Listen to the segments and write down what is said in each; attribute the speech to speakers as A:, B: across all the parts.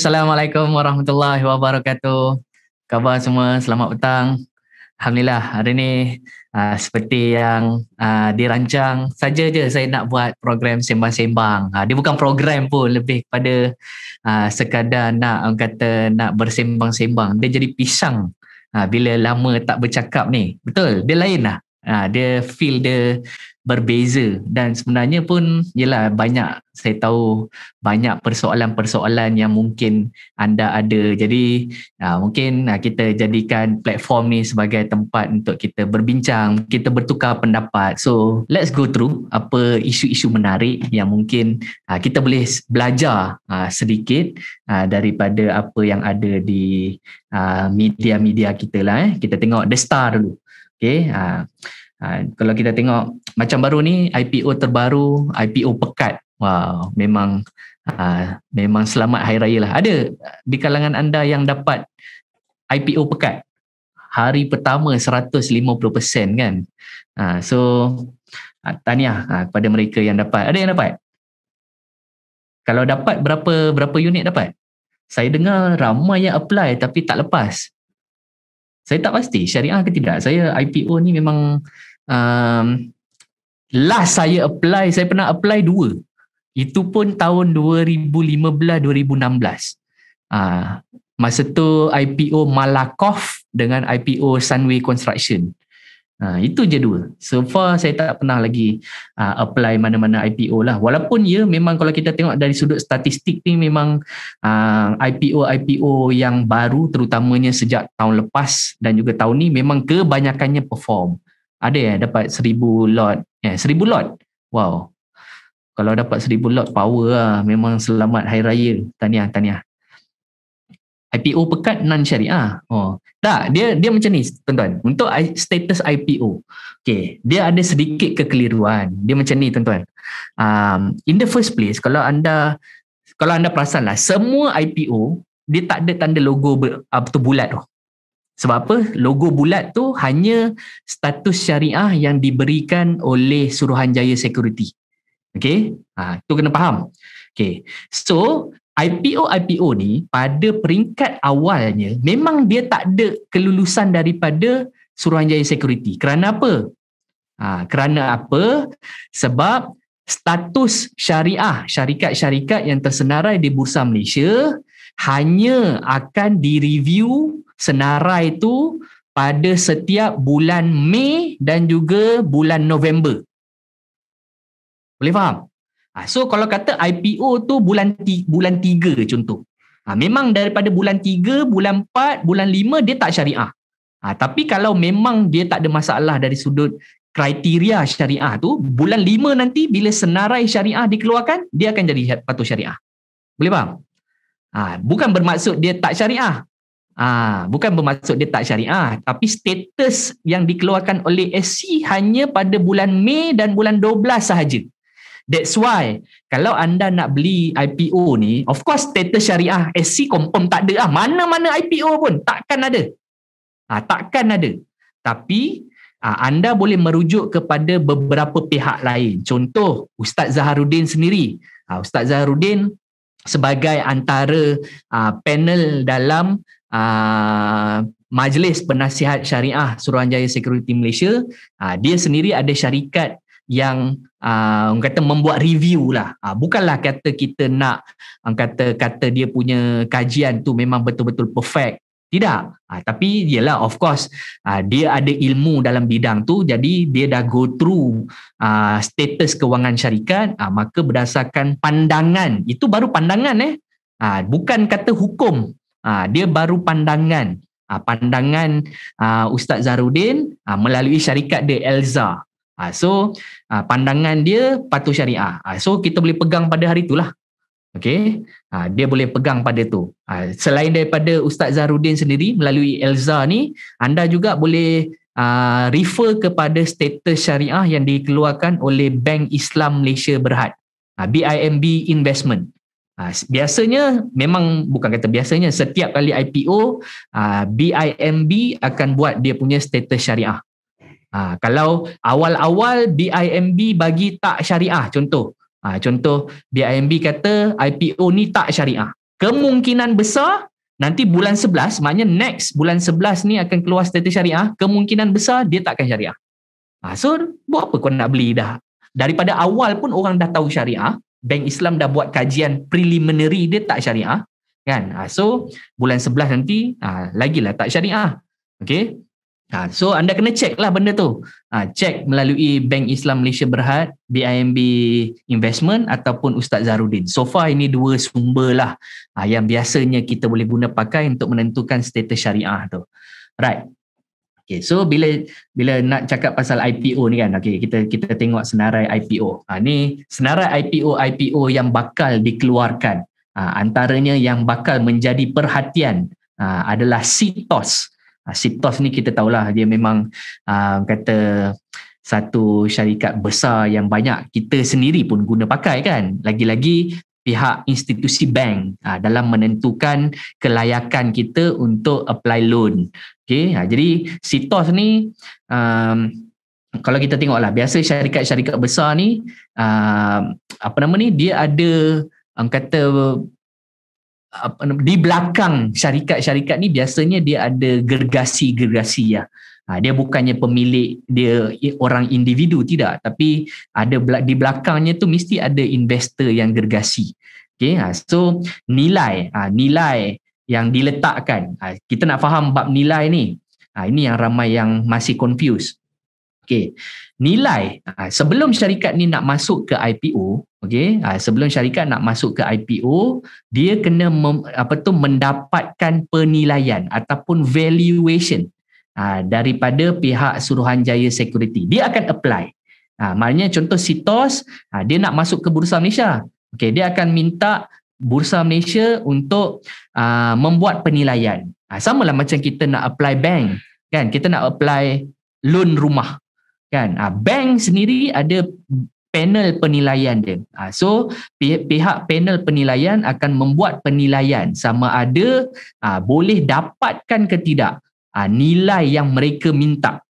A: Assalamualaikum warahmatullahi wabarakatuh. Khabar semua, selamat petang. Alhamdulillah, hari ni uh, seperti yang uh, dirancang saja je saya nak buat program sembang-sembang. Uh, dia bukan program pun, lebih kepada uh, sekadar nak um, kata nak bersembang-sembang. Dia jadi pisang uh, bila lama tak bercakap ni. Betul, dia lain lah ha, dia feel dia berbeza dan sebenarnya pun yelah banyak saya tahu banyak persoalan-persoalan yang mungkin anda ada jadi ha, mungkin ha, kita jadikan platform ni sebagai tempat untuk kita berbincang kita bertukar pendapat so let's go through apa isu-isu menarik yang mungkin ha, kita boleh belajar ha, sedikit ha, daripada apa yang ada di ha, media-media kita lah eh. kita tengok The Star dulu Okay. Uh, ah, uh, ah, kalau kita tengok macam baru ni IPO terbaru, IPO pekat. Wow, memang uh, memang selamat hari raya lah. Ada di kalangan anda yang dapat IPO pekat hari pertama 150% kan. Uh, so tanya uh, kepada mereka yang dapat. Ada yang dapat? Kalau dapat berapa berapa unit dapat? Saya dengar ramai yang apply tapi tak lepas saya tak pasti syariah ke tidak saya IPO ni memang um, last saya apply saya pernah apply dua itu pun tahun 2015-2016 ah, masa tu IPO Malakoff dengan IPO Sunway Construction Ha, itu je dua. So far saya tak pernah lagi uh, apply mana-mana IPO lah. Walaupun ya memang kalau kita tengok dari sudut statistik ni memang uh, ha, IPO-IPO yang baru terutamanya sejak tahun lepas dan juga tahun ni memang kebanyakannya perform. Ada ya dapat seribu lot. Eh, seribu lot? Wow. Kalau dapat seribu lot power lah. Memang selamat hari raya. Tahniah, tahniah. IPO pekat non syariah. Oh. Tak, dia dia macam ni tuan-tuan. Untuk status IPO. Okay, dia ada sedikit kekeliruan. Dia macam ni tuan-tuan. Um, in the first place, kalau anda kalau anda perasan lah, semua IPO, dia tak ada tanda logo ber, apa tu, bulat tu. Sebab apa? Logo bulat tu hanya status syariah yang diberikan oleh Suruhanjaya Security. Okay? Ha, tu kena faham. Okay. So, IPO-IPO ni pada peringkat awalnya memang dia tak ada kelulusan daripada Suruhanjaya Security. Kerana apa? Ha, kerana apa? Sebab status syariah syarikat-syarikat yang tersenarai di Bursa Malaysia hanya akan direview senarai itu pada setiap bulan Mei dan juga bulan November. Boleh faham? Ha, so kalau kata IPO tu bulan tiga, bulan 3 contoh. Ha, memang daripada bulan 3, bulan 4, bulan 5 dia tak syariah. Ha, tapi kalau memang dia tak ada masalah dari sudut kriteria syariah tu, bulan 5 nanti bila senarai syariah dikeluarkan, dia akan jadi patuh syariah. Boleh faham? Ha, bukan bermaksud dia tak syariah. Ha, bukan bermaksud dia tak syariah. Tapi status yang dikeluarkan oleh SC hanya pada bulan Mei dan bulan 12 sahaja. That's why kalau anda nak beli IPO ni, of course status syariah SC confirm tak ada lah. Mana-mana IPO pun takkan ada. Ha, takkan ada. Tapi ha, anda boleh merujuk kepada beberapa pihak lain. Contoh Ustaz Zaharuddin sendiri. Ha, Ustaz Zaharuddin sebagai antara ha, panel dalam ha, Majlis Penasihat Syariah Suruhanjaya Security Malaysia, ha, dia sendiri ada syarikat yang uh, orang kata membuat review lah. Uh, bukanlah kata kita nak orang kata kata dia punya kajian tu memang betul-betul perfect. Tidak. Uh, tapi ialah of course uh, dia ada ilmu dalam bidang tu jadi dia dah go through uh, status kewangan syarikat uh, maka berdasarkan pandangan itu baru pandangan eh. Uh, bukan kata hukum. Uh, dia baru pandangan. Uh, pandangan uh, Ustaz Zarudin uh, melalui syarikat dia Elza. Ha, so ha, pandangan dia patuh syariah. Ha, so kita boleh pegang pada hari itulah. Okay. Ha, dia boleh pegang pada tu. Ha, selain daripada Ustaz Zarudin sendiri melalui Elza ni, anda juga boleh ha, refer kepada status syariah yang dikeluarkan oleh Bank Islam Malaysia Berhad. Ha, BIMB Investment. Ha, biasanya, memang bukan kata biasanya, setiap kali IPO, ha, BIMB akan buat dia punya status syariah. Ha, kalau awal-awal BIMB bagi tak syariah contoh. Ha, contoh BIMB kata IPO ni tak syariah. Kemungkinan besar nanti bulan 11, maknanya next bulan 11 ni akan keluar status syariah, kemungkinan besar dia takkan syariah. Ha, so buat apa kau nak beli dah? Daripada awal pun orang dah tahu syariah, Bank Islam dah buat kajian preliminary dia tak syariah. Kan? Ha, so bulan 11 nanti ha, lagilah tak syariah. Okay? Ha, so anda kena cek lah benda tu. Ha, check melalui Bank Islam Malaysia Berhad, BIMB Investment ataupun Ustaz Zarudin. So far ini dua sumber lah ha, yang biasanya kita boleh guna pakai untuk menentukan status syariah tu. Right. Okay, so bila bila nak cakap pasal IPO ni kan, okay, kita kita tengok senarai IPO. Ha, ni senarai IPO-IPO yang bakal dikeluarkan. Ha, antaranya yang bakal menjadi perhatian ha, adalah CITOS. CITOS. Ah, Siptos ni kita tahulah dia memang um, kata satu syarikat besar yang banyak kita sendiri pun guna pakai kan lagi-lagi pihak institusi bank uh, dalam menentukan kelayakan kita untuk apply loan okay, uh, jadi Siptos ni um, kalau kita tengoklah biasa syarikat-syarikat besar ni uh, apa nama ni dia ada um, kata di belakang syarikat-syarikat ni biasanya dia ada gergasi-gergasi ya. Ha, dia bukannya pemilik dia orang individu tidak, tapi ada di belakangnya tu mesti ada investor yang gergasi. Okay, ha, so nilai ha, nilai yang diletakkan kita nak faham bab nilai ni. Ini yang ramai yang masih confuse. Okey. Nilai ah, sebelum syarikat ni nak masuk ke IPO, okey, ah, sebelum syarikat nak masuk ke IPO, dia kena mem, apa tu mendapatkan penilaian ataupun valuation ah, daripada pihak Suruhanjaya Security. Dia akan apply. maknanya contoh Sitos, dia nak masuk ke Bursa Malaysia. Okey, dia akan minta Bursa Malaysia untuk membuat penilaian. Ha, sama lah macam kita nak apply bank kan kita nak apply loan rumah kan ah bank sendiri ada panel penilaian dia ah so pi- pihak panel penilaian akan membuat penilaian sama ada ah boleh dapatkan ke tidak ah nilai yang mereka minta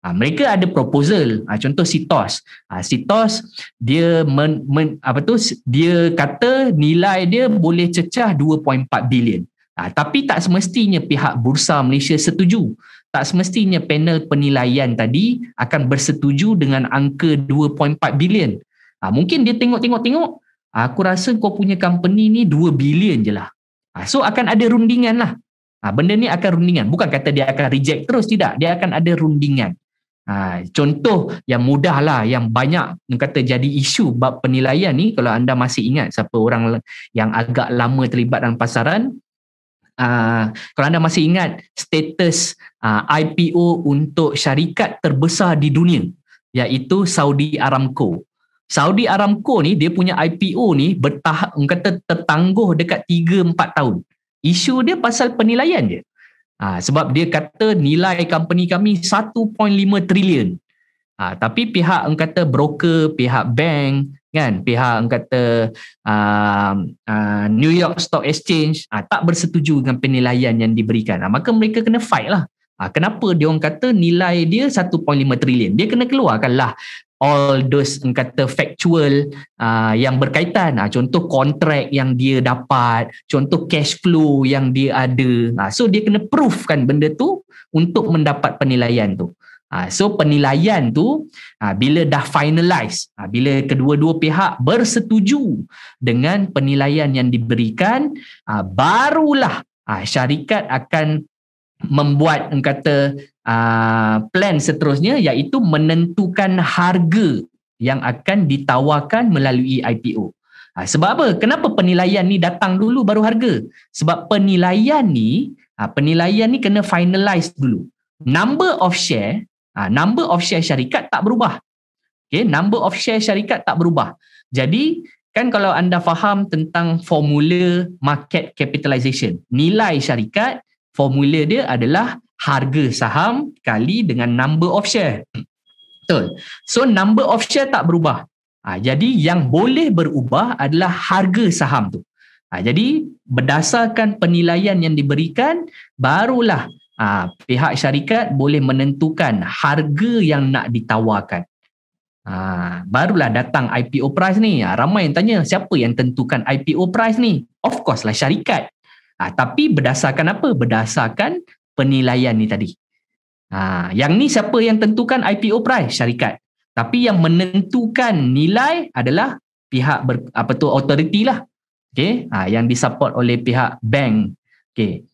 A: Ha, mereka ada proposal ha, contoh sitos ha, sitos dia men, men, apa tu dia kata nilai dia boleh cecah 2.4 bilion ha, tapi tak semestinya pihak bursa Malaysia setuju tak semestinya panel penilaian tadi akan bersetuju dengan angka 2.4 bilion. Ha, mungkin dia tengok-tengok-tengok, aku rasa kau punya company ni 2 bilion je lah. Ha, so akan ada rundingan lah. Ha, benda ni akan rundingan. Bukan kata dia akan reject terus, tidak. Dia akan ada rundingan. Ha, contoh yang mudah lah, yang banyak yang kata jadi isu bab penilaian ni, kalau anda masih ingat siapa orang yang agak lama terlibat dalam pasaran, uh, kalau anda masih ingat status uh, ah, IPO untuk syarikat terbesar di dunia iaitu Saudi Aramco. Saudi Aramco ni dia punya IPO ni bertah kata tertangguh dekat 3 4 tahun. Isu dia pasal penilaian je. Ha, sebab dia kata nilai company kami 1.5 trilion. Ha, tapi pihak kata broker, pihak bank, kan pihak kata uh, uh, New York Stock Exchange uh, tak bersetuju dengan penilaian yang diberikan uh, maka mereka kena fight lah uh, kenapa dia orang kata nilai dia 1.5 trilion dia kena keluarkan lah all those kata factual uh, yang berkaitan uh, contoh kontrak yang dia dapat contoh cash flow yang dia ada uh, so dia kena proofkan benda tu untuk mendapat penilaian tu Ha, so penilaian tu ha, bila dah finalize, ha, bila kedua-dua pihak bersetuju dengan penilaian yang diberikan, barulah syarikat akan membuat kata plan seterusnya iaitu menentukan harga yang akan ditawarkan melalui IPO. Sebab apa? Kenapa penilaian ni datang dulu baru harga? Sebab penilaian ni, penilaian ni kena finalize dulu. Number of share Ha, number of share syarikat tak berubah. Okay, number of share syarikat tak berubah. Jadi, kan kalau anda faham tentang formula market capitalization, nilai syarikat, formula dia adalah harga saham kali dengan number of share. Betul. So, number of share tak berubah. Ha, jadi, yang boleh berubah adalah harga saham tu. Ha, jadi, berdasarkan penilaian yang diberikan, barulah Uh, pihak syarikat boleh menentukan harga yang nak ditawarkan. Uh, barulah datang IPO price ni. Uh, ramai yang tanya siapa yang tentukan IPO price ni? Of course lah syarikat. Uh, tapi berdasarkan apa? Berdasarkan penilaian ni tadi. Uh, yang ni siapa yang tentukan IPO price? Syarikat. Tapi yang menentukan nilai adalah pihak ber, apa tu authority lah. Okay? Uh, yang disupport oleh pihak bank. Okay.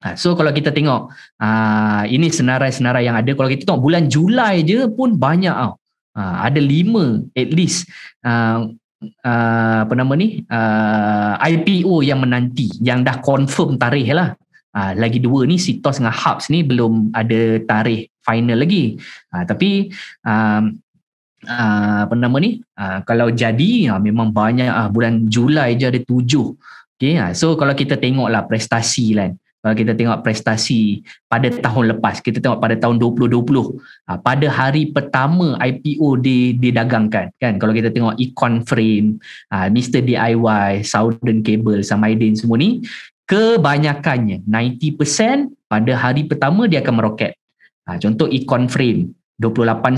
A: Ha, so kalau kita tengok ha, ini senarai-senarai yang ada kalau kita tengok bulan Julai je pun banyak ha, ada lima at least ha, apa nama ni IPO yang menanti yang dah confirm tarikh lah. lagi dua ni Sitos dengan Hubs ni belum ada tarikh final lagi. tapi ha, apa nama ni kalau jadi memang banyak bulan Julai je ada tujuh okay, so kalau kita tengok lah prestasi lah kalau kita tengok prestasi pada hmm. tahun lepas kita tengok pada tahun 2020 ah, pada hari pertama IPO didagangkan kan kalau kita tengok Econ Frame ah, Mr DIY Southern Cable sama Aiden semua ni kebanyakannya 90% pada hari pertama dia akan meroket ah, contoh Econ Frame 28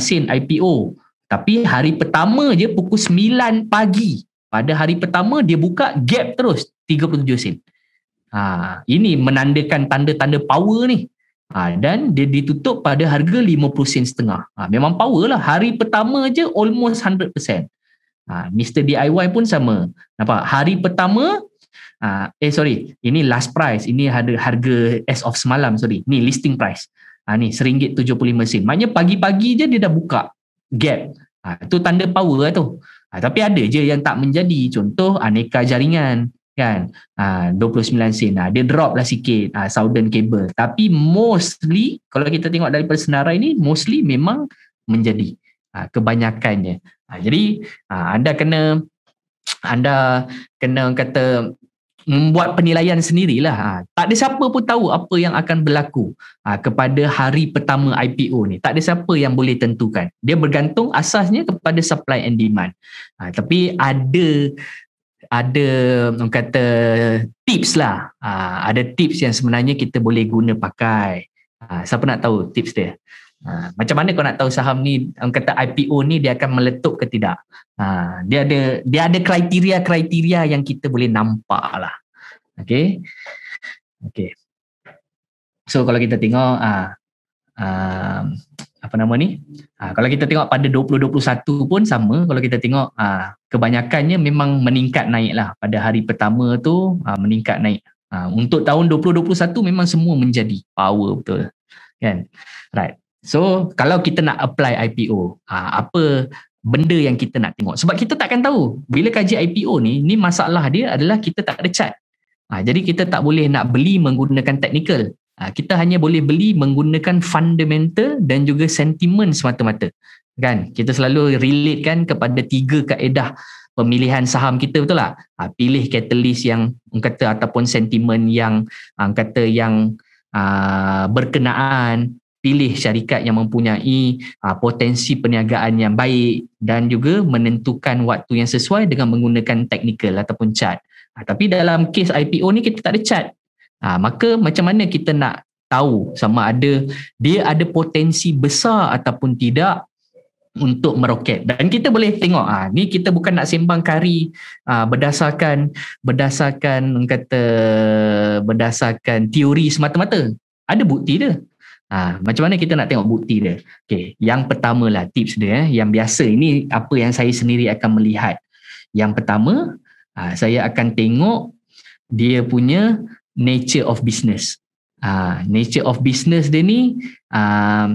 A: sen IPO tapi hari pertama je pukul 9 pagi pada hari pertama dia buka gap terus 37 sen Ha, ini menandakan tanda-tanda power ni. Ha, dan dia ditutup pada harga 50 sen setengah. Ha, memang power lah. Hari pertama je almost 100%. Ha, Mr. DIY pun sama. Nampak? Hari pertama, ha, eh sorry, ini last price. Ini harga, harga as of semalam, sorry. Ni listing price. Ha, ni RM1.75 sen. Maknanya pagi-pagi je dia dah buka gap. Ha, tanda power lah tu. Ha, tapi ada je yang tak menjadi. Contoh aneka jaringan kan ah, uh, 29 sen uh, dia drop lah sikit uh, southern cable tapi mostly kalau kita tengok dari senarai ni mostly memang menjadi uh, kebanyakannya uh, jadi uh, anda kena anda kena kata membuat penilaian sendirilah ha. tak ada siapa pun tahu apa yang akan berlaku ha, kepada hari pertama IPO ni tak ada siapa yang boleh tentukan dia bergantung asasnya kepada supply and demand ha, tapi ada ada orang kata tips lah. Ha, ada tips yang sebenarnya kita boleh guna pakai. Ha, siapa nak tahu tips dia? Ha, macam mana kau nak tahu saham ni orang kata IPO ni dia akan meletup ke tidak? Ha, dia ada dia ada kriteria-kriteria yang kita boleh nampak lah. Okay. Okay. So kalau kita tengok ha, uh, apa nama ni uh, kalau kita tengok pada 2021 pun sama kalau kita tengok uh, kebanyakannya memang meningkat naik lah pada hari pertama tu uh, meningkat naik uh, untuk tahun 2021 memang semua menjadi power betul kan right so kalau kita nak apply IPO uh, apa benda yang kita nak tengok sebab kita takkan tahu bila kaji IPO ni ni masalah dia adalah kita tak ada chart Ha, jadi kita tak boleh nak beli menggunakan technical Ah, kita hanya boleh beli menggunakan fundamental dan juga sentimen semata-mata kan kita selalu relate kan kepada tiga kaedah pemilihan saham kita betul tak ha, pilih catalyst yang kata ataupun sentimen yang ah, kata yang aa, berkenaan pilih syarikat yang mempunyai aa, potensi perniagaan yang baik dan juga menentukan waktu yang sesuai dengan menggunakan technical ataupun chart ha, tapi dalam kes IPO ni kita tak ada chart Ha, maka macam mana kita nak tahu sama ada dia ada potensi besar ataupun tidak untuk meroket dan kita boleh tengok ah ha, ni kita bukan nak sembang kari ha, berdasarkan berdasarkan kata berdasarkan teori semata-mata ada bukti dia ha, macam mana kita nak tengok bukti dia okey yang pertama lah tips dia eh, yang biasa ini apa yang saya sendiri akan melihat yang pertama ha, saya akan tengok dia punya nature of business. Uh, nature of business dia ni uh,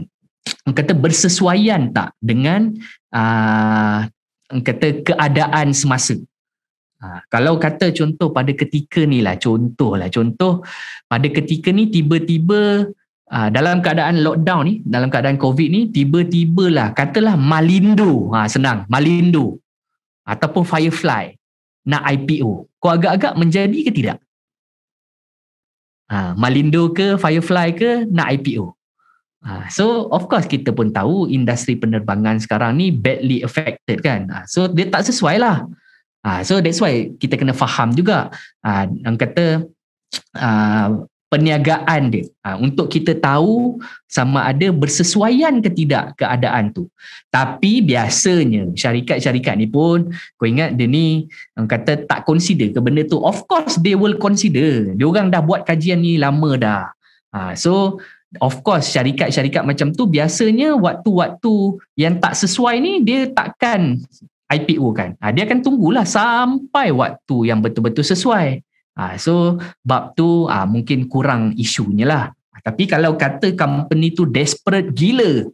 A: kata bersesuaian tak dengan uh, kata keadaan semasa. Uh, kalau kata contoh pada ketika ni lah, contoh lah, contoh pada ketika ni tiba-tiba Uh, dalam keadaan lockdown ni, dalam keadaan COVID ni, tiba-tiba lah katalah Malindo, ha, senang, Malindo ataupun Firefly nak IPO. Kau agak-agak menjadi ke tidak? ha, Malindo ke Firefly ke nak IPO ha, so of course kita pun tahu industri penerbangan sekarang ni badly affected kan ha, so dia tak sesuai lah ha, so that's why kita kena faham juga ha, yang kata Uh, perniagaan dia ha, untuk kita tahu sama ada bersesuaian ke tidak keadaan tu tapi biasanya syarikat-syarikat ni pun kau ingat dia ni kata tak consider ke benda tu of course they will consider dia orang dah buat kajian ni lama dah ha, so of course syarikat-syarikat macam tu biasanya waktu-waktu yang tak sesuai ni dia takkan IPO kan ha, dia akan tunggulah sampai waktu yang betul-betul sesuai Uh, so bab tu uh, mungkin kurang isunya lah. Ha, tapi kalau kata company tu desperate gila,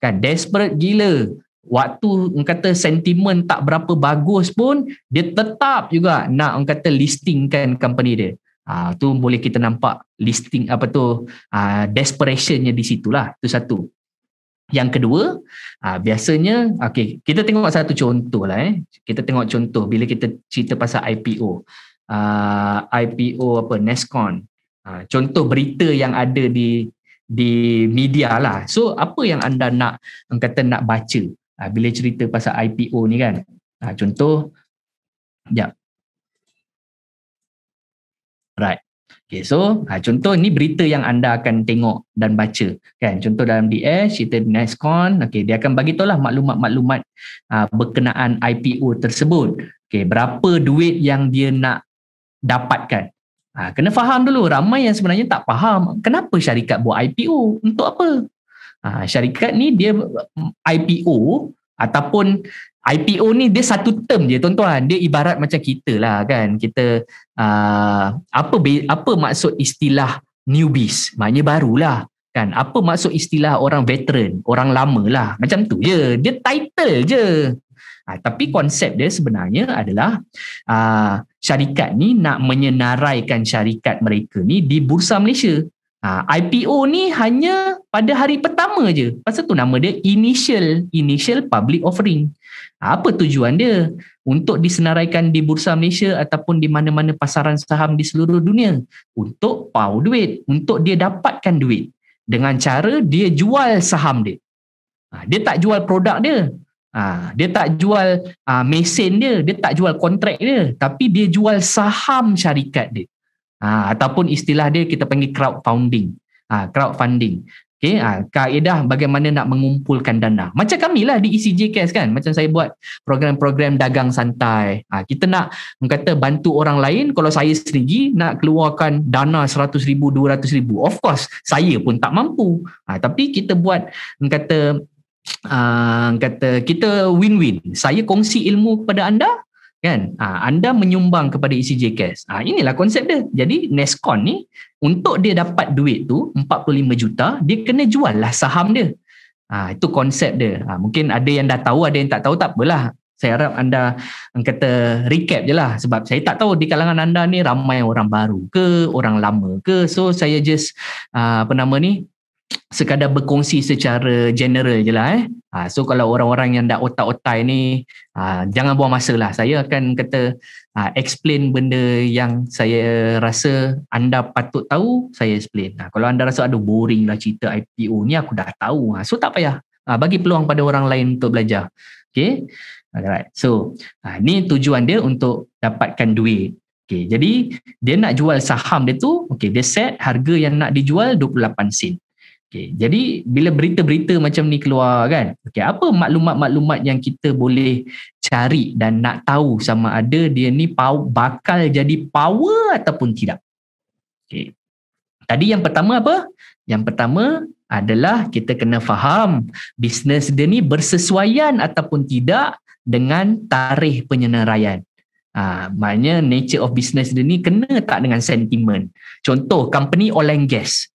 A: kan desperate gila, waktu orang kata sentimen tak berapa bagus pun, dia tetap juga nak orang kata listing company dia. Ah uh, tu boleh kita nampak listing apa tu uh, desperationnya di situlah tu satu. Yang kedua, uh, biasanya okay kita tengok satu contoh lah eh. Kita tengok contoh bila kita cerita pasal IPO uh, ah, IPO apa Nescon. Uh, contoh berita yang ada di di media lah. So apa yang anda nak anda kata nak baca uh, bila cerita pasal IPO ni kan? Uh, contoh ya. Right. Okay, so ha, contoh ni berita yang anda akan tengok dan baca kan. Contoh dalam DS, cerita Nascon, okay, dia akan bagi lah maklumat-maklumat berkenaan IPO tersebut. Okay, berapa duit yang dia nak dapatkan. Ha, kena faham dulu, ramai yang sebenarnya tak faham kenapa syarikat buat IPO, untuk apa? Ha, syarikat ni dia IPO ataupun IPO ni dia satu term je tuan-tuan. Dia ibarat macam kita lah kan. Kita uh, apa apa maksud istilah newbies? Maknanya barulah kan. Apa maksud istilah orang veteran? Orang lama lah. Macam tu je. Dia title je. Ha, tapi konsep dia sebenarnya adalah ha, syarikat ni nak menyenaraikan syarikat mereka ni di Bursa Malaysia. Ha, IPO ni hanya pada hari pertama je. Pasal tu nama dia initial initial public offering. Ha, apa tujuan dia? Untuk disenaraikan di Bursa Malaysia ataupun di mana-mana pasaran saham di seluruh dunia. Untuk pau duit. Untuk dia dapatkan duit. Dengan cara dia jual saham dia. Ha, dia tak jual produk dia. Ha, dia tak jual uh, mesin dia, dia tak jual kontrak dia, tapi dia jual saham syarikat dia. Ha, ataupun istilah dia kita panggil crowdfunding. Ha, crowdfunding. Okay, ha, kaedah bagaimana nak mengumpulkan dana. Macam kami lah di ECJ Cash kan. Macam saya buat program-program dagang santai. Ha, kita nak kata bantu orang lain kalau saya sendiri nak keluarkan dana RM100,000, RM200,000. Of course, saya pun tak mampu. Ha, tapi kita buat kata uh, kata kita win-win saya kongsi ilmu kepada anda kan uh, anda menyumbang kepada ECJ Cash uh, inilah konsep dia jadi Nescon ni untuk dia dapat duit tu 45 juta dia kena jual lah saham dia Ha, itu konsep dia. Ha, mungkin ada yang dah tahu, ada yang tak tahu, tak apalah. Saya harap anda kata recap je lah. Sebab saya tak tahu di kalangan anda ni ramai orang baru ke, orang lama ke. So saya just, apa nama ni, sekadar berkongsi secara general je lah eh. Ha, so kalau orang-orang yang dah otak-otak ni, ha, jangan buang masa lah. Saya akan kata ha, explain benda yang saya rasa anda patut tahu, saya explain. Ha, kalau anda rasa ada boring lah cerita IPO ni, aku dah tahu. Ha, so tak payah. Ha, bagi peluang pada orang lain untuk belajar. Okay. Alright. So ha, ni tujuan dia untuk dapatkan duit. Okay, jadi dia nak jual saham dia tu, okay, dia set harga yang nak dijual 28 sen. Okay, jadi bila berita-berita macam ni keluar kan, okay, apa maklumat-maklumat yang kita boleh cari dan nak tahu sama ada dia ni bakal jadi power ataupun tidak. Okay. Tadi yang pertama apa? Yang pertama adalah kita kena faham bisnes dia ni bersesuaian ataupun tidak dengan tarikh penyenaraian. Ha, maknanya nature of business dia ni kena tak dengan sentiment. Contoh company oil and gas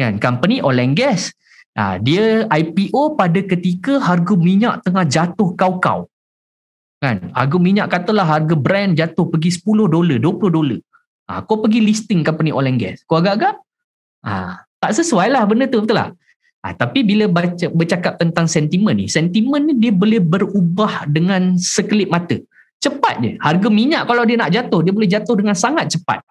A: kan company oil and gas ha, dia IPO pada ketika harga minyak tengah jatuh kau-kau kan harga minyak katalah harga brand jatuh pergi 10 dolar 20 dolar ha, kau pergi listing company oil and gas kau agak-agak ha, tak sesuai lah benda tu betul lah ha, tapi bila baca, bercakap tentang sentimen ni sentimen ni dia boleh berubah dengan sekelip mata cepat je harga minyak kalau dia nak jatuh dia boleh jatuh dengan sangat cepat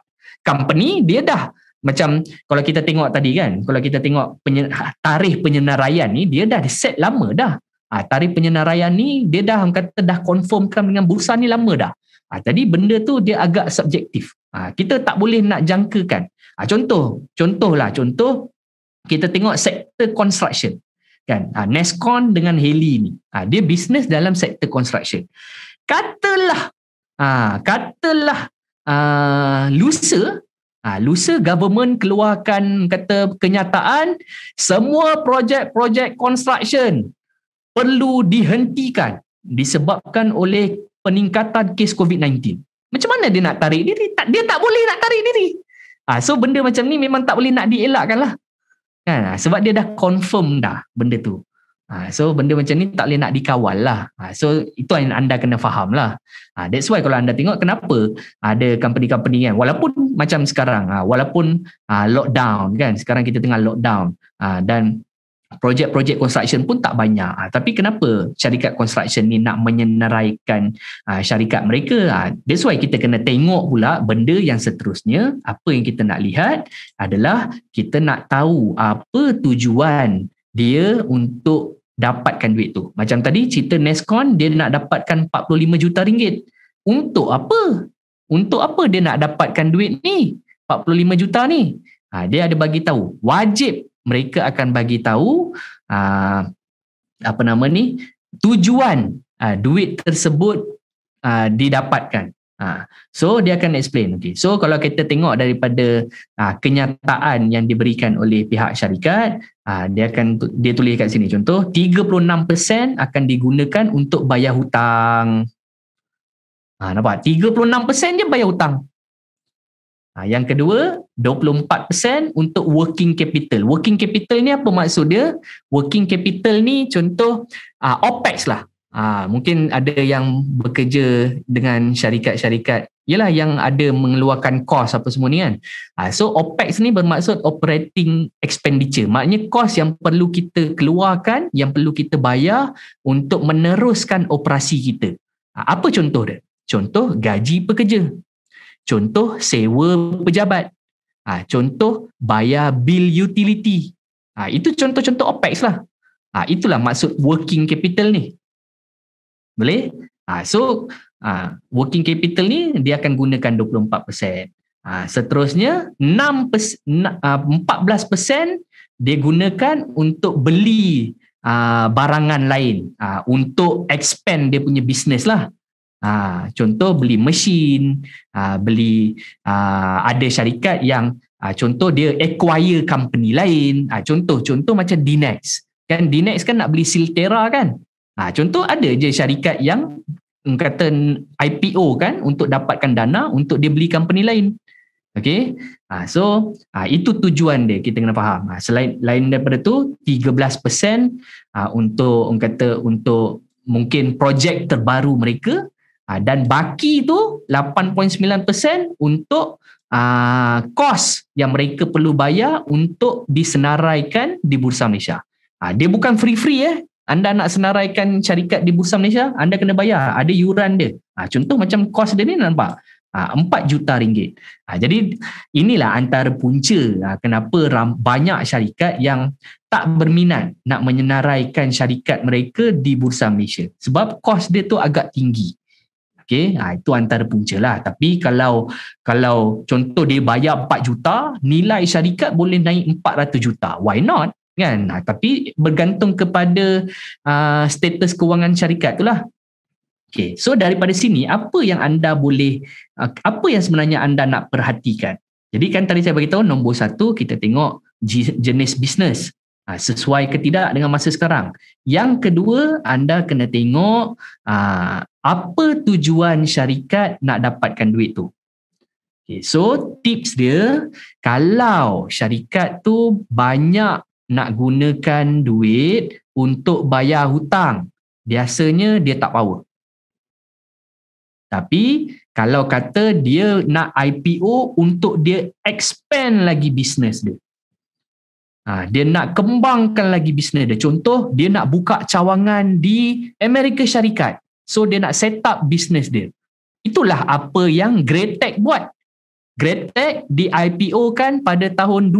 A: company dia dah macam kalau kita tengok tadi kan kalau kita tengok penye, tarikh penyenaraian ni dia dah set lama dah ha, tarikh penyenaraian ni dia dah orang kata dah confirmkan dengan bursa ni lama dah ha, jadi benda tu dia agak subjektif ha, kita tak boleh nak jangkakan ha, contoh contohlah contoh kita tengok sektor construction kan ha, Nescon dengan Heli ni ha, dia bisnes dalam sektor construction katalah ha, katalah uh, ha, loser Ha, lusa government keluarkan kata kenyataan semua projek-projek construction perlu dihentikan disebabkan oleh peningkatan kes COVID-19. Macam mana dia nak tarik diri? Tak, dia tak boleh nak tarik diri. Ha, so benda macam ni memang tak boleh nak dielakkan lah. Ha, sebab dia dah confirm dah benda tu. Ha, so benda macam ni tak boleh nak dikawal lah. Ha, so itu yang anda kena faham lah. Ha, that's why kalau anda tengok kenapa ada company-company kan. Walaupun macam sekarang. Ha, walaupun ha, lockdown kan. Sekarang kita tengah lockdown. Ha, dan projek-projek construction pun tak banyak. Ha, tapi kenapa syarikat construction ni nak menyenaraikan ha, syarikat mereka. Ha, that's why kita kena tengok pula benda yang seterusnya. Apa yang kita nak lihat adalah kita nak tahu apa tujuan dia untuk dapatkan duit tu. Macam tadi cerita Nescon dia nak dapatkan 45 juta ringgit. Untuk apa? Untuk apa dia nak dapatkan duit ni? 45 juta ni. Ha, dia ada bagi tahu. Wajib mereka akan bagi tahu ha, apa nama ni? Tujuan ha, duit tersebut ha, didapatkan. Ha. So dia akan explain. Okay. So kalau kita tengok daripada ha, kenyataan yang diberikan oleh pihak syarikat, ha, dia akan dia tulis kat sini. Contoh, 36% akan digunakan untuk bayar hutang. Ha, nampak? 36% je bayar hutang. Ha, yang kedua, 24% untuk working capital. Working capital ni apa maksud dia? Working capital ni contoh ha, OPEX lah. Ha, mungkin ada yang bekerja dengan syarikat-syarikat ialah yang ada mengeluarkan kos apa semua ni kan ha, So OPEX ni bermaksud operating expenditure Maknanya kos yang perlu kita keluarkan Yang perlu kita bayar untuk meneruskan operasi kita ha, Apa contoh dia? Contoh gaji pekerja Contoh sewa pejabat ha, Contoh bayar bil utility ha, Itu contoh-contoh OPEX lah ha, Itulah maksud working capital ni boleh? Ha, so, ha, working capital ni dia akan gunakan 24%. Ha, ah, seterusnya, 6, 14% dia gunakan untuk beli ha, barangan lain. Ha, untuk expand dia punya bisnes lah. Ha, contoh beli mesin, ha, beli ha, ada syarikat yang ha, contoh dia acquire company lain. Ha, contoh, contoh macam Dinex. Kan Dinex kan nak beli siltera kan? Ha, contoh ada je syarikat yang hmm, kata IPO kan untuk dapatkan dana untuk dia beli company lain. Okay. Ha, so ha, itu tujuan dia kita kena faham. Ha, selain lain daripada tu 13% ha, untuk orang kata untuk mungkin projek terbaru mereka ha, dan baki tu 8.9% untuk Uh, kos yang mereka perlu bayar untuk disenaraikan di Bursa Malaysia. Uh, dia bukan free-free eh anda nak senaraikan syarikat di Bursa Malaysia, anda kena bayar. Ada yuran dia. Ha, contoh macam kos dia ni nampak? Ha, 4 juta ringgit. Ha, jadi inilah antara punca ha, kenapa ram, banyak syarikat yang tak berminat nak menyenaraikan syarikat mereka di Bursa Malaysia. Sebab kos dia tu agak tinggi. Okay, ha, itu antara punca lah. Tapi kalau kalau contoh dia bayar 4 juta, nilai syarikat boleh naik 400 juta. Why not? kan nah, ha, tapi bergantung kepada uh, status kewangan syarikat itulah okey so daripada sini apa yang anda boleh uh, apa yang sebenarnya anda nak perhatikan jadi kan tadi saya bagi tahu nombor satu kita tengok jenis bisnes uh, sesuai ke tidak dengan masa sekarang yang kedua anda kena tengok uh, apa tujuan syarikat nak dapatkan duit tu Okay, so tips dia kalau syarikat tu banyak nak gunakan duit untuk bayar hutang, biasanya dia tak power. Tapi kalau kata dia nak IPO untuk dia expand lagi bisnes dia. Ha, dia nak kembangkan lagi bisnes dia. Contoh, dia nak buka cawangan di Amerika Syarikat. So, dia nak set up bisnes dia. Itulah apa yang Great Tech buat. Great Tech di IPO kan pada tahun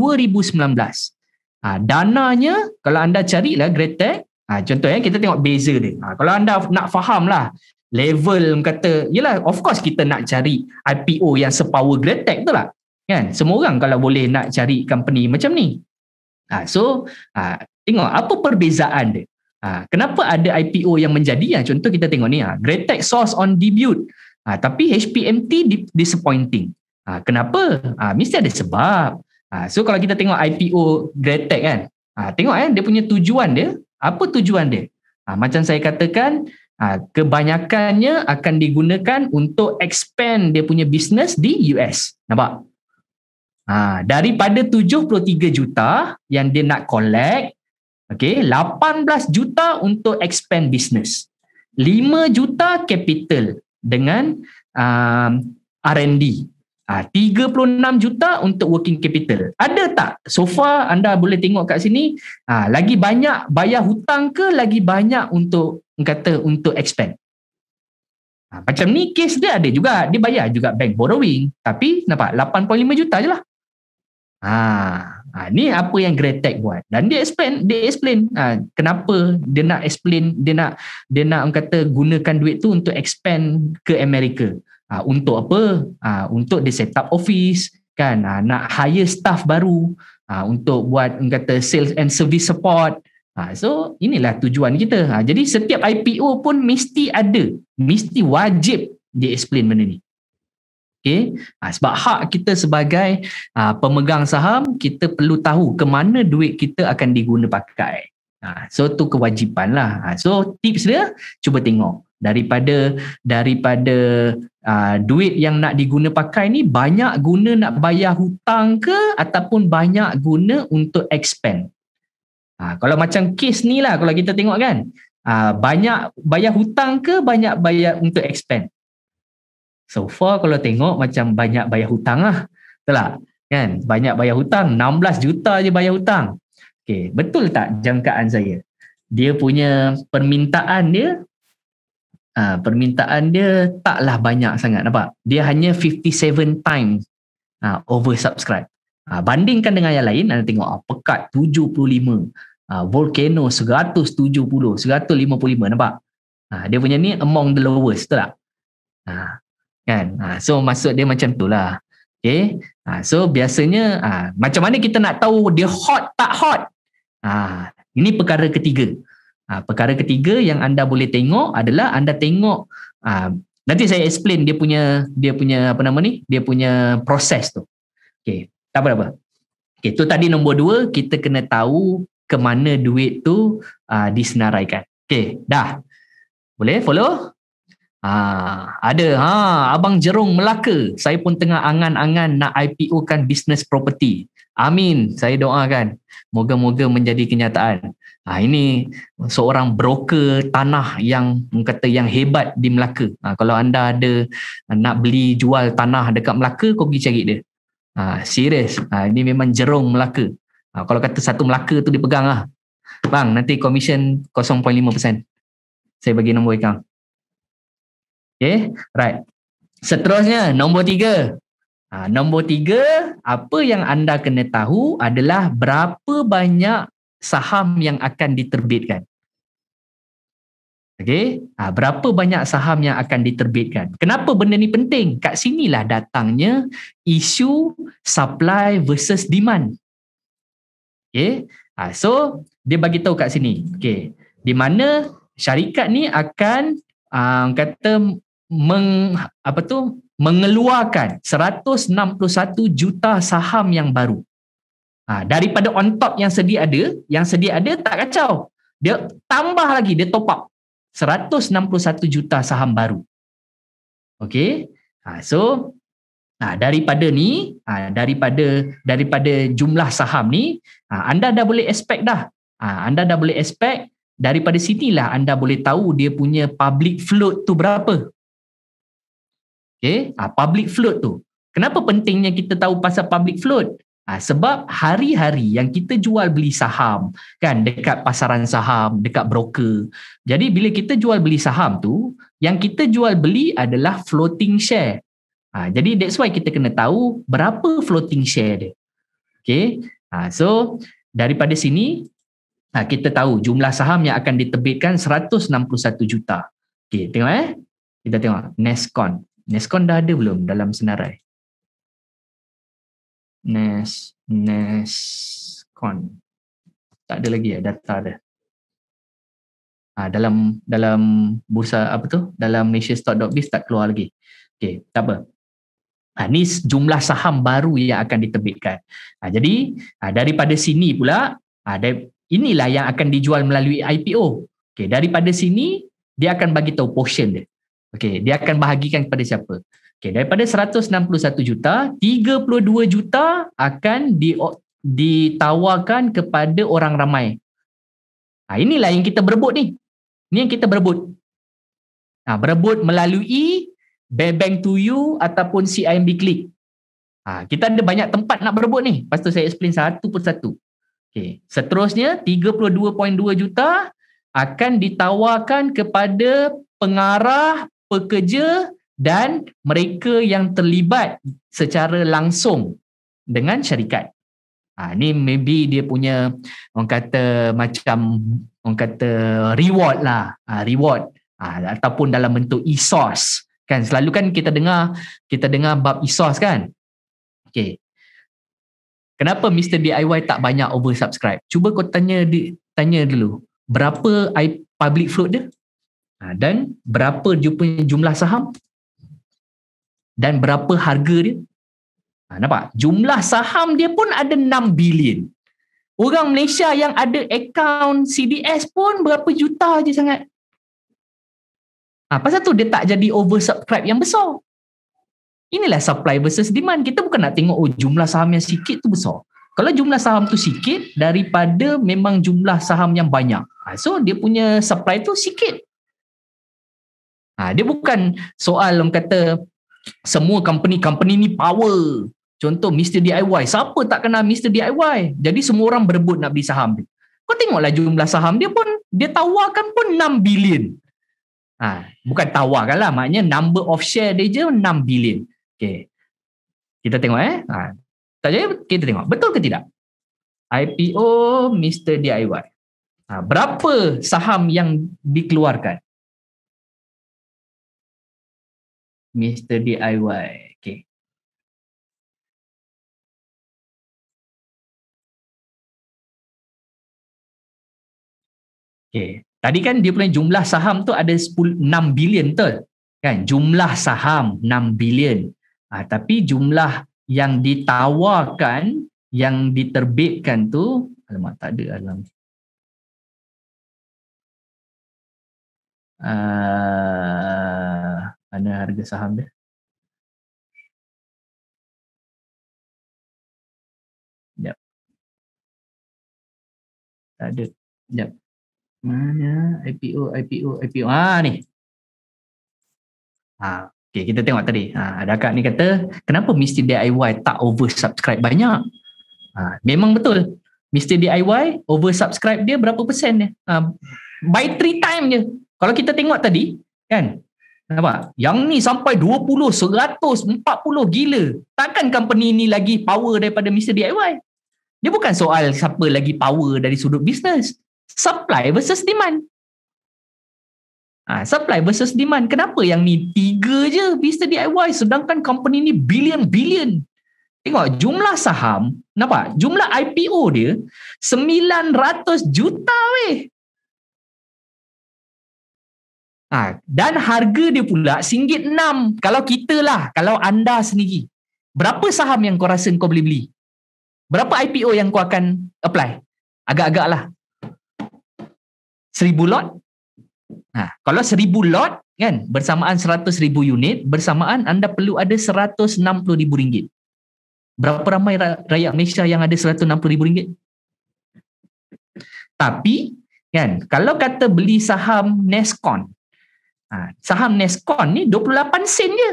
A: Ha, dananya kalau anda carilah Gretek, ha, contoh ya kita tengok beza dia. Ha, kalau anda nak faham lah level kata, yelah of course kita nak cari IPO yang sepower great tech tu lah. Kan? Semua orang kalau boleh nak cari company macam ni. Ha, so ha, tengok apa perbezaan dia. Ha, kenapa ada IPO yang menjadi? Ha, contoh kita tengok ni, ha, tech source on debut. Ha, tapi HPMT disappointing. Ha, kenapa? Ha, mesti ada sebab. Ha, so kalau kita tengok IPO Gretek kan, ha, tengok eh, dia punya tujuan dia, apa tujuan dia? Ha, macam saya katakan, ha, kebanyakannya akan digunakan untuk expand dia punya bisnes di US. Nampak? Ha, daripada 73 juta yang dia nak collect, okay, 18 juta untuk expand bisnes. 5 juta capital dengan um, R&D Ah, 36 juta untuk working capital. Ada tak? So far anda boleh tengok kat sini, ha, lagi banyak bayar hutang ke lagi banyak untuk kata untuk expand? Ha, macam ni case dia ada juga. Dia bayar juga bank borrowing. Tapi nampak 8.5 juta je lah. Ha, ha, ni apa yang Great Tech buat. Dan dia explain, dia explain ha, kenapa dia nak explain, dia nak dia nak kata gunakan duit tu untuk expand ke Amerika. Uh, untuk apa? Uh, untuk dia set up office kan uh, nak hire staff baru uh, untuk buat kata sales and service support. Uh, so inilah tujuan kita. Uh, jadi setiap IPO pun mesti ada, mesti wajib dia explain benda ni. Okay. Uh, sebab hak kita sebagai uh, pemegang saham, kita perlu tahu ke mana duit kita akan digunakan pakai. Uh, so tu kewajipan lah. Uh, so tips dia, cuba tengok daripada daripada uh, duit yang nak diguna pakai ni banyak guna nak bayar hutang ke ataupun banyak guna untuk expand. Ha, kalau macam kes ni lah kalau kita tengok kan uh, banyak bayar hutang ke banyak bayar untuk expand. So far kalau tengok macam banyak bayar hutang lah. Betul tak? Kan? Banyak bayar hutang. 16 juta je bayar hutang. Okay, betul tak jangkaan saya? Dia punya permintaan dia Ha, permintaan dia taklah banyak sangat nampak. Dia hanya 57 times ha, over subscribe. Ha, bandingkan dengan yang lain anda tengok ha, pekat 75, ha, volcano 170, 155 nampak. Ha, dia punya ni among the lowest betul tak? Ha, kan? Ha, so maksud dia macam tu lah. Okay? Ha, so biasanya ha, macam mana kita nak tahu dia hot tak hot? Ha, ini perkara ketiga. Ha, perkara ketiga yang anda boleh tengok adalah anda tengok ha, nanti saya explain dia punya dia punya apa nama ni dia punya proses tu. Okey, tak apa-apa. Okey, tu tadi nombor dua kita kena tahu ke mana duit tu ha, disenaraikan. Okey, dah. Boleh follow? Ha, ada ha abang Jerung Melaka. Saya pun tengah angan-angan nak IPO kan bisnes property. Amin. Saya doakan. Moga-moga menjadi kenyataan. Ha, ini seorang broker tanah yang kata yang hebat di Melaka. Ha, kalau anda ada ha, nak beli jual tanah dekat Melaka, kau pergi cari dia. Ha, serius. Ha, ini memang jerung Melaka. Ha, kalau kata satu Melaka tu dipegang lah. Bang, nanti komisen 0.5%. Saya bagi nombor ikan. Okay, right. Seterusnya, nombor tiga. Ha, nombor tiga, apa yang anda kena tahu adalah berapa banyak saham yang akan diterbitkan. Okey, ha, berapa banyak saham yang akan diterbitkan. Kenapa benda ni penting? Kat sinilah datangnya isu supply versus demand. Okey, ha, so dia bagi tahu kat sini. Okey, di mana syarikat ni akan um, kata meng apa tu mengeluarkan 161 juta saham yang baru. Ha, daripada on top yang sedia ada, yang sedia ada tak kacau. Dia tambah lagi, dia top up 161 juta saham baru. Okay, Ha, so ha, daripada ni, ha, daripada daripada jumlah saham ni, ha, anda dah boleh expect dah. Ha, anda dah boleh expect daripada sini lah anda boleh tahu dia punya public float tu berapa. Okay, uh, ah, public float tu. Kenapa pentingnya kita tahu pasal public float? Uh, sebab hari-hari yang kita jual beli saham kan dekat pasaran saham, dekat broker. Jadi bila kita jual beli saham tu, yang kita jual beli adalah floating share. Ha, jadi that's why kita kena tahu berapa floating share dia. Okay. Ha, so daripada sini ha, kita tahu jumlah saham yang akan diterbitkan 161 juta. Okay, tengok eh. Kita tengok Nescon. Nescon dah ada belum dalam senarai? Nes, Nescon. Tak ada lagi ya data ada. Ha, ah, dalam dalam bursa apa tu? Dalam Malaysia Stock.biz tak keluar lagi. Okey, tak apa. Ha, ni jumlah saham baru yang akan diterbitkan. Ha, jadi ha, daripada sini pula ada ha, inilah yang akan dijual melalui IPO. Okey, daripada sini dia akan bagi tahu portion dia. Okey, dia akan bahagikan kepada siapa? Okey, daripada 161 juta, 32 juta akan di ditawarkan kepada orang ramai. Ha, inilah yang kita berebut ni. Ni yang kita berebut. Ha, berebut melalui BeBank to You ataupun CIMB Click. Ha, kita ada banyak tempat nak berebut ni. Lepas tu saya explain satu per satu. Okay. Seterusnya, 32.2 juta akan ditawarkan kepada pengarah pekerja dan mereka yang terlibat secara langsung dengan syarikat. Ha, ni maybe dia punya orang kata macam orang kata reward lah, ha, reward ha, ataupun dalam bentuk ESOS. Kan selalu kan kita dengar kita dengar bab ESOS kan? Okay. Kenapa Mr. DIY tak banyak oversubscribe? Cuba kau tanya tanya dulu. Berapa I, public float dia? Ha, dan berapa dia punya jumlah saham? Dan berapa harga dia? Ha, nampak? Jumlah saham dia pun ada 6 bilion. Orang Malaysia yang ada akaun CDS pun berapa juta je sangat. Ha, pasal tu dia tak jadi oversubscribe yang besar. Inilah supply versus demand. Kita bukan nak tengok oh, jumlah saham yang sikit tu besar. Kalau jumlah saham tu sikit daripada memang jumlah saham yang banyak. Ha, so dia punya supply tu sikit Ha, dia bukan soal orang kata semua company-company ni power. Contoh Mr. DIY. Siapa tak kenal Mr. DIY? Jadi semua orang berebut nak beli saham dia. Kau tengoklah jumlah saham dia pun, dia tawarkan pun 6 bilion. Ha, bukan tawarkan lah, maknanya number of share dia je 6 bilion. Okay. Kita tengok eh. Ha. Tak jadi kita tengok. Betul ke tidak? IPO Mr. DIY. Ha,
B: berapa saham yang dikeluarkan? Mr. DIY. Okay.
A: Okay. Tadi kan dia punya jumlah saham tu ada 10, 6 bilion tu. Kan? Jumlah saham 6 bilion. Ha, tapi jumlah yang ditawarkan, yang diterbitkan tu, alamak tak ada alam.
B: Uh, ah, mana harga saham dia. Jap. Tak ada. Jap.
A: Mana IPO, IPO, IPO. Ah ha, ni. Ah, ha, Okay, kita tengok tadi. Ha, Adakah ni kata, kenapa Mr. DIY tak oversubscribe banyak? Ha, memang betul. Mr. DIY oversubscribe dia berapa persen dia? Ha, by three time je. Kalau kita tengok tadi, kan? Nampak? Yang ni sampai 20, 140 gila. Takkan company ni lagi power daripada Mr. DIY? Dia bukan soal siapa lagi power dari sudut bisnes. Supply versus demand. Ha, supply versus demand. Kenapa yang ni tiga je Mr. DIY sedangkan company ni billion-billion. Tengok jumlah saham, nampak? Jumlah IPO dia 900 juta weh.
B: Ha, dan harga dia pula
A: RM1.6 kalau kita lah, kalau anda sendiri. Berapa saham yang kau rasa kau boleh beli? Berapa IPO yang kau akan apply? Agak-agak lah. Seribu lot? Ha, kalau seribu lot, kan bersamaan 100 ribu unit bersamaan anda perlu ada 160 ribu ringgit berapa ramai rakyat Malaysia yang ada 160 ribu ringgit tapi kan kalau kata beli saham Nescon Ha, saham Nescon ni 28 sen je.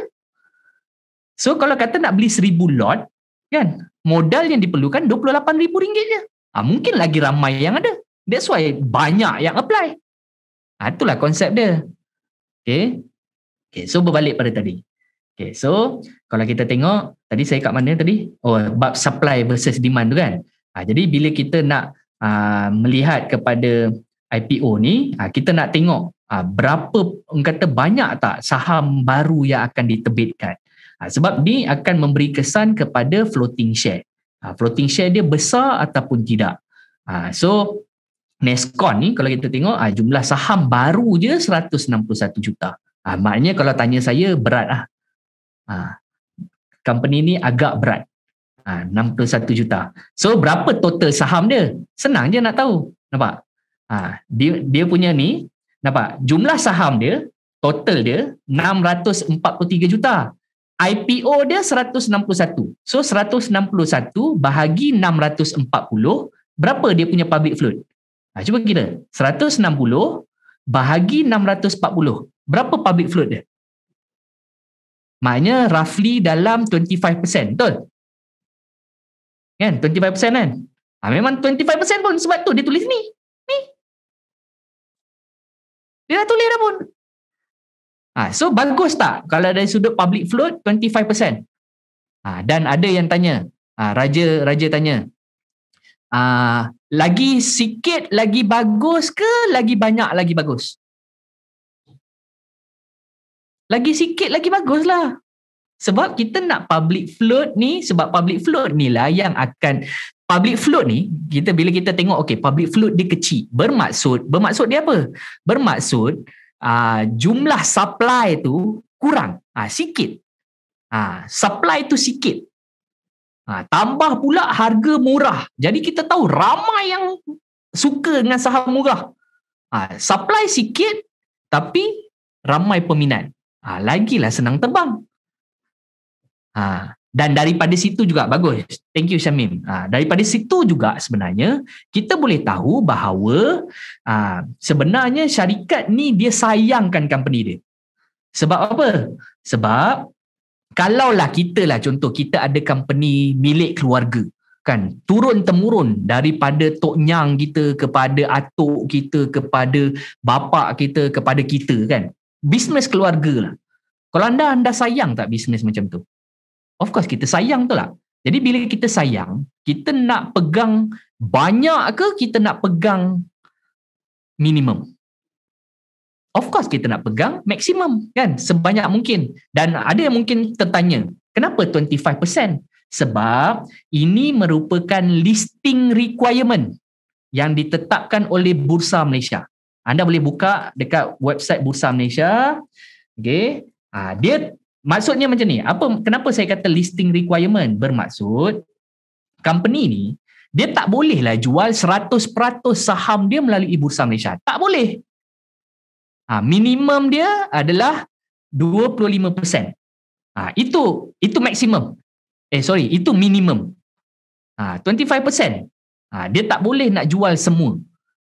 A: So kalau kata nak beli 1000 lot, kan? Modal yang diperlukan 28000 ringgit je. Ha, mungkin lagi ramai yang ada. That's why banyak yang apply. Ha, itulah konsep dia. Okay. okay. So berbalik pada tadi. Okay, so kalau kita tengok tadi saya kat mana tadi? Oh, bab supply versus demand tu kan? Ha, jadi bila kita nak uh, melihat kepada IPO ni, uh, kita nak tengok ha, berapa kata banyak tak saham baru yang akan diterbitkan ha, sebab ni akan memberi kesan kepada floating share ha, floating share dia besar ataupun tidak ha, so Nescon ni kalau kita tengok ha, jumlah saham baru je 161 juta ha, maknanya kalau tanya saya berat lah ha, company ni agak berat Ha, 61 juta. So berapa total saham dia? Senang je nak tahu. Nampak? Ha, dia dia punya ni Nampak? Jumlah saham dia, total dia 643 juta. IPO dia 161. So 161 bahagi 640, berapa dia punya public float? Ha, cuba kira. 160 bahagi 640. Berapa public float dia? Maknanya roughly dalam 25%, betul?
B: Kan? 25% kan? Ha, memang 25% pun sebab tu dia tulis ni. Dia dah tulis dah pun. Ha, so bagus tak
A: kalau dari sudut public float 25%? Ha, dan ada yang tanya. Ha, raja raja tanya. Ha, lagi sikit lagi bagus ke lagi banyak lagi bagus? Lagi sikit lagi bagus lah. Sebab kita nak public float ni, sebab public float ni lah yang akan public float ni kita bila kita tengok okay public float dia kecil bermaksud bermaksud dia apa bermaksud uh, jumlah supply tu kurang uh, sikit uh, supply tu sikit uh, tambah pula harga murah jadi kita tahu ramai yang suka dengan saham murah uh, supply sikit tapi ramai peminat uh, lagilah senang tebang. uh, dan daripada situ juga bagus thank you Syamim ha, daripada situ juga sebenarnya kita boleh tahu bahawa ha, sebenarnya syarikat ni dia sayangkan company dia sebab apa sebab kalaulah kita lah contoh kita ada company milik keluarga kan turun temurun daripada tok nyang kita kepada atuk kita kepada bapa kita kepada kita kan bisnes keluarga lah kalau anda anda sayang tak bisnes macam tu Of course kita sayang tu lah. Jadi bila kita sayang, kita nak pegang banyak ke kita nak pegang minimum? Of course kita nak pegang maksimum kan sebanyak mungkin dan ada yang mungkin tertanya kenapa 25% sebab ini merupakan listing requirement yang ditetapkan oleh Bursa Malaysia. Anda boleh buka dekat website Bursa Malaysia. okay? Ha, ah, dia Maksudnya macam ni, apa kenapa saya kata listing requirement bermaksud company ni dia tak bolehlah jual 100% saham dia melalui e Bursa Malaysia. Tak boleh. Ha, minimum dia adalah 25%. Ha, itu itu maksimum. Eh sorry, itu minimum. Ha, 25%. Ha, dia tak boleh nak jual semua.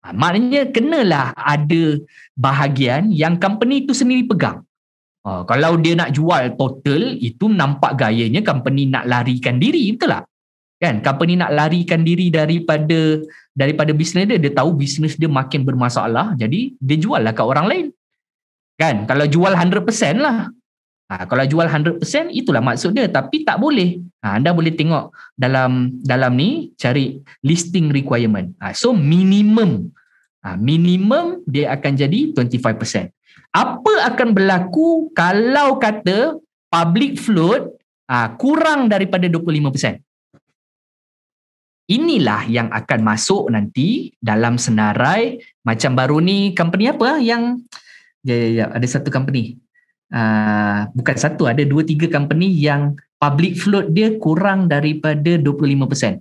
A: Ha, maknanya kenalah ada bahagian yang company itu sendiri pegang. Uh, kalau dia nak jual total, itu nampak gayanya company nak larikan diri, betul tak? Kan? Company nak larikan diri daripada daripada bisnes dia, dia tahu bisnes dia makin bermasalah, jadi dia jual lah kat orang lain. Kan? Kalau jual 100% lah. Ha, kalau jual 100% itulah maksud dia tapi tak boleh. Ha, anda boleh tengok dalam dalam ni cari listing requirement. Ha, so minimum ha, minimum dia akan jadi 25% apa akan berlaku kalau kata public float uh, kurang daripada 25%? Inilah yang akan masuk nanti dalam senarai macam baru ni company apa yang ya ya ya ada satu company uh, bukan satu ada dua tiga company yang public float dia kurang daripada 25%.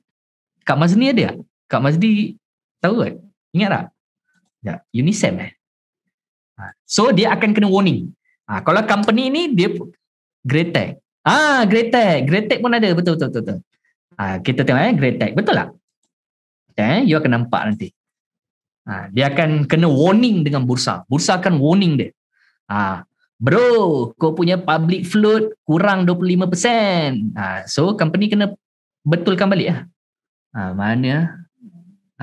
A: Kak Mazni ada? Kak Mazdi tahu tak? Ingat tak? Ya, Unisem eh. So dia akan kena warning. Ha, kalau company ni dia Gretek. Ah, Gretek. Gretek pun ada. Betul betul betul. betul. Ha, kita tengok eh Gretek. Betul tak? Okay, eh? you akan nampak nanti. Ha, dia akan kena warning dengan bursa. Bursa akan warning dia. Ha, bro, kau punya public float kurang 25%. Ha, so company kena betulkan balik lah. Ha, mana?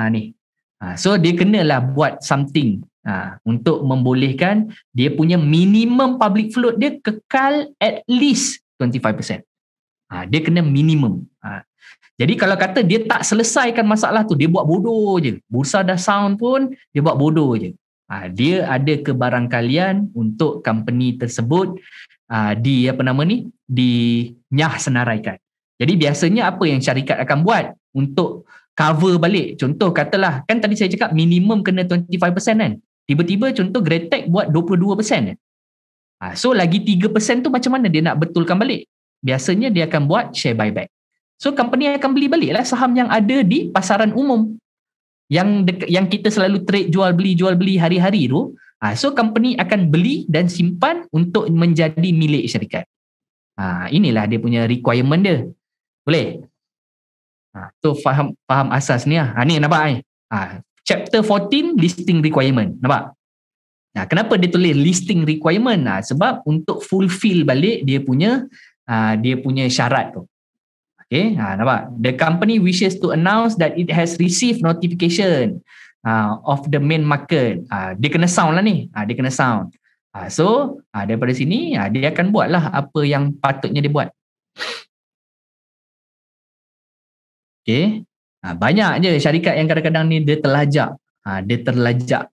A: Ha, ni. Ha, so dia kenalah buat something ha, untuk membolehkan dia punya minimum public float dia kekal at least 25%. Ha, dia kena minimum. Ha. Jadi kalau kata dia tak selesaikan masalah tu, dia buat bodoh je. Bursa dah sound pun, dia buat bodoh je. Ha, dia ada kebarangkalian untuk company tersebut ha, di apa nama ni? Dinyah senaraikan. Jadi biasanya apa yang syarikat akan buat untuk cover balik. Contoh katalah, kan tadi saya cakap minimum kena 25% kan? Tiba-tiba contoh Gretek buat 22% je. Ah, so lagi 3% tu macam mana dia nak betulkan balik? Biasanya dia akan buat share buyback. So company akan beli balik lah saham yang ada di pasaran umum. Yang deka, yang kita selalu trade jual beli jual beli hari-hari tu. Ah, so company akan beli dan simpan untuk menjadi milik syarikat. Ah, inilah dia punya requirement dia. Boleh? Ha, so faham faham asas ni lah. Ha, ni nampak ni? chapter 14 listing requirement nampak nah kenapa dia tulis listing requirement nah sebab untuk fulfill balik dia punya uh, dia punya syarat tu Okay, ha nah, nampak the company wishes to announce that it has received notification uh, of the main market uh, dia kena sound lah ni uh, dia kena sound uh, so uh, daripada sini uh, dia akan buat lah apa yang patutnya dia buat Okay, Ha, banyak je syarikat yang kadang-kadang ni dia terlajak. Ha, dia terlajak.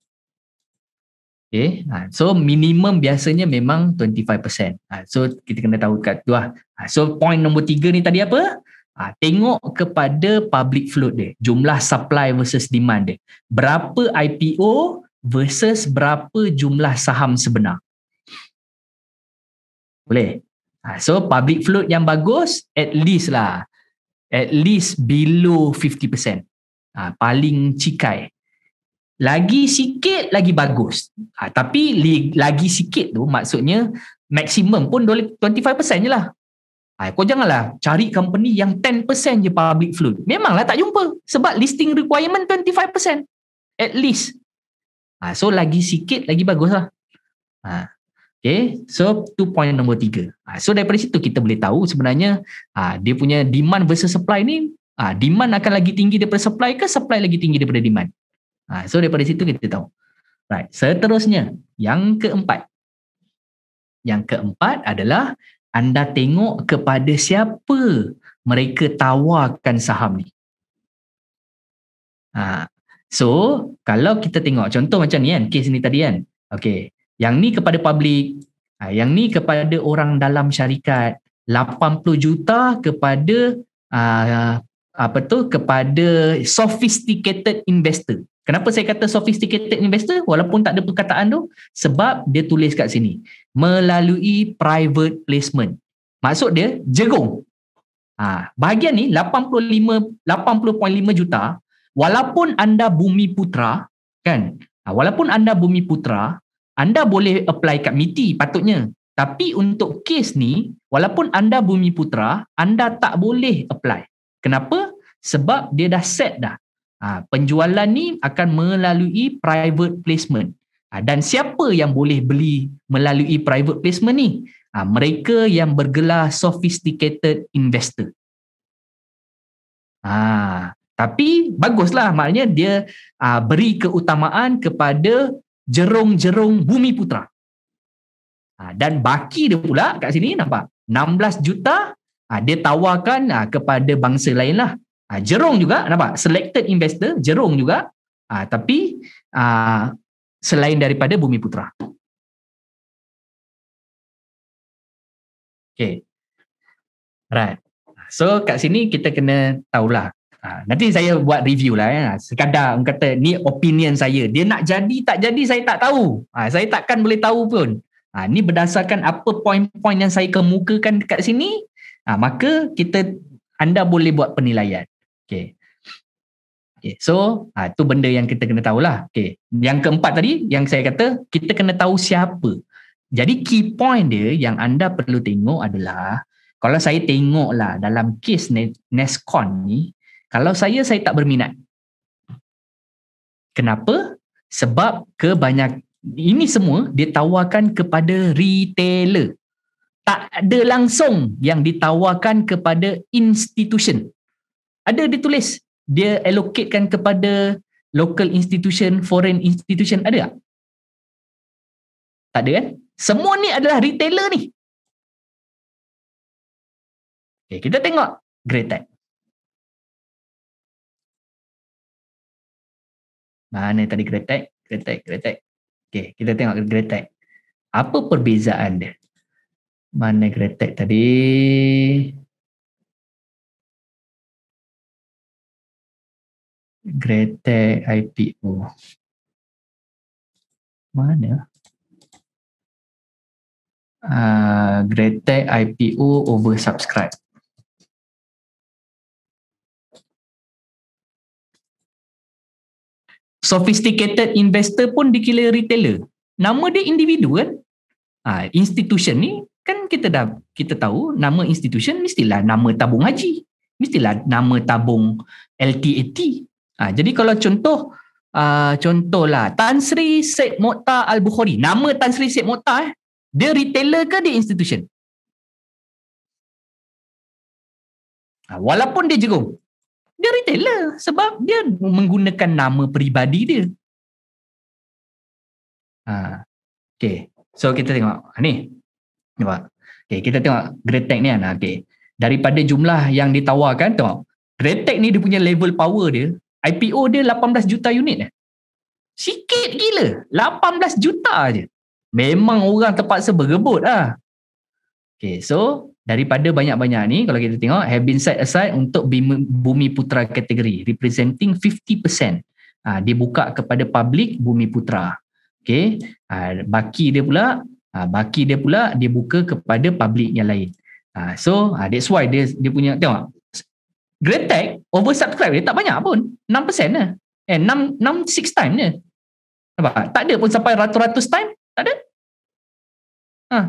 A: Okay. Ha, so minimum biasanya memang 25%. Ha, so kita kena tahu kat tu lah. Ha, so point nombor tiga ni tadi apa? Ha, tengok kepada public float dia. Jumlah supply versus demand dia. Berapa IPO versus berapa jumlah saham sebenar. Boleh? Ha, so public float yang bagus at least lah at least below 50%. Ha, ah, paling cikai. Lagi sikit lagi bagus. Ha, tapi li, lagi sikit tu maksudnya maksimum pun 25% je lah. Ha, kau janganlah cari company yang 10% je public float. Memanglah tak jumpa. Sebab listing requirement 25%. At least. Ha, so lagi sikit lagi bagus lah. Ha. Okay, so tu point nombor tiga. Ah, so daripada situ kita boleh tahu sebenarnya ah, dia punya demand versus supply ni ah, demand akan lagi tinggi daripada supply ke supply lagi tinggi daripada demand. So daripada situ kita tahu. Right, seterusnya yang keempat. Yang keempat adalah anda tengok kepada siapa mereka tawarkan saham ni. So kalau kita tengok contoh macam ni kan, kes ni tadi kan. Okay, yang ni kepada publik, ha, yang ni kepada orang dalam syarikat. 80 juta kepada uh, apa tu kepada sophisticated investor. Kenapa saya kata sophisticated investor walaupun tak ada perkataan tu? Sebab dia tulis kat sini. Melalui private placement. Maksud dia jegung. Ha, bahagian ni 85 80.5 juta walaupun anda bumi putra kan? Ha, walaupun anda bumi putra anda boleh apply kat MITI patutnya. Tapi untuk case ni, walaupun anda bumi putra, anda tak boleh apply. Kenapa? Sebab dia dah set dah. Ha, penjualan ni akan melalui private placement. Ha, dan siapa yang boleh beli melalui private placement ni? Ha, mereka yang bergelar sophisticated investor. Ha, tapi baguslah maknanya dia ha, beri keutamaan kepada jerung-jerung bumi putra. Ha, dan baki dia pula kat sini nampak 16 juta ha, dia tawarkan ha, kepada bangsa lain lah. Ha, jerung juga nampak selected investor jerung juga ha, tapi ha,
B: selain daripada bumi putra.
A: Okay. Right. So kat sini kita kena tahulah Ha, nanti saya buat review lah ya. Sekadar orang kata ni opinion saya. Dia nak jadi tak jadi saya tak tahu. Ha, saya takkan boleh tahu pun. Ha, ni berdasarkan apa poin-poin yang saya kemukakan dekat sini. Ha, maka kita anda boleh buat penilaian. Okay. Okay, so ha, tu benda yang kita kena tahulah. Okay. Yang keempat tadi yang saya kata kita kena tahu siapa. Jadi key point dia yang anda perlu tengok adalah kalau saya tengok lah dalam kes Nescon ni kalau saya, saya tak berminat. Kenapa? Sebab kebanyak ini semua ditawarkan kepada retailer. Tak ada langsung yang ditawarkan kepada institution. Ada ditulis. Dia allocatekan kepada local institution, foreign institution. Ada tak? Tak ada kan? Semua ni adalah retailer ni.
B: Okay, kita tengok Great Tech. Mana tadi Gretek? Gretek, Gretek. Okey, kita tengok Gretek. Apa perbezaan dia? Mana Gretek tadi? Gretek IPO. Mana? Uh, Gretek IPO oversubscribe. sophisticated investor pun
A: dikira retailer. Nama dia individu kan? Ha, institution ni kan kita dah kita tahu nama institution mestilah nama tabung haji. Mestilah nama tabung LTAT. Ha, jadi kalau contoh uh, contohlah Tan Sri Syed Mokhtar Al-Bukhari. Nama Tan Sri Syed Mokhtar eh, dia retailer ke dia institution?
B: Ha, walaupun dia jerung,
A: dia retailer lah, sebab dia menggunakan nama peribadi dia. Ha. Okay. So kita tengok ha, ni. Nampak? Okay, kita tengok Great Tech ni kan. Ha, okay. Daripada jumlah yang ditawarkan tengok. Great Tech ni dia punya level power dia. IPO dia 18 juta unit. Eh. Sikit gila. 18 juta je. Memang orang terpaksa berebut lah. Okay, so daripada banyak-banyak ni kalau kita tengok have been set aside untuk bumi putra kategori representing 50% uh, ah, dia buka kepada public bumi putra okay uh, baki dia pula uh, baki dia pula dia buka kepada public yang lain uh, so uh, that's why dia dia punya tengok great Tech oversubscribe dia tak banyak pun 6% lah eh 6, 6 6 time nampak tak ada pun sampai ratus-ratus time tak ada ha,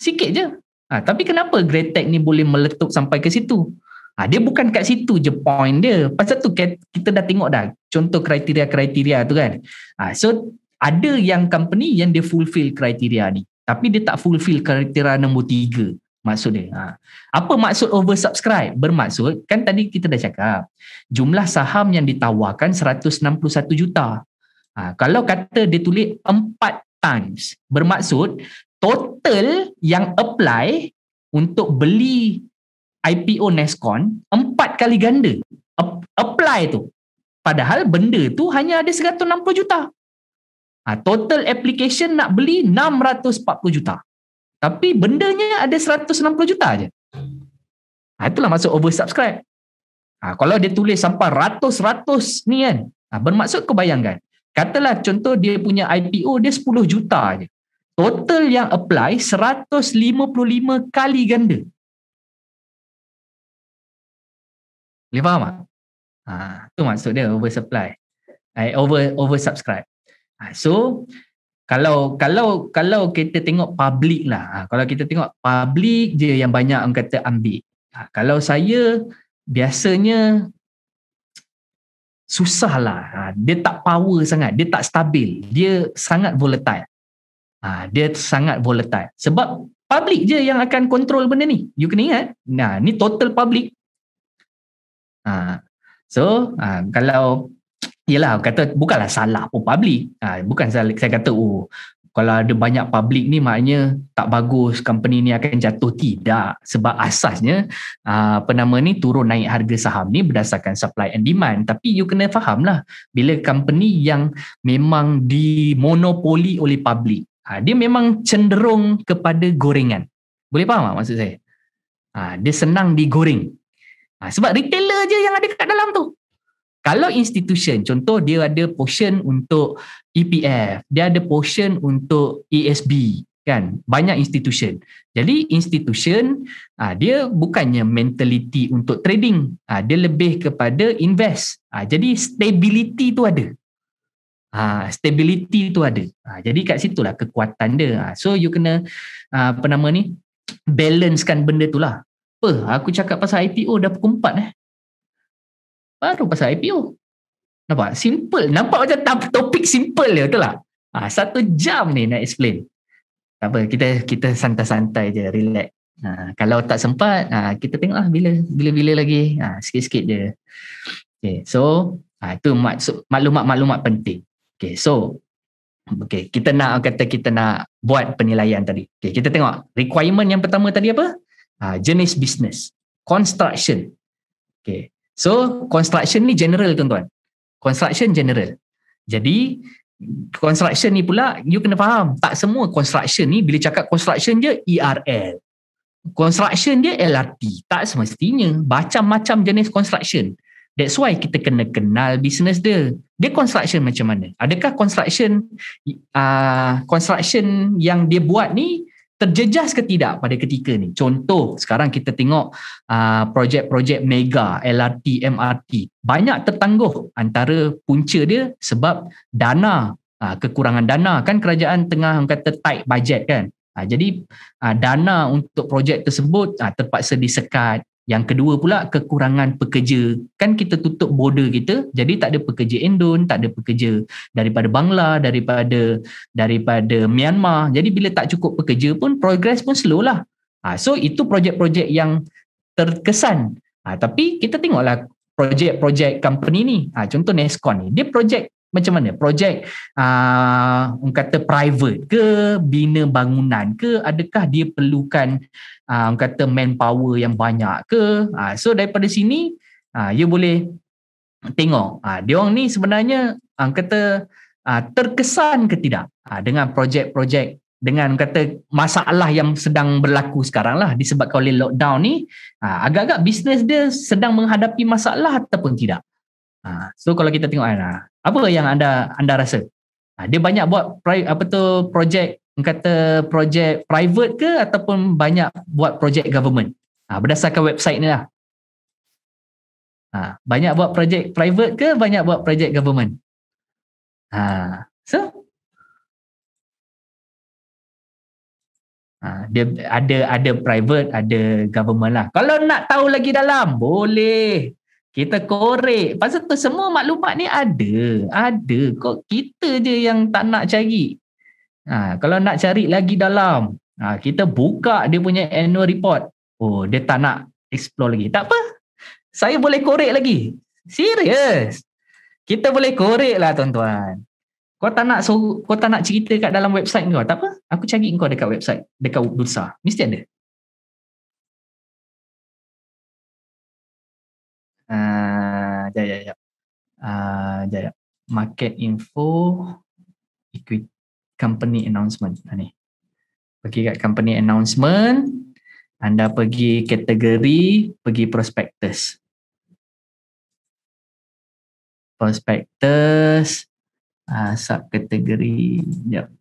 A: sikit je Ha, tapi kenapa Great Tech ni boleh meletup sampai ke situ? Ha, dia bukan kat situ je point dia. Pasal tu kita dah tengok dah contoh kriteria-kriteria tu kan. Ha, so ada yang company yang dia fulfill kriteria ni. Tapi dia tak fulfill kriteria nombor tiga maksud dia. Ha. Apa maksud oversubscribe? Bermaksud kan tadi kita dah cakap jumlah saham yang ditawarkan 161 juta. Ha, kalau kata dia tulis 4 times bermaksud total yang apply untuk beli IPO Nescon empat kali ganda apply tu padahal benda tu hanya ada 160 juta ha, total application nak beli 640 juta tapi bendanya ada 160 juta je ha, itulah maksud oversubscribe ha, kalau dia tulis sampai ratus-ratus ni kan ha, bermaksud kebayangkan katalah contoh dia punya IPO dia 10 juta je total yang apply 155
B: kali ganda. Boleh faham tak?
A: Ha, tu maksud dia oversupply. I over subscribe. Ha, so kalau kalau kalau kita tengok public lah. Ha, kalau kita tengok public je yang banyak orang kata ambil. Ha, kalau saya biasanya susahlah. Ha, dia tak power sangat. Dia tak stabil. Dia sangat volatile. Ha, dia sangat volatile. Sebab public je yang akan kontrol benda ni. You kena ingat. Nah, ni total public. Ha, so, ha, kalau Yelah, kata bukanlah salah pun public. Ha, bukan salah, saya kata, oh, kalau ada banyak public ni maknanya tak bagus company ni akan jatuh. Tidak. Sebab asasnya ha, apa nama ni turun naik harga saham ni berdasarkan supply and demand. Tapi you kena faham lah bila company yang memang dimonopoli oleh public. Ha, dia memang cenderung kepada gorengan. Boleh faham tak maksud saya? Ha, dia senang digoreng. Ha, sebab retailer je yang ada kat dalam tu. Kalau institusi, contoh dia ada portion untuk EPF, dia ada portion untuk ESB, kan? Banyak institusi. Jadi institusi ha, dia bukannya mentaliti untuk trading. Ha, dia lebih kepada invest. Ha, jadi stability tu ada. Ha, stability tu ada. Ha, jadi kat situ lah kekuatan dia. Ha, so you kena ha, apa nama ni balancekan benda tu lah. Apa? Aku cakap pasal IPO dah pukul 4 eh. Baru pasal IPO. Nampak? Simple. Nampak macam topik simple je betul tak? Ha, satu jam ni nak explain. Tak apa, kita kita santai-santai je, relax. Ha, kalau tak sempat, ha, kita tengoklah bila bila-bila lagi. Ha, sikit-sikit je. Okay, so Ha, itu maklumat-maklumat penting. Okay, so okay, kita nak kata kita nak buat penilaian tadi. Okay, kita tengok requirement yang pertama tadi apa? Uh, jenis business Construction. Okay, so construction ni general tuan-tuan. Construction general. Jadi, construction ni pula, you kena faham. Tak semua construction ni, bila cakap construction je, ERL. Construction dia LRT. Tak semestinya. Macam-macam jenis construction. That's why kita kena kenal business dia. Dia construction macam mana? Adakah construction uh, construction yang dia buat ni terjejas ke tidak pada ketika ni? Contoh, sekarang kita tengok uh, projek-projek mega LRT, MRT. Banyak tertangguh antara punca dia sebab dana, uh, kekurangan dana. Kan kerajaan tengah kata tight budget kan? Uh, jadi uh, dana untuk projek tersebut uh, terpaksa disekat. Yang kedua pula kekurangan pekerja. Kan kita tutup border kita, jadi tak ada pekerja Indon, tak ada pekerja daripada Bangla, daripada daripada Myanmar. Jadi bila tak cukup pekerja pun progress pun slow lah. Ha, so itu projek-projek yang terkesan. Ha, tapi kita tengoklah projek-projek company ni. Ha, contoh Nescon ni. Dia projek macam mana projek ah uh, kata private ke bina bangunan ke adakah dia perlukan ah uh, kata manpower yang banyak ke uh, so daripada sini ah uh, you boleh tengok ah uh, dia orang ni sebenarnya ah uh, kata uh, terkesan ke tidak uh, dengan projek-projek dengan kata masalah yang sedang berlaku sekarang lah disebabkan oleh lockdown ni agak-agak bisnes dia sedang menghadapi masalah ataupun tidak so kalau kita tengok apa yang anda anda rasa ha, dia banyak buat apa tu projek kata projek private ke ataupun banyak buat projek government ha, berdasarkan website ni lah ha, banyak buat projek private ke banyak buat projek government ha so dia ada ada private ada government lah kalau nak tahu lagi dalam boleh kita korek pasal tu semua maklumat ni ada ada kok kita je yang tak nak cari ha, kalau nak cari lagi dalam ha, kita buka dia punya annual report oh dia tak nak explore lagi tak apa saya boleh korek lagi serius kita boleh korek lah tuan-tuan kau tak nak so, kau tak nak cerita kat dalam website kau tak apa aku cari kau dekat website dekat Bursa mesti ada
B: Ah, jap,
A: jap, jap. Uh, jap, Market info, equity, company announcement. Ha, ni. Pergi kat company announcement, anda pergi kategori, pergi prospectus.
B: Prospectus, uh, subkategori, jap.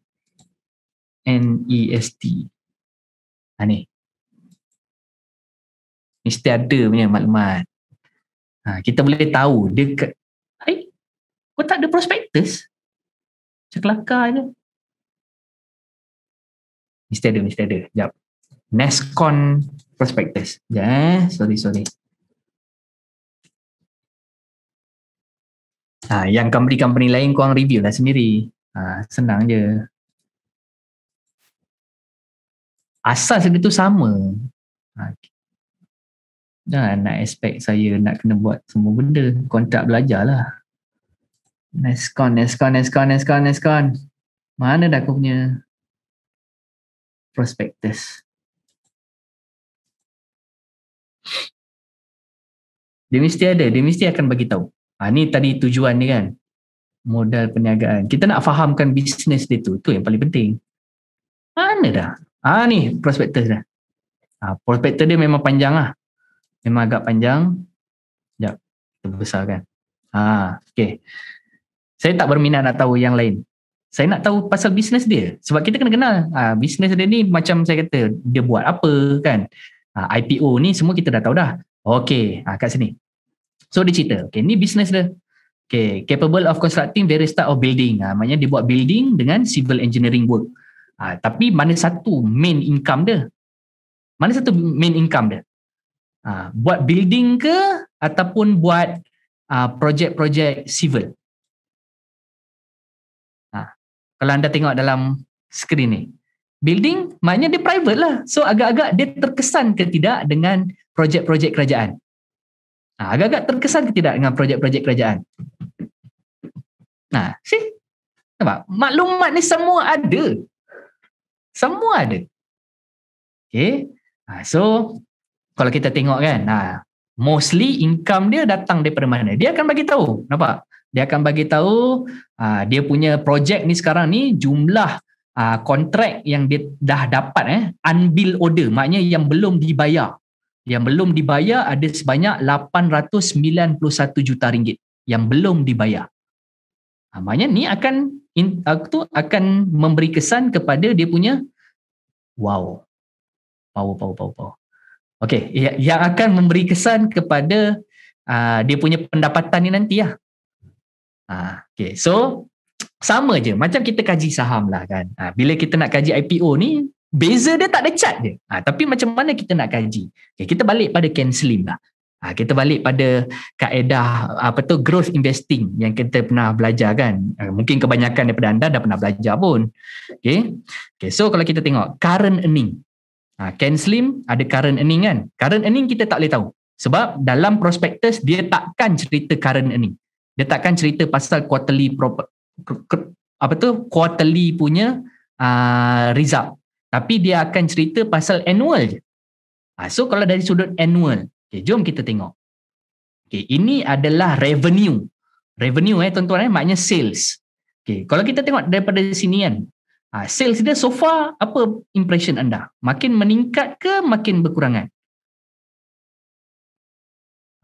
B: NEST. Ha, ni. Mesti ada punya maklumat. Ha, kita boleh tahu dia ke, hey, kau tak ada prospectus? Macam kelakar je. Mesti ada, mesti ada. Sekejap. Nescon prospectus. Ya, eh. Sorry, sorry. Ha, yang company-company lain korang review lah sendiri. Ha, senang je. Asas dia tu sama.
A: Okay. Ha, ha, nak expect saya nak kena buat semua benda kontrak belajar lah Nescon, Nescon, Nescon, Nescon, Nescon
B: mana dah aku punya prospectus dia mesti ada, dia mesti akan bagi tahu.
A: Ha, ni tadi tujuan dia kan modal perniagaan. Kita nak fahamkan bisnes dia tu. Tu yang paling penting. Mana dah? Ah ha, ni prospectus dah. Ah ha, prospektus dia memang panjang lah memang agak panjang. Sekejap, kita besarkan. Ah, ha, okay. Saya tak berminat nak tahu yang lain. Saya nak tahu pasal bisnes dia. Sebab kita kena kenal ha, bisnes dia ni macam saya kata, dia buat apa kan. Ha, IPO ni semua kita dah tahu dah. Okay, ha, kat sini. So dia cerita, okay, ni bisnes dia. Okay, capable of constructing various type of building. Ha, maknanya dia buat building dengan civil engineering work. Ha, tapi mana satu main income dia? Mana satu main income dia? Ha, buat building ke ataupun buat uh, projek-projek civil? Ha, kalau anda tengok dalam skrin ni. Building maknanya dia private lah. So agak-agak dia terkesan ke tidak dengan projek-projek kerajaan? Ha, agak-agak terkesan ke tidak dengan projek-projek kerajaan? Nah, ha, sih. Nampak? Maklumat ni semua ada. Semua ada. Okay. Ha, so, kalau kita tengok kan nah ha, mostly income dia datang daripada mana dia akan bagi tahu nampak dia akan bagi tahu uh, dia punya projek ni sekarang ni jumlah uh, ha, kontrak yang dia dah dapat eh unbilled order maknanya yang belum dibayar yang belum dibayar ada sebanyak 891 juta ringgit yang belum dibayar uh, maknanya ni akan in, uh, tu akan memberi kesan kepada dia punya wow power power power power Okey, ya-, yang akan memberi kesan kepada uh, dia punya pendapatan ni nanti lah. Uh, ah, okay. So, sama je. Macam kita kaji saham lah kan. Uh, bila kita nak kaji IPO ni, beza dia tak ada cat je. Uh, tapi macam mana kita nak kaji? Okay, kita balik pada Ken Slim lah. Uh, kita balik pada kaedah apa tu growth investing yang kita pernah belajar kan. Uh, mungkin kebanyakan daripada anda dah pernah belajar pun. Okay. okay. So, kalau kita tengok current earning. Ha, Ken Slim ada current earning kan? Current earning kita tak boleh tahu. Sebab dalam prospectus dia takkan cerita current earning. Dia takkan cerita pasal quarterly pro, apa tu quarterly punya uh, result. Tapi dia akan cerita pasal annual je. Ha, so kalau dari sudut annual, okay, jom kita tengok. Okay, ini adalah revenue. Revenue eh tuan-tuan eh maknanya sales. Okay, kalau kita tengok daripada sini kan, Ha, sales dia so far apa impression anda? Makin meningkat ke makin berkurangan?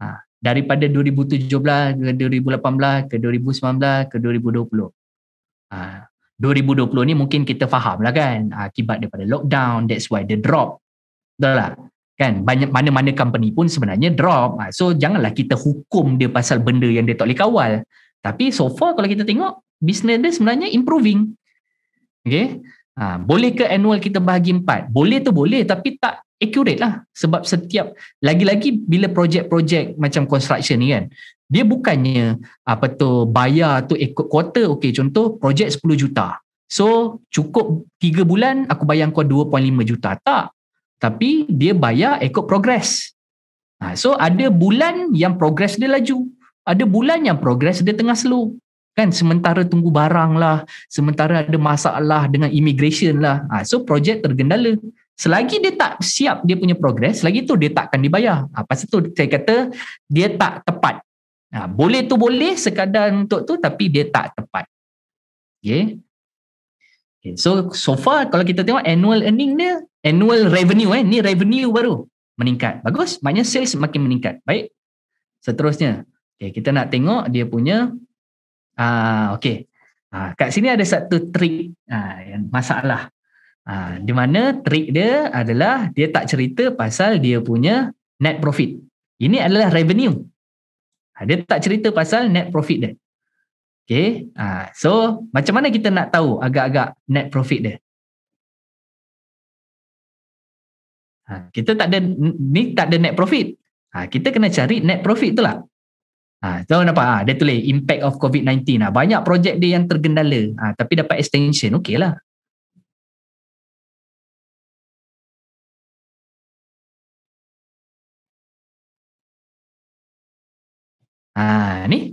A: Ha, daripada 2017 ke 2018 ke 2019 ke 2020. Ha, 2020 ni mungkin kita faham lah kan ha, akibat daripada lockdown that's why the drop betul lah kan banyak mana-mana company pun sebenarnya drop ha, so janganlah kita hukum dia pasal benda yang dia tak boleh kawal tapi so far kalau kita tengok business dia sebenarnya improving Okay? Ha, boleh ke annual kita bahagi empat? Boleh tu boleh tapi tak accurate lah. Sebab setiap, lagi-lagi bila projek-projek macam construction ni kan, dia bukannya apa tu bayar tu ikut quarter. Okay contoh projek 10 juta. So cukup 3 bulan aku bayar kau 2.5 juta. Tak. Tapi dia bayar ikut progress. Ha, so ada bulan yang progress dia laju. Ada bulan yang progress dia tengah slow kan sementara tunggu barang lah sementara ada masalah dengan immigration lah ha, so projek tergendala selagi dia tak siap dia punya progress selagi tu dia takkan dibayar ha, pasal tu saya kata dia tak tepat ha, boleh tu boleh sekadar untuk tu tapi dia tak tepat okay. okay. so so far kalau kita tengok annual earning dia annual revenue eh ni revenue baru meningkat bagus maknanya sales makin meningkat baik seterusnya okay, kita nak tengok dia punya Ah, okay. Ah, kat sini ada satu trik ah, masalah. Ah, di mana trik dia adalah dia tak cerita pasal dia punya net profit. Ini adalah revenue. Ah, dia tak cerita pasal net profit dia. Okay. Ah, so, macam mana kita nak tahu agak-agak
B: net profit dia? Ha, kita tak ada
A: ni tak ada net profit. Ha, kita kena cari net profit tu lah. Ha, tahu nampak? Ha, dia tulis impact of COVID-19. Ha, banyak projek dia yang tergendala ha, tapi dapat extension. Okey
B: lah. Ha, ni.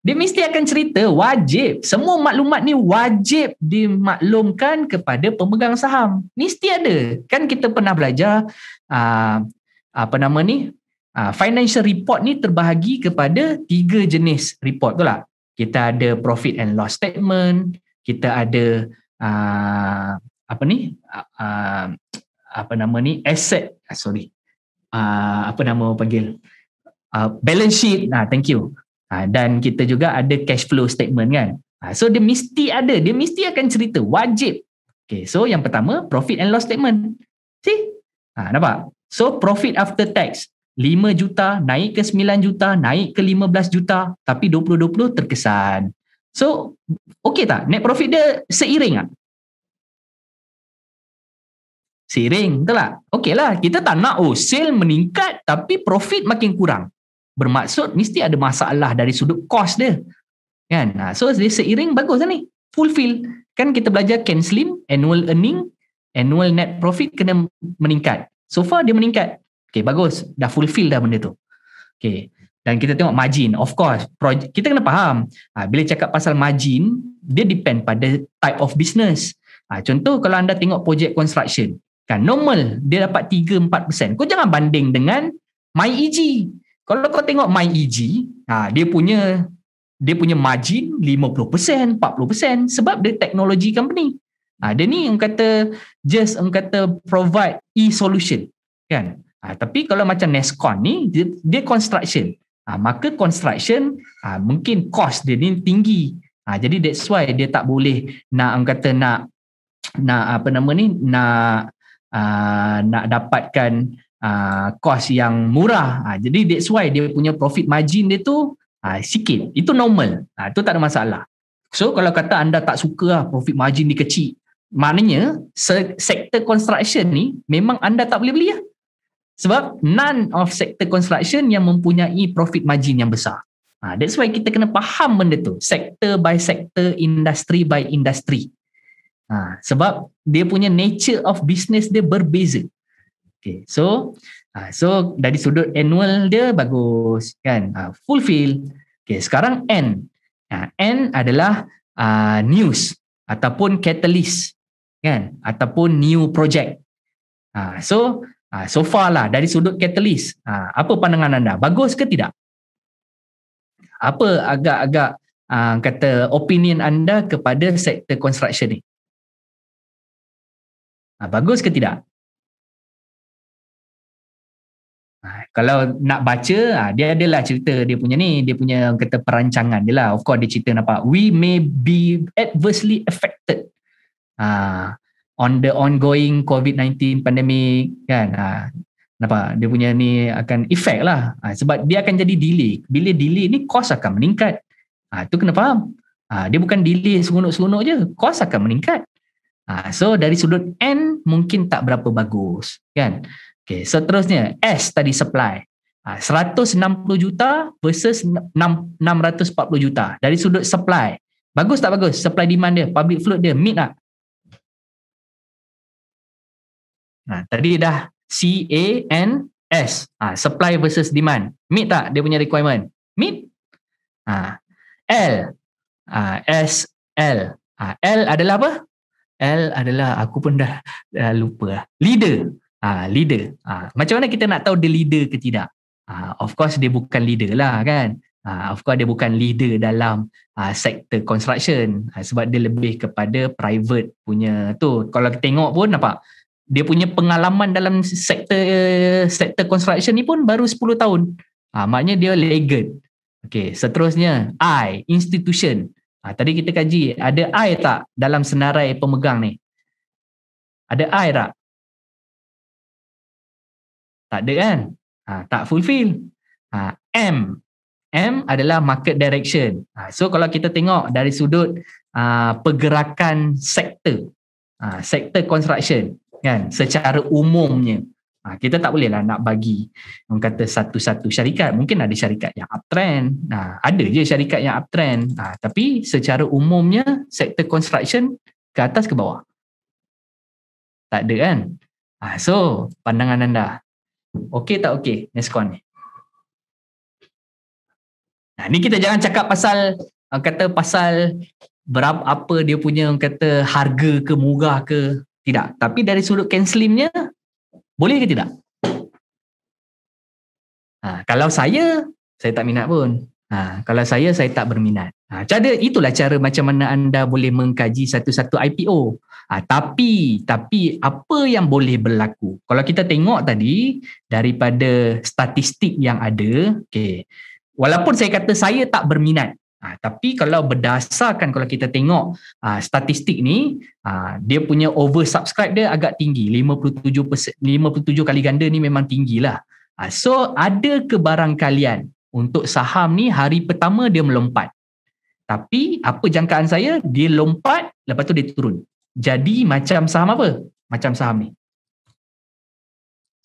A: Dia mesti akan cerita wajib. Semua maklumat ni wajib dimaklumkan kepada pemegang saham. Mesti ada. Kan kita pernah belajar aa, ah, apa nama ni? Uh, financial report ni terbahagi kepada tiga jenis report tu lah. Kita ada profit and loss statement, kita ada uh, apa ni? Uh, uh, apa nama ni? Asset, uh, sorry. Uh, apa nama panggil? Uh, balance sheet, Nah, thank you. Uh, dan kita juga ada cash flow statement kan? Uh, so dia mesti ada, dia mesti akan cerita, wajib. Okay, so yang pertama, profit and loss statement. See? Uh, nampak? So profit after tax, 5 juta naik ke 9 juta naik ke 15 juta tapi 2020 terkesan so okey tak net profit dia seiring tak seiring betul tak okey lah kita tak nak oh sale meningkat tapi profit makin kurang bermaksud mesti ada masalah dari sudut cost dia kan ha, so dia seiring bagus lah ni fulfill kan kita belajar cancelling annual earning annual net profit kena meningkat so far dia meningkat Okay, bagus. Dah fulfill dah benda tu. Okay. Dan kita tengok margin. Of course, proj- kita kena faham. Ha, bila cakap pasal margin, dia depend pada type of business. Ha, contoh kalau anda tengok project construction. Kan, normal dia dapat 3-4%. Kau jangan banding dengan MyEG. Kalau kau tengok MyEG, ha, dia punya dia punya margin 50%, 40% sebab dia teknologi company. Ha, dia ni orang kata just orang kata provide e-solution. Kan? Ha, tapi kalau macam Nescon ni dia, dia construction. Ha, maka construction ha, mungkin cost dia ni tinggi. Ha, jadi that's why dia tak boleh nak orang kata nak nak apa nama ni nak uh, nak dapatkan uh, cost yang murah. Ha, jadi that's why dia punya profit margin dia tu ha, sikit. Itu normal. Ha, itu tak ada masalah. So kalau kata anda tak suka lah profit margin ni kecil, maknanya sektor construction ni memang anda tak boleh beli lah. Ya? Sebab none of sector construction yang mempunyai profit margin yang besar. Ha, that's why kita kena faham benda tu. Sector by sector, industry by industry. Ha, sebab dia punya nature of business dia berbeza. Okay, so ha, so dari sudut annual dia bagus kan. Ha, fulfill. Okay, sekarang N. Ha, N adalah uh, news ataupun catalyst kan ataupun new project. Ha, so Uh, so far lah dari sudut katalis. Uh, ha, apa pandangan anda? Bagus ke tidak? Apa agak-agak uh, kata opinion anda kepada
B: sektor construction ni? Uh, bagus ke tidak?
A: kalau nak baca dia adalah cerita dia punya ni dia punya kata perancangan dia lah of course dia cerita nampak we may be adversely affected ah on the ongoing COVID-19 pandemic kan ha, ah, apa dia punya ni akan effect lah ha, sebab dia akan jadi delay bila delay ni kos akan meningkat ha, tu kena faham ha, dia bukan delay serunuk-serunuk je kos akan meningkat ha, so dari sudut N mungkin tak berapa bagus kan okay, seterusnya S tadi supply ha, 160 juta versus 640 juta dari sudut supply bagus tak bagus supply demand dia public float dia meet tak Ha, tadi dah C A N S. Ha, supply versus demand. Meet tak dia punya requirement? Meet. Ha, L. Ha, S L. Ha, L adalah apa? L adalah aku pun dah, dah lupa. Lah. Leader. Ha, leader. Ha, macam mana kita nak tahu dia leader ke tidak? Ha, of course dia bukan leader lah kan. Ha, of course dia bukan leader dalam ha, sektor construction ha, sebab dia lebih kepada private punya tu. Kalau kita tengok pun nampak dia punya pengalaman dalam sektor sektor construction ni pun baru 10 tahun. Ha, maknanya dia legend. Okey, seterusnya I institution. Ha, tadi kita kaji ada I tak dalam senarai pemegang ni? Ada I tak? Tak ada kan? Ha, tak fulfill. Ha, M. M adalah market direction. Ha, so kalau kita tengok dari sudut uh, pergerakan sektor Uh, sektor construction kan secara umumnya ha, kita tak boleh lah nak bagi orang kata satu-satu syarikat mungkin ada syarikat yang uptrend ha, ada je syarikat yang uptrend ha, tapi secara umumnya sektor construction ke atas ke bawah tak ada kan ha, so pandangan anda okey tak okey Nescon ni nah, ni kita jangan cakap pasal orang kata pasal berapa apa dia punya orang kata harga ke murah ke tidak. Tapi dari sudut cancelingnya, boleh ke tidak? Ha, kalau saya, saya tak minat pun. Ha, kalau saya, saya tak berminat. Ha, cara, itulah cara macam mana anda boleh mengkaji satu-satu IPO. Ha, tapi, tapi apa yang boleh berlaku? Kalau kita tengok tadi, daripada statistik yang ada, okay, walaupun saya kata saya tak berminat, Ha, tapi kalau berdasarkan kalau kita tengok ha, statistik ni, ha, dia punya over subscribe dia agak tinggi. 57, 57 kali ganda ni memang tinggilah. Ha, so ada kalian untuk saham ni hari pertama dia melompat. Tapi apa jangkaan saya, dia lompat lepas tu dia turun. Jadi macam saham apa? Macam saham ni.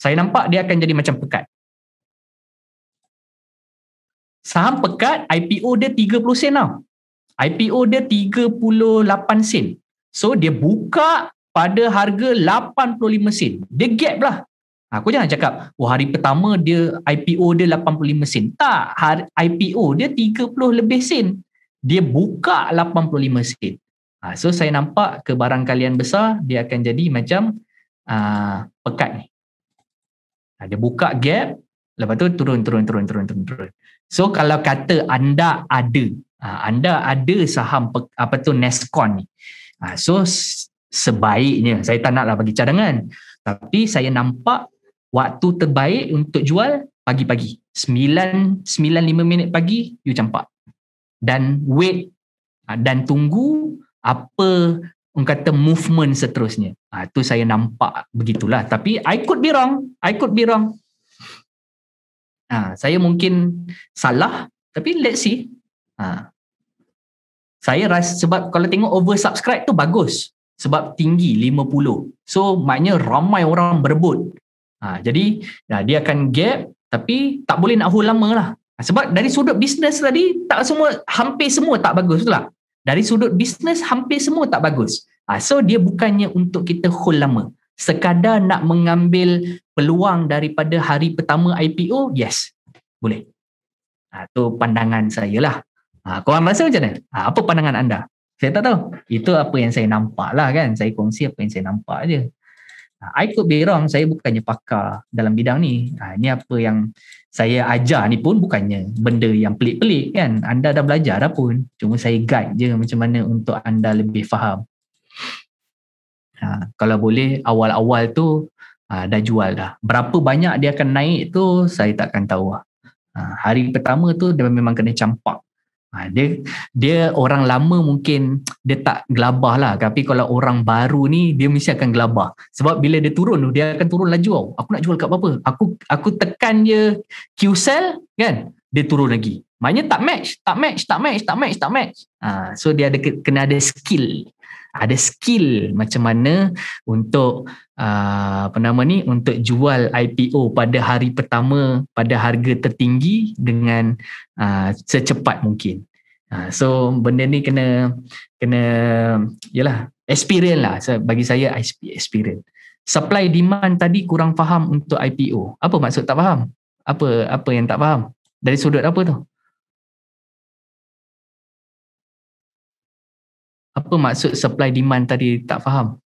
B: Saya nampak dia akan jadi macam pekat
A: saham pekat IPO dia 30 sen tau. IPO dia 38 sen. So dia buka pada harga 85 sen. Dia gap lah. Aku ha, jangan cakap, wah oh, hari pertama dia IPO dia 85 sen. Tak, hari IPO dia 30 lebih sen. Dia buka 85 sen. Ha, so saya nampak ke barang kalian besar, dia akan jadi macam uh, pekat ni. Ha, dia buka gap, lepas tu turun, turun, turun, turun, turun. turun. So kalau kata anda ada, ha, anda ada saham apa tu Nescon ni. Ha, so sebaiknya, saya tak naklah bagi cadangan. Tapi saya nampak waktu terbaik untuk jual pagi-pagi. 9, 9.5 minit pagi, you campak. Dan wait ha, dan tunggu apa orang kata movement seterusnya. Ah ha, tu saya nampak begitulah tapi I could be wrong. I could be wrong. Ha, saya mungkin salah tapi let's see. Ha. Saya rasa sebab kalau tengok over subscribe tu bagus sebab tinggi 50. So maknanya ramai orang berebut. Ha, jadi ya, dia akan gap tapi tak boleh nak hold lama lah. Ha, sebab dari sudut bisnes tadi tak semua hampir semua tak bagus lah. Dari sudut bisnes hampir semua tak bagus. Ha, so dia bukannya untuk kita hold lama sekadar nak mengambil peluang daripada hari pertama IPO, yes, boleh. Ha, tu pandangan saya lah. Ha, korang rasa macam mana? Ha, apa pandangan anda? Saya tak tahu. Itu apa yang saya nampak lah kan. Saya kongsi apa yang saya nampak je. Ha, I could be wrong. Saya bukannya pakar dalam bidang ni. Ha, ini apa yang saya ajar ni pun bukannya benda yang pelik-pelik kan. Anda dah belajar dah pun. Cuma saya guide je macam mana untuk anda lebih faham ha, kalau boleh awal-awal tu ha, dah jual dah berapa banyak dia akan naik tu saya takkan tahu lah. ha, hari pertama tu dia memang kena campak ha, dia dia orang lama mungkin dia tak gelabah lah tapi kalau orang baru ni dia mesti akan gelabah sebab bila dia turun tu dia akan turun laju tau aku nak jual kat apa-apa aku, aku tekan dia Q sell kan dia turun lagi Maknanya tak match, tak match, tak match, tak match, tak match. Ha, so dia ada kena ada skill ada skill macam mana untuk uh, apa nama ni untuk jual IPO pada hari pertama pada harga tertinggi dengan uh, secepat mungkin. Uh, so benda ni kena kena yalah experience lah bagi saya experience. Supply demand tadi kurang faham untuk IPO. Apa maksud tak faham? Apa apa yang tak faham? Dari sudut apa tu? apa maksud supply demand tadi tak faham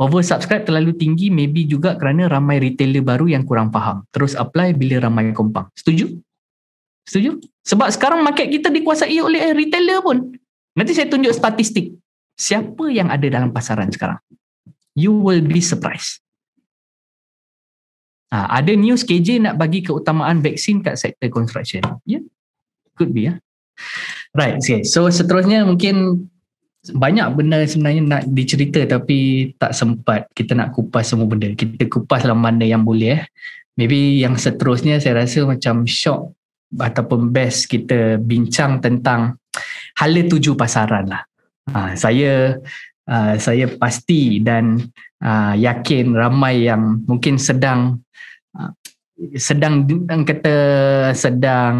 A: over subscribe terlalu tinggi maybe juga kerana ramai retailer baru yang kurang faham terus apply bila ramai kompang setuju setuju sebab sekarang market kita dikuasai oleh retailer pun nanti saya tunjuk statistik siapa yang ada dalam pasaran sekarang you will be surprised Ha, ada news KJ nak bagi keutamaan vaksin kat sektor construction. Ya. Yeah. Could be ya. Yeah. Right, okay. So seterusnya mungkin banyak benda sebenarnya nak dicerita tapi tak sempat kita nak kupas semua benda. Kita kupas dalam mana yang boleh. Eh. Maybe yang seterusnya saya rasa macam shock ataupun best kita bincang tentang hala tuju pasaran lah. Ha, saya uh, saya pasti dan uh, yakin ramai yang mungkin sedang uh, sedang dan kata sedang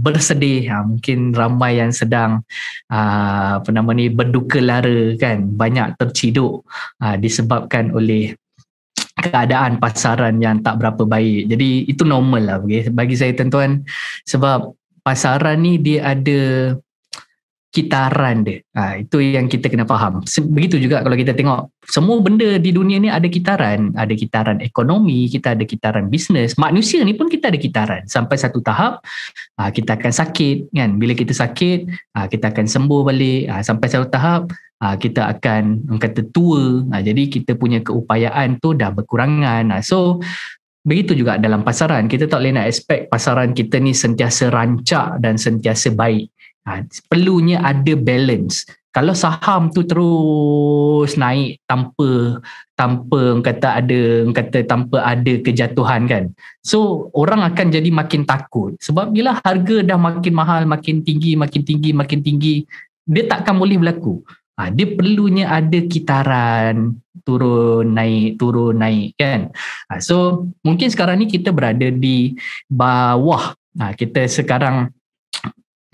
A: bersedih ha, mungkin ramai yang sedang uh, apa nama ni berduka lara kan banyak terciduk uh, disebabkan oleh keadaan pasaran yang tak berapa baik jadi itu normal lah okay? bagi saya tuan-tuan sebab pasaran ni dia ada kitaran dia. Ha, itu yang kita kena faham. Begitu juga kalau kita tengok semua benda di dunia ni ada kitaran. Ada kitaran ekonomi, kita ada kitaran bisnes. Manusia ni pun kita ada kitaran. Sampai satu tahap, ha, kita akan sakit. kan? Bila kita sakit, ha, kita akan sembuh balik. Ha, sampai satu tahap, ha, kita akan kata tua. Ha, jadi kita punya keupayaan tu dah berkurangan. Ha, so, Begitu juga dalam pasaran, kita tak boleh nak expect pasaran kita ni sentiasa rancak dan sentiasa baik Ha, perlunya ada balance. Kalau saham tu terus naik tanpa tanpa kata ada kata tanpa ada kejatuhan kan. So orang akan jadi makin takut sebab bila harga dah makin mahal, makin tinggi, makin tinggi, makin tinggi, dia takkan boleh berlaku. Ha, dia perlunya ada kitaran turun naik turun naik kan. Ha, so mungkin sekarang ni kita berada di bawah. Ha, kita sekarang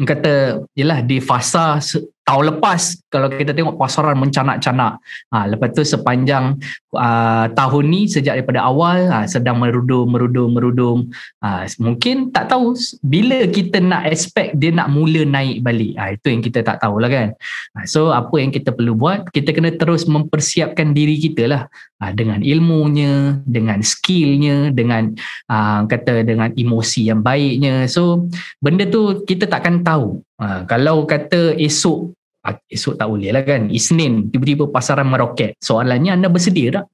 A: kata yalah di fasa tahun lepas kalau kita tengok pasaran mencanak-canak ha, lepas tu sepanjang uh, tahun ni sejak daripada awal ha, sedang merudum merudum merudum ha, mungkin tak tahu bila kita nak expect dia nak mula naik balik ha, itu yang kita tak tahulah kan ha, so apa yang kita perlu buat kita kena terus mempersiapkan diri kita lah ha, dengan ilmunya dengan skillnya dengan uh, kata dengan emosi yang baiknya so benda tu kita takkan tahu Ha, kalau kata esok, ah, esok tak boleh lah kan. Isnin, tiba-tiba pasaran meroket. Soalannya anda bersedia tak?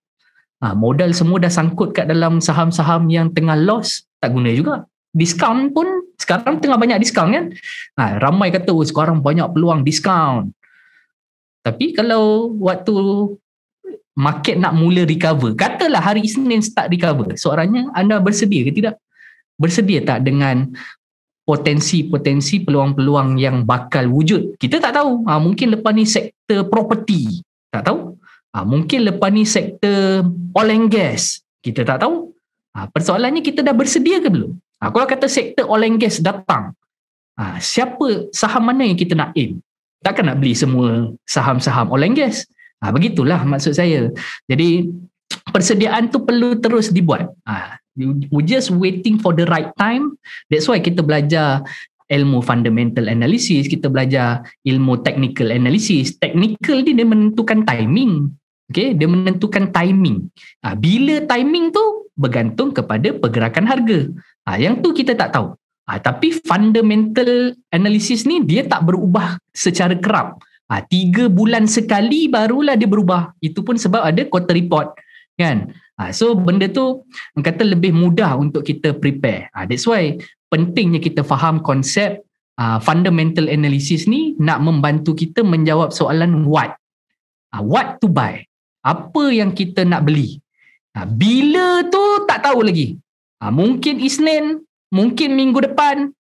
A: Ha, modal semua dah sangkut kat dalam saham-saham yang tengah loss, tak guna juga. Diskaun pun sekarang tengah banyak diskaun kan. Ha, ramai kata oh, sekarang banyak peluang diskaun. Tapi kalau waktu market nak mula recover, katalah hari Isnin start recover. Soalannya anda bersedia ke tidak? Bersedia tak dengan potensi-potensi peluang-peluang yang bakal wujud. Kita tak tahu. Ha, mungkin lepas ni sektor property. Tak tahu. Ha, mungkin lepas ni sektor oil and gas. Kita tak tahu. Ha, persoalannya kita dah bersedia ke belum? Ha, kalau kata sektor oil and gas datang, ha, siapa saham mana yang kita nak aim? Takkan nak beli semua saham-saham oil and gas? Ha, begitulah maksud saya. Jadi persediaan tu perlu terus dibuat. Ha, we just waiting for the right time that's why kita belajar ilmu fundamental analysis kita belajar ilmu technical analysis technical ni dia menentukan timing Okay, dia menentukan timing ha, bila timing tu bergantung kepada pergerakan harga ha, yang tu kita tak tahu ha, tapi fundamental analysis ni dia tak berubah secara kerap ha, tiga bulan sekali barulah dia berubah itu pun sebab ada quarter report kan Ha, so benda tu kata lebih mudah untuk kita prepare. Ha, that's why pentingnya kita faham konsep uh, ha, fundamental analysis ni nak membantu kita menjawab soalan what. Ha, what to buy? Apa yang kita nak beli? Ha, bila tu tak tahu lagi. Ha, mungkin Isnin, mungkin
B: minggu depan.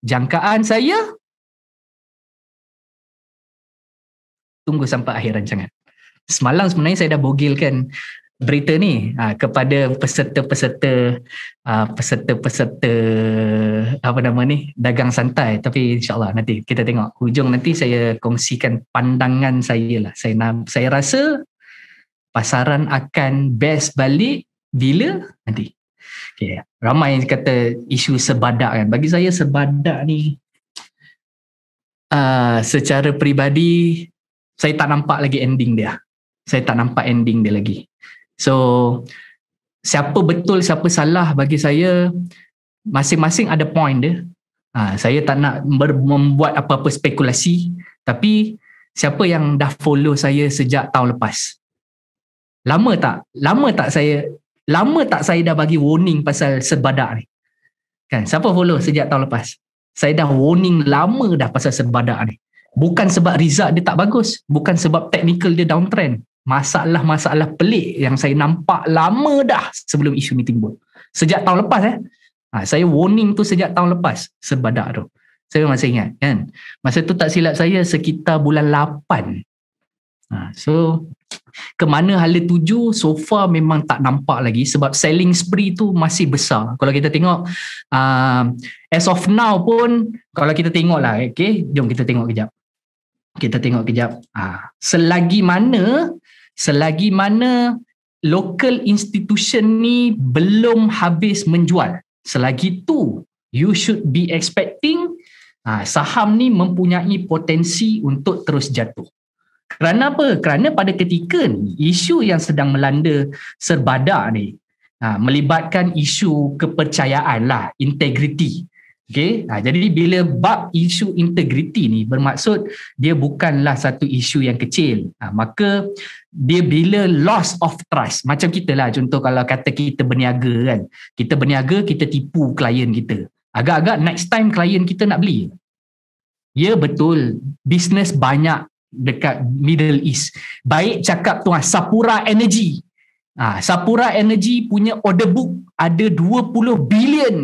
B: Jangkaan saya
A: tunggu sampai akhir rancangan. Semalam sebenarnya saya dah bogil kan berita ni uh, kepada peserta-peserta uh, peserta-peserta apa nama ni dagang santai tapi insyaallah nanti kita tengok hujung nanti saya kongsikan pandangan saya lah saya saya rasa pasaran akan best balik bila nanti okay. ramai yang kata isu sebadak kan bagi saya sebadak ni uh, secara peribadi saya tak nampak lagi ending dia saya tak nampak ending dia lagi So siapa betul siapa salah bagi saya masing-masing ada point dia. Ha, saya tak nak membuat apa-apa spekulasi tapi siapa yang dah follow saya sejak tahun lepas. Lama tak? Lama tak saya lama tak saya dah bagi warning pasal sebadak ni. Kan? Siapa follow sejak tahun lepas? Saya dah warning lama dah pasal sebadak ni. Bukan sebab result dia tak bagus, bukan sebab technical dia downtrend, masalah-masalah pelik yang saya nampak lama dah sebelum isu ni timbul. Sejak tahun lepas eh. Ha, saya warning tu sejak tahun lepas sebadak tu. Saya masih ingat kan. Masa tu tak silap saya sekitar bulan 8. Ha, so kemana hala tuju so far memang tak nampak lagi sebab selling spree tu masih besar. Kalau kita tengok uh, as of now pun kalau kita tengok lah okay, jom kita tengok kejap. Kita tengok kejap. Ha, selagi mana uh, selagi mana local institution ni belum habis menjual selagi tu you should be expecting uh, saham ni mempunyai potensi untuk terus jatuh kerana apa kerana pada ketika ni isu yang sedang melanda serbada ni uh, melibatkan isu kepercayaan lah integrity Okay, ha, jadi bila bab isu integriti ni bermaksud dia bukanlah satu isu yang kecil. Ha, maka dia bila loss of trust, macam kita lah contoh kalau kata kita berniaga kan. Kita berniaga, kita tipu klien kita. Agak-agak next time klien kita nak beli. Ya betul, bisnes banyak dekat Middle East. Baik cakap tuan, Sapura Energy. Ha, Sapura Energy punya order book ada 20 bilion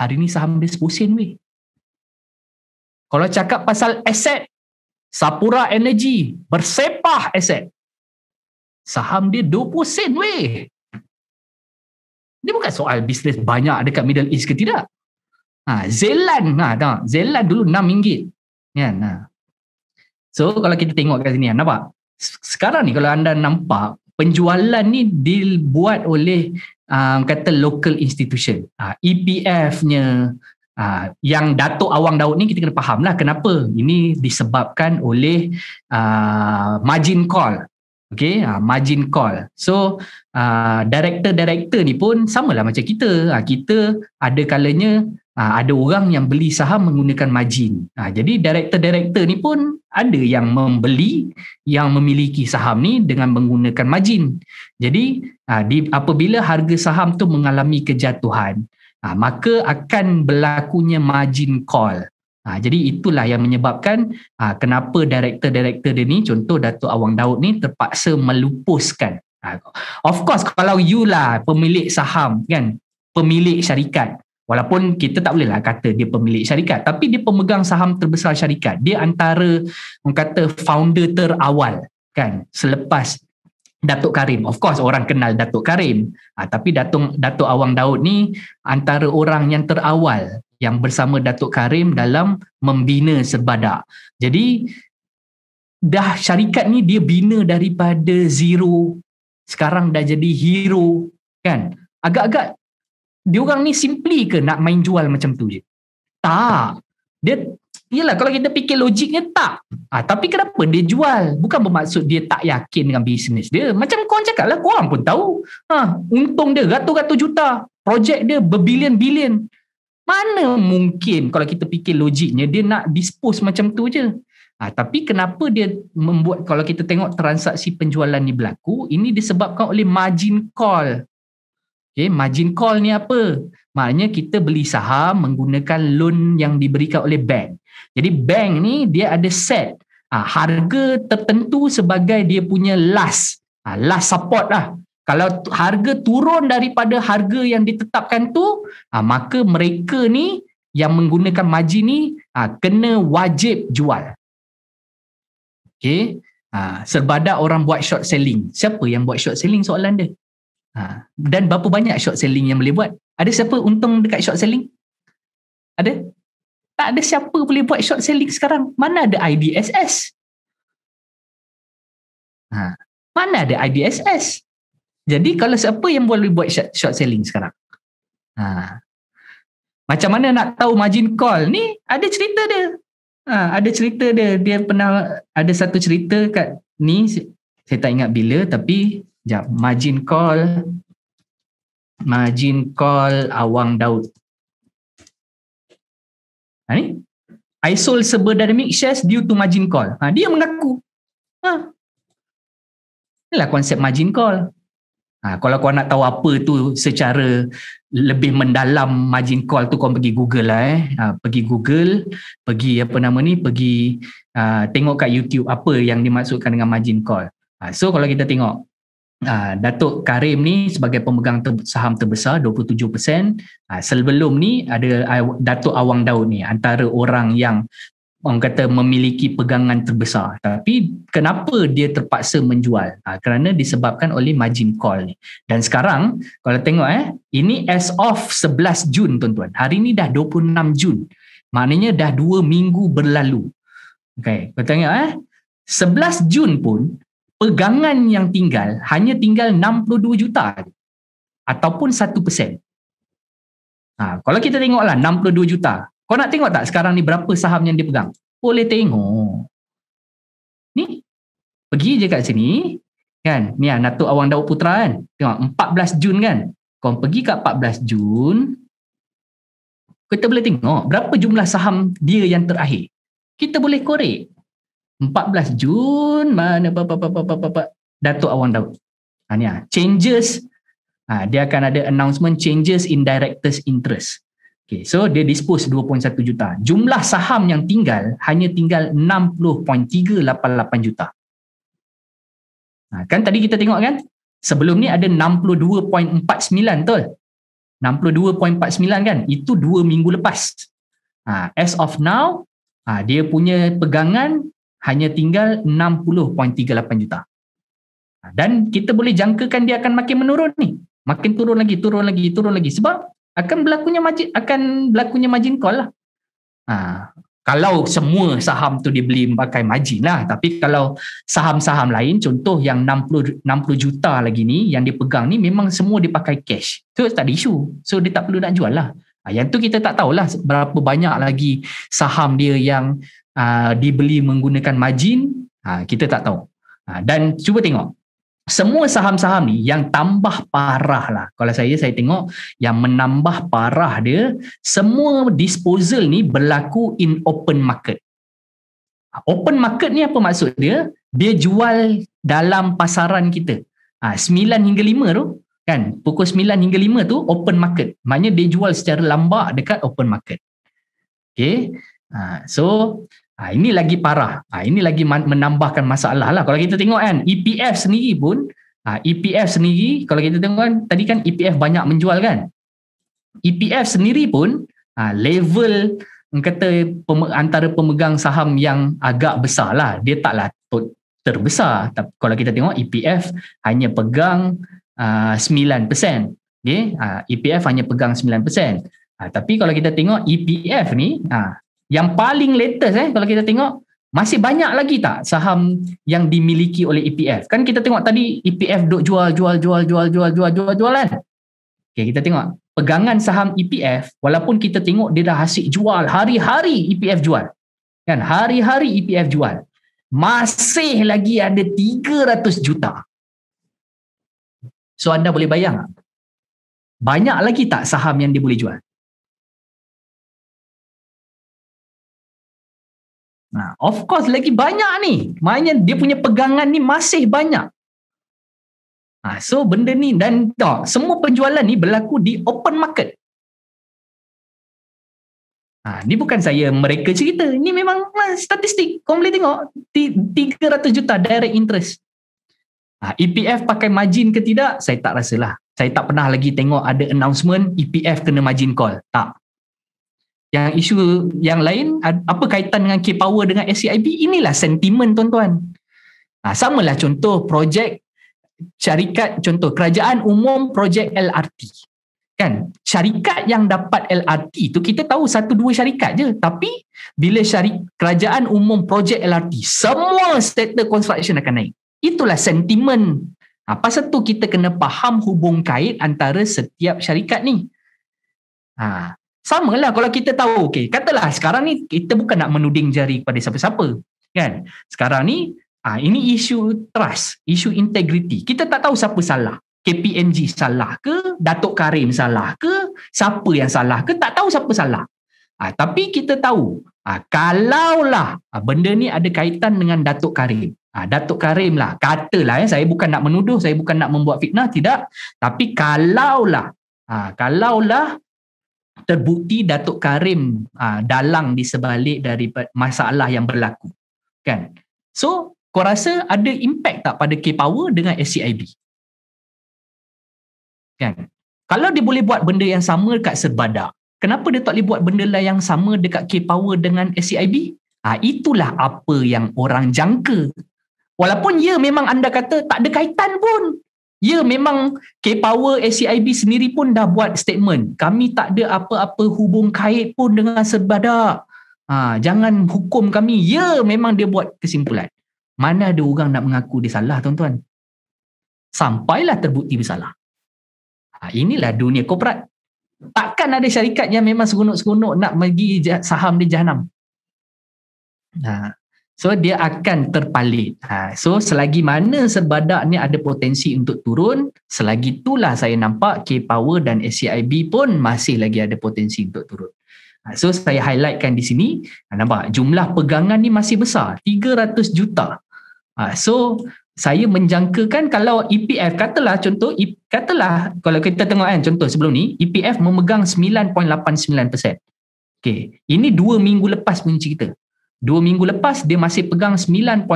A: Hari ni saham dia sepusin weh. Kalau cakap pasal aset, Sapura Energy bersepah aset. Saham dia 20 sen weh. Ini bukan soal bisnes banyak dekat Middle East ke tidak. Ha, Zeland, ha, tak, Zeland dulu 6 ringgit. Ya, nah. Ha. So kalau kita tengok kat sini, ya, nampak? Sekarang ni kalau anda nampak, penjualan ni dibuat oleh um, kata local institution uh, ah, EPF-nya uh, ah, yang Datuk Awang Daud ni kita kena faham lah kenapa ini disebabkan oleh uh, margin call Okay, uh, margin call. So, uh, director-director ni pun samalah macam kita. Uh, kita ada kalanya Ha, ada orang yang beli saham menggunakan margin. Ha, jadi director-director ni pun ada yang membeli yang memiliki saham ni dengan menggunakan margin. Jadi ha, di, apabila harga saham tu mengalami kejatuhan, ha, maka akan berlakunya margin call. Ha, jadi itulah yang menyebabkan ha, kenapa director-director dia ni, contoh Datuk Awang Daud ni terpaksa melupuskan. Ha, of course kalau you lah pemilik saham kan, pemilik syarikat Walaupun kita tak bolehlah kata dia pemilik syarikat tapi dia pemegang saham terbesar syarikat. Dia antara orang kata founder terawal kan selepas Datuk Karim. Of course orang kenal Datuk Karim. Ha, tapi Datuk Datuk Awang Daud ni antara orang yang terawal yang bersama Datuk Karim dalam membina Serbada. Jadi dah syarikat ni dia bina daripada zero sekarang dah jadi hero kan. Agak-agak dia diorang ni simply ke nak main jual macam tu je? Tak. Dia iyalah kalau kita fikir logiknya tak. Ah, tapi kenapa dia jual? Bukan bermaksud dia tak yakin dengan bisnes dia. Macam korang cakap lah, korang pun tahu. Ha, untung dia ratus-ratus juta. Projek dia berbilion-bilion. Mana mungkin kalau kita fikir logiknya dia nak dispose macam tu je. Ah, tapi kenapa dia membuat, kalau kita tengok transaksi penjualan ni berlaku, ini disebabkan oleh margin call Okay, margin call ni apa? Maknanya kita beli saham menggunakan loan yang diberikan oleh bank. Jadi bank ni dia ada set ha, harga tertentu sebagai dia punya last. Ha, last support lah. Kalau harga turun daripada harga yang ditetapkan tu, ha, maka mereka ni yang menggunakan margin ni ha, kena wajib jual. Okay. Ha, serbada orang buat short selling. Siapa yang buat short selling soalan dia? Ha. Dan berapa banyak short selling yang boleh buat? Ada siapa untung dekat short selling? Ada? Tak ada siapa boleh buat short selling sekarang. Mana ada
B: IDSS? Ha. Mana ada IDSS?
A: Jadi kalau siapa yang boleh buat short selling sekarang? Ha. Macam mana nak tahu margin call ni? Ada cerita dia. Ha, ada cerita dia. Dia pernah ada satu cerita kat ni. Saya tak ingat bila tapi Sekejap. Margin call. Margin call Awang Daud. Ha, ni? I sold Sebel Dynamic Shares due to margin call. Ha, dia mengaku. Ha. Inilah konsep margin call. Ha, kalau kau nak tahu apa tu secara lebih mendalam margin call tu kau pergi Google lah eh. Ha, pergi Google, pergi apa nama ni, pergi uh, tengok kat YouTube apa yang dimaksudkan dengan margin call. Ha, so kalau kita tengok Uh, Datuk Karim ni sebagai pemegang ter- saham terbesar 27% uh, ah, sebelum ni ada Datuk Awang Daud ni antara orang yang orang kata memiliki pegangan terbesar tapi kenapa dia terpaksa menjual uh, kerana disebabkan oleh margin call ni dan sekarang kalau tengok eh ini as of 11 Jun tuan-tuan hari ni dah 26 Jun maknanya dah 2 minggu berlalu okey kau tengok eh 11 Jun pun pegangan yang tinggal hanya tinggal 62 juta ataupun 1%. persen. Ha, kalau kita tengoklah 62 juta. Kau nak tengok tak sekarang ni berapa saham yang dia pegang? Boleh tengok. Ni. Pergi je kat sini. Kan? Ni lah Natuk Awang Daud Putra kan? Tengok 14 Jun kan? Kau pergi kat 14 Jun. Kita boleh tengok berapa jumlah saham dia yang terakhir. Kita boleh korek. 14 Jun mana apa apa apa apa apa Datuk Awang Daud. Ha ni ah changes ha, dia akan ada announcement changes in directors interest. Okay, so dia dispose 2.1 juta. Jumlah saham yang tinggal hanya tinggal 60.388 juta. Ha, kan tadi kita tengok kan? Sebelum ni ada 62.49 tu. 62.49 kan? Itu 2 minggu lepas. Ha, as of now, ha, dia punya pegangan hanya tinggal 60.38 juta. Ha, dan kita boleh jangkakan dia akan makin menurun ni. Makin turun lagi, turun lagi, turun lagi sebab akan berlakunya margin akan berlakunya margin call lah. Ha, kalau semua saham tu dibeli pakai margin lah, tapi kalau saham-saham lain contoh yang 60 60 juta lagi ni yang dipegang ni memang semua dipakai cash. Tu so, tak ada isu. So dia tak perlu nak jual lah. Ha, yang tu kita tak tahulah berapa banyak lagi saham dia yang uh, dibeli menggunakan margin uh, kita tak tahu uh, dan cuba tengok semua saham-saham ni yang tambah parah lah kalau saya saya tengok yang menambah parah dia semua disposal ni berlaku in open market open market ni apa maksud dia dia jual dalam pasaran kita ha, 9 hingga 5 tu kan pukul 9 hingga 5 tu open market maknanya dia jual secara lambak dekat open market okay so Ha, ini lagi parah. Ha, ini lagi menambahkan masalah lah. Kalau kita tengok kan, EPF sendiri pun, ha, EPF sendiri, kalau kita tengok kan, tadi kan EPF banyak menjual kan. EPF sendiri pun, ha, level kata antara pemegang saham yang agak besar lah. Dia taklah terbesar. E ha, ha, e ha, tapi kalau kita tengok EPF hanya pegang uh, 9%. Okay? Uh, EPF hanya pegang 9%. Uh, tapi kalau kita tengok EPF ni, uh, yang paling latest eh kalau kita tengok masih banyak lagi tak saham yang dimiliki oleh EPF kan kita tengok tadi EPF dok jual jual jual jual jual jual jual jual kan okay, kita tengok pegangan saham EPF walaupun kita tengok dia dah asyik jual hari-hari EPF jual kan hari-hari EPF jual masih lagi ada 300 juta so anda boleh bayang banyak lagi tak saham yang dia boleh jual
B: Nah, of course lagi
A: banyak ni. Maknanya dia punya pegangan ni masih banyak. Nah, so benda ni dan tak, semua penjualan ni berlaku di open market. Nah, ni bukan saya mereka cerita. ini memang ah, statistik. Kau boleh tengok 300 juta direct interest. Nah, EPF pakai margin ke tidak? Saya tak rasalah. Saya tak pernah lagi tengok ada announcement EPF kena margin call. Tak yang isu yang lain apa kaitan dengan K-Power dengan SCIB inilah sentimen tuan-tuan ha, lah contoh projek syarikat contoh kerajaan umum projek LRT kan syarikat yang dapat LRT tu kita tahu satu dua syarikat je tapi bila syarik, kerajaan umum projek LRT semua sektor construction akan naik itulah sentimen ha, pasal tu kita kena faham hubung kait antara setiap syarikat ni ha, sama lah kalau kita tahu. Okay, katalah sekarang ni kita bukan nak menuding jari kepada siapa-siapa. Kan? Sekarang ni, ah ini isu trust, isu integriti. Kita tak tahu siapa salah. KPMG salah ke? Datuk Karim salah ke? Siapa yang salah ke? Tak tahu siapa salah. Ah, tapi kita tahu, ah, kalaulah ah, benda ni ada kaitan dengan Datuk Karim. Ah, Datuk Karim lah, katalah ya, saya bukan nak menuduh, saya bukan nak membuat fitnah, tidak. Tapi kalaulah, ah, kalaulah terbukti Datuk Karim uh, dalang di sebalik dari masalah yang berlaku kan so kau rasa ada impact tak pada K Power dengan SCIB kan kalau dia boleh buat benda yang sama dekat Serbada kenapa dia tak boleh buat benda lah yang sama dekat K Power dengan SCIB ha, ah, itulah apa yang orang jangka walaupun ya memang anda kata tak ada kaitan pun Ya memang K-Power SCIB sendiri pun dah buat statement Kami tak ada apa-apa hubung kait pun dengan sebadak ha, Jangan hukum kami Ya memang dia buat kesimpulan Mana ada orang nak mengaku dia salah tuan-tuan Sampailah terbukti bersalah ha, Inilah dunia korporat Takkan ada syarikat yang memang segunuk-segunuk nak pergi saham di jahanam. Nah, ha, So dia akan terpalit. Ha, so selagi mana serbadak ni ada potensi untuk turun, selagi itulah saya nampak K-Power dan SCIB pun masih lagi ada potensi untuk turun. Ha, so saya highlightkan di sini, ha, nampak jumlah pegangan ni masih besar, 300 juta. Ha, so saya menjangkakan kalau EPF, katalah contoh, e katalah kalau kita tengok kan contoh sebelum ni, EPF memegang 9.89%. Okay. Ini dua minggu lepas punya cerita. Dua minggu lepas dia masih pegang 9.89%.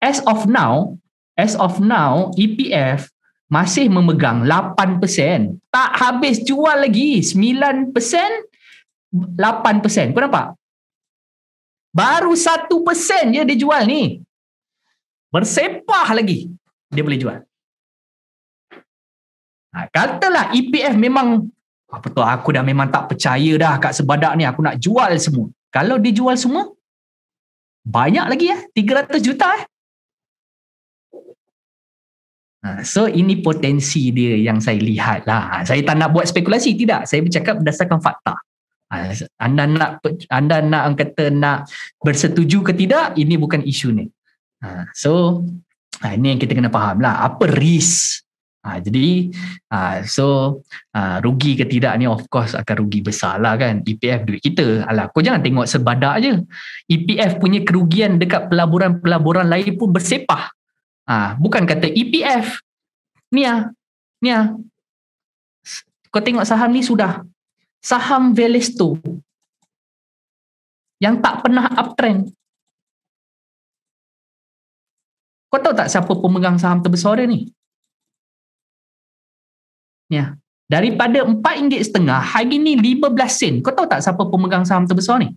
A: As of now, as of now EPF masih memegang 8%. Tak habis jual lagi 9% 8%. Kau nampak? Baru 1% je dia jual ni. Bersepah lagi dia boleh jual. Ha, katalah EPF memang apa tu aku dah memang tak percaya dah kat sebadak ni aku nak jual semua. Kalau dijual semua, banyak lagi ya, eh? 300 juta eh. Ha, so ini potensi dia yang saya lihat lah. Ha, saya tak nak buat spekulasi, tidak. Saya bercakap berdasarkan fakta. Ha, anda nak anda nak kata nak bersetuju ke tidak, ini bukan isu ni. So ini yang kita kena faham lah. Apa risk Ha, jadi ha, so ha, rugi ke tidak ni of course akan rugi besar lah kan EPF duit kita alah kau jangan tengok sebadak je EPF punya kerugian dekat pelaburan-pelaburan lain pun bersepah ha, bukan kata EPF ni lah ni lah kau tengok saham ni sudah
B: saham Velesto yang tak pernah uptrend kau tahu tak siapa pemegang saham terbesar dia ni Ya. Daripada RM4.5 hari ni 15 sen. Kau tahu tak siapa pemegang saham terbesar ni?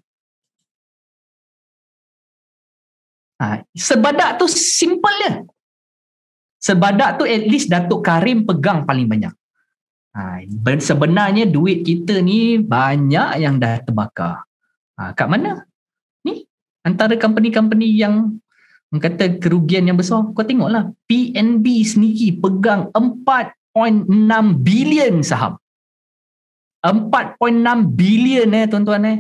A: Ha, sebadak tu simple je. Sebadak tu at least Datuk Karim pegang paling banyak. Ha, sebenarnya duit kita ni banyak yang dah terbakar. Ha, kat mana? Ni antara company-company yang kata kerugian yang besar. Kau tengoklah PNB sendiri pegang 4.6 bilion saham. 4.6 bilion eh tuan-tuan eh.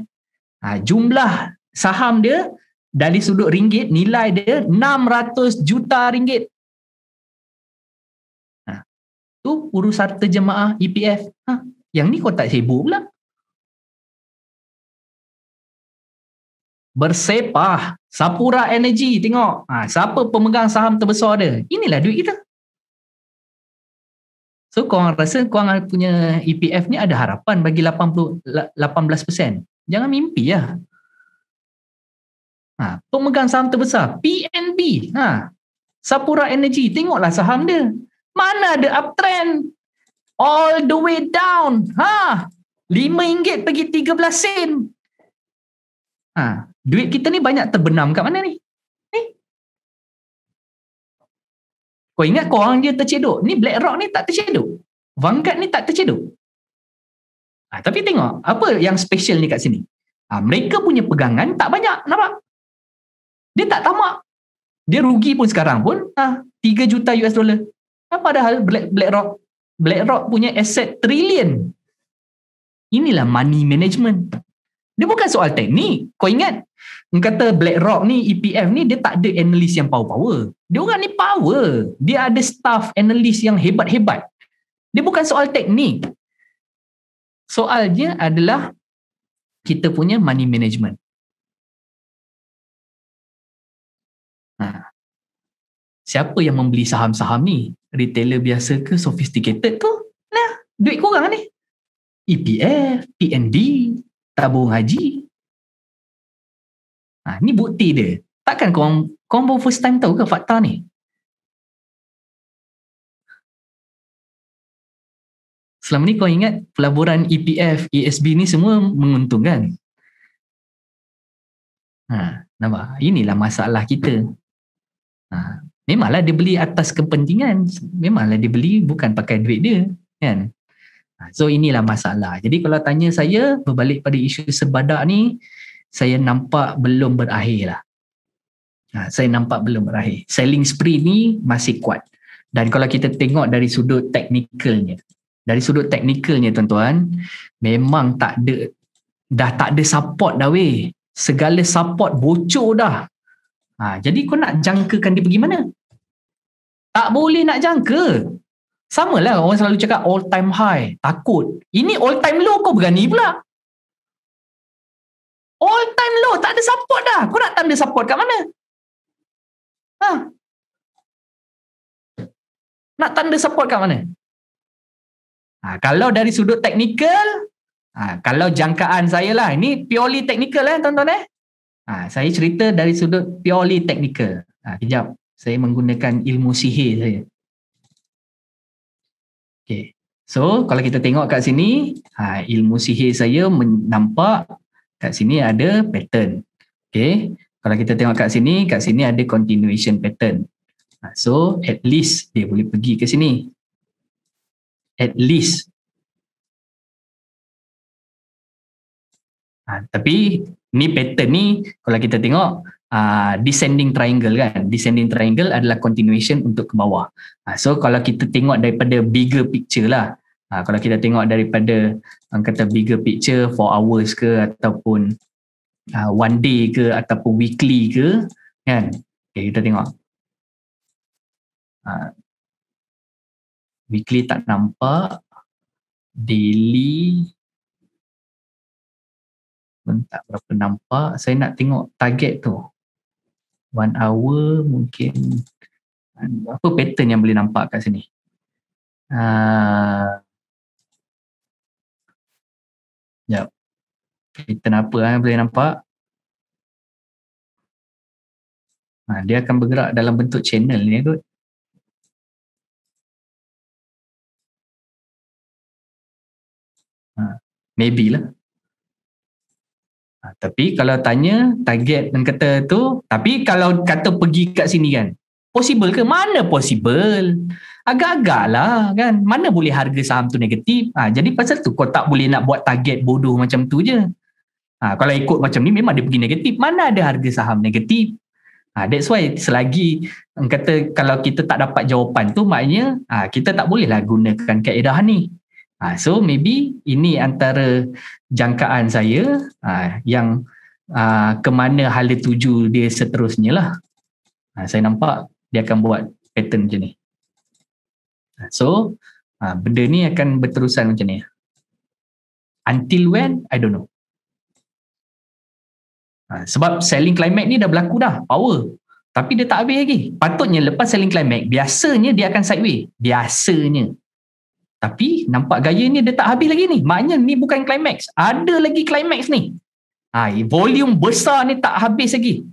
A: Ha, jumlah saham dia dari sudut ringgit nilai dia 600 juta ringgit. Ha, tu urusan terjemaah EPF. Ha, yang ni kau tak sibuk pula.
B: Bersepah Sapura
A: Energy tengok. Ha, siapa pemegang saham terbesar dia? Inilah duit kita. So korang rasa korang punya EPF ni ada harapan bagi 80, 18%. Jangan mimpi lah. Ha, pemegang saham terbesar, PNB. Ha, Sapura Energy, tengoklah saham dia. Mana ada uptrend? All the way down. Ha, RM5 pergi 13 sen. Ha, duit kita ni banyak terbenam kat mana
B: ni? Kau ingat kau orang dia terceduk. Ni Black Rock ni tak terceduk. Vanguard ni tak terceduk. Ha, tapi tengok
A: apa yang special ni kat sini. Ha, mereka punya pegangan tak banyak. Nampak? Dia tak tamak. Dia rugi pun sekarang pun ha, 3 juta US dollar. Ha, padahal Black, Black Rock BlackRock punya aset trilion. Inilah money management. Dia bukan soal teknik. Kau ingat yang kata BlackRock ni EPF ni dia tak ada analis yang power-power. Dia orang ni power. Dia ada staff analis yang hebat-hebat. Dia bukan soal teknik. Soalnya adalah
B: kita punya money management.
A: Ha. Siapa yang membeli saham-saham ni? Retailer biasa ke sophisticated tu Nah, duit kurang ni. EPF, PND,
B: tabung haji, Ha, ni bukti dia. Takkan korang, kau baru first time tahu ke fakta ni? Selama ni kau ingat pelaburan EPF, ESB ni
A: semua menguntungkan. Ha, nampak? Inilah masalah kita. Ha, memanglah dia beli atas kepentingan. Memanglah dia beli bukan pakai duit dia. Kan? Ha, so inilah masalah. Jadi kalau tanya saya berbalik pada isu sebadak ni, saya nampak belum berakhir lah. Ha, saya nampak belum berakhir. Selling spree ni masih kuat. Dan kalau kita tengok dari sudut teknikalnya, dari sudut teknikalnya tuan-tuan, memang tak ada, dah tak ada support dah weh. Segala support bocor dah. Ha, jadi kau nak jangkakan dia pergi mana? Tak boleh nak jangka. Sama lah orang selalu cakap all time high. Takut. Ini all time low kau berani pula. All time low. Tak ada support dah. Kau nak tanda support kat mana?
B: Ha? Nak tanda support
A: kat mana? Ha, kalau dari sudut teknikal, ha, kalau jangkaan saya lah, ini purely teknikal eh, tuan-tuan eh. Ha, saya cerita dari sudut purely teknikal. Ha, kejap, saya menggunakan ilmu sihir saya. Okay. So, kalau kita tengok kat sini, ha, ilmu sihir saya nampak kat sini ada pattern. Okay. Kalau kita tengok kat sini, kat sini ada continuation pattern. Ha, so at least dia boleh pergi ke sini.
B: At least.
A: Ha, tapi ni pattern ni kalau kita tengok uh, descending triangle kan. Descending triangle adalah continuation untuk ke bawah. Ha, so kalau kita tengok daripada bigger picture lah. Ha, kalau kita tengok daripada orang kata bigger picture for hours ke ataupun uh, one day ke ataupun weekly ke kan okay, kita tengok ha,
B: weekly tak nampak daily
A: pun tak berapa nampak saya nak tengok target tu one hour mungkin apa pattern yang boleh nampak kat sini
B: Uh, kenapa eh, boleh nampak ha, dia akan bergerak dalam bentuk channel ni kot ha, maybe lah
A: ha, tapi kalau tanya target dan kata tu tapi kalau kata pergi kat sini kan possible ke? mana possible agak-agak lah kan mana boleh harga saham tu negatif ha, jadi pasal tu kau tak boleh nak buat target bodoh macam tu je Ha, kalau ikut macam ni memang dia pergi negatif. Mana ada harga saham negatif? Ha, that's why selagi kata kalau kita tak dapat jawapan tu maknanya ha, kita tak bolehlah gunakan kaedah ni. Ha, so maybe ini antara jangkaan saya ha, yang ha, kemana hala tuju dia seterusnya lah. Ha, saya nampak dia akan buat pattern macam ni. Ha, so ha, benda ni akan berterusan macam ni. Until when? I don't know. Ha, sebab selling climate ni dah berlaku dah, power. Tapi dia tak habis lagi. Patutnya lepas selling climate, biasanya dia akan sideway. Biasanya. Tapi nampak gaya ni dia tak habis lagi ni. Maknanya ni bukan climax. Ada lagi climax ni. Ha, volume besar ni tak habis lagi.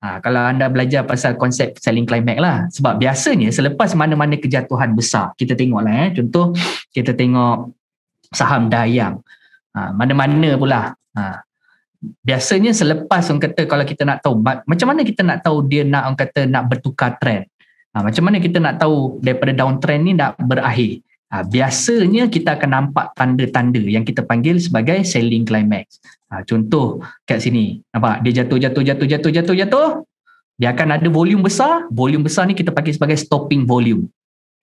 A: Ha, kalau anda belajar pasal konsep selling climax lah. Sebab biasanya selepas mana-mana kejatuhan besar. Kita tengok lah eh. Contoh kita tengok saham dayang. Ha, mana-mana pula. Ha, biasanya selepas orang kata kalau kita nak tahu macam mana kita nak tahu dia nak orang kata nak bertukar trend ha, macam mana kita nak tahu daripada downtrend ni nak berakhir ha, biasanya kita akan nampak tanda-tanda yang kita panggil sebagai selling climax ha, contoh kat sini nampak dia jatuh jatuh jatuh jatuh jatuh jatuh dia akan ada volume besar volume besar ni kita panggil sebagai stopping volume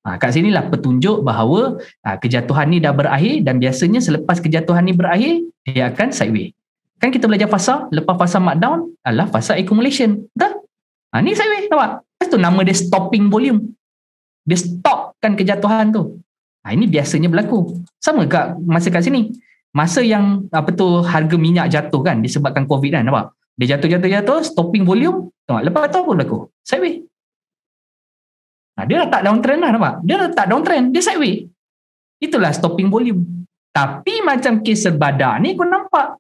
A: Ha, kat lah petunjuk bahawa ha, kejatuhan ni dah berakhir dan biasanya selepas kejatuhan ni berakhir, dia akan sideways. Kan kita belajar fasa, lepas fasa markdown adalah fasa accumulation. Betul? Ha, ni saya nampak. Lepas tu nama dia stopping volume. Dia stopkan kejatuhan tu. Ha, ini biasanya berlaku. Sama kat masa kat sini. Masa yang apa tu harga minyak jatuh kan disebabkan COVID kan nampak? Dia jatuh, jatuh, jatuh, stopping volume. Tengok, lepas tu apa berlaku? Saya Sideway. Ha, dia dah tak downtrend lah nampak? Dia dah tak downtrend, dia saya sideway. Itulah stopping volume. Tapi macam kes serbada ni kau nampak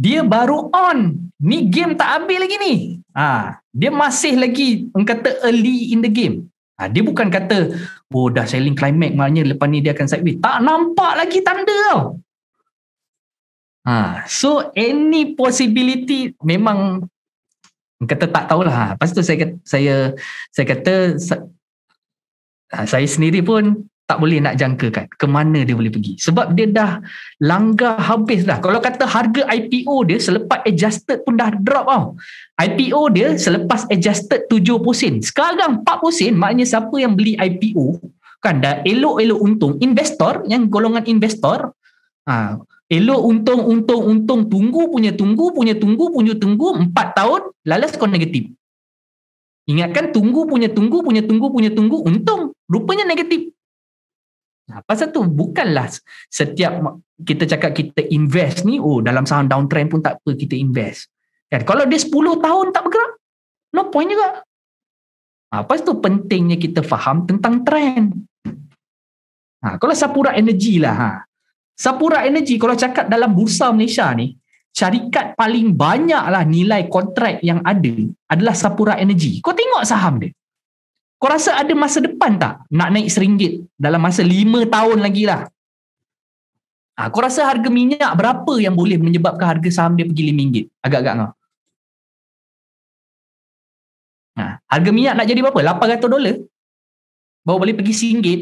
A: dia baru on. Ni game tak habis lagi ni. Ha, dia masih lagi orang kata early in the game. Ha, dia bukan kata oh dah selling climax maknanya lepas ni dia akan sideways. Tak nampak lagi tanda tau. Ha, so any possibility memang orang kata tak tahulah. Ha, Pastu saya saya saya kata ha, saya sendiri pun tak boleh nak jangkakan ke mana dia boleh pergi sebab dia dah langgar habis dah kalau kata harga IPO dia selepas adjusted pun dah drop tau IPO dia selepas adjusted 7 pusin sekarang 4 pusin maknanya siapa yang beli IPO kan dah elok-elok untung investor yang golongan investor ha, elok untung untung untung tunggu punya tunggu punya tunggu punya tunggu 4 tahun lalu kau negatif Ingatkan tunggu punya tunggu punya tunggu punya tunggu untung rupanya negatif Pasal tu bukanlah setiap kita cakap kita invest ni, oh dalam saham downtrend pun tak apa kita invest. Kan? Kalau dia 10 tahun tak bergerak, no point juga. Ha, pasal tu pentingnya kita faham tentang trend. Ha, kalau Sapura Energy lah. Ha. Sapura Energy kalau cakap dalam bursa Malaysia ni, syarikat paling banyak lah nilai kontrak yang ada adalah Sapura Energy. Kau tengok saham dia. Kau rasa ada masa depan tak nak naik seringgit dalam masa 5 tahun lagi lah? Ha, kau rasa harga minyak berapa yang boleh menyebabkan harga saham dia pergi 5 Agak-agak kau.
B: Ha, harga minyak nak jadi berapa? 800 dolar?
A: Baru boleh pergi singgit?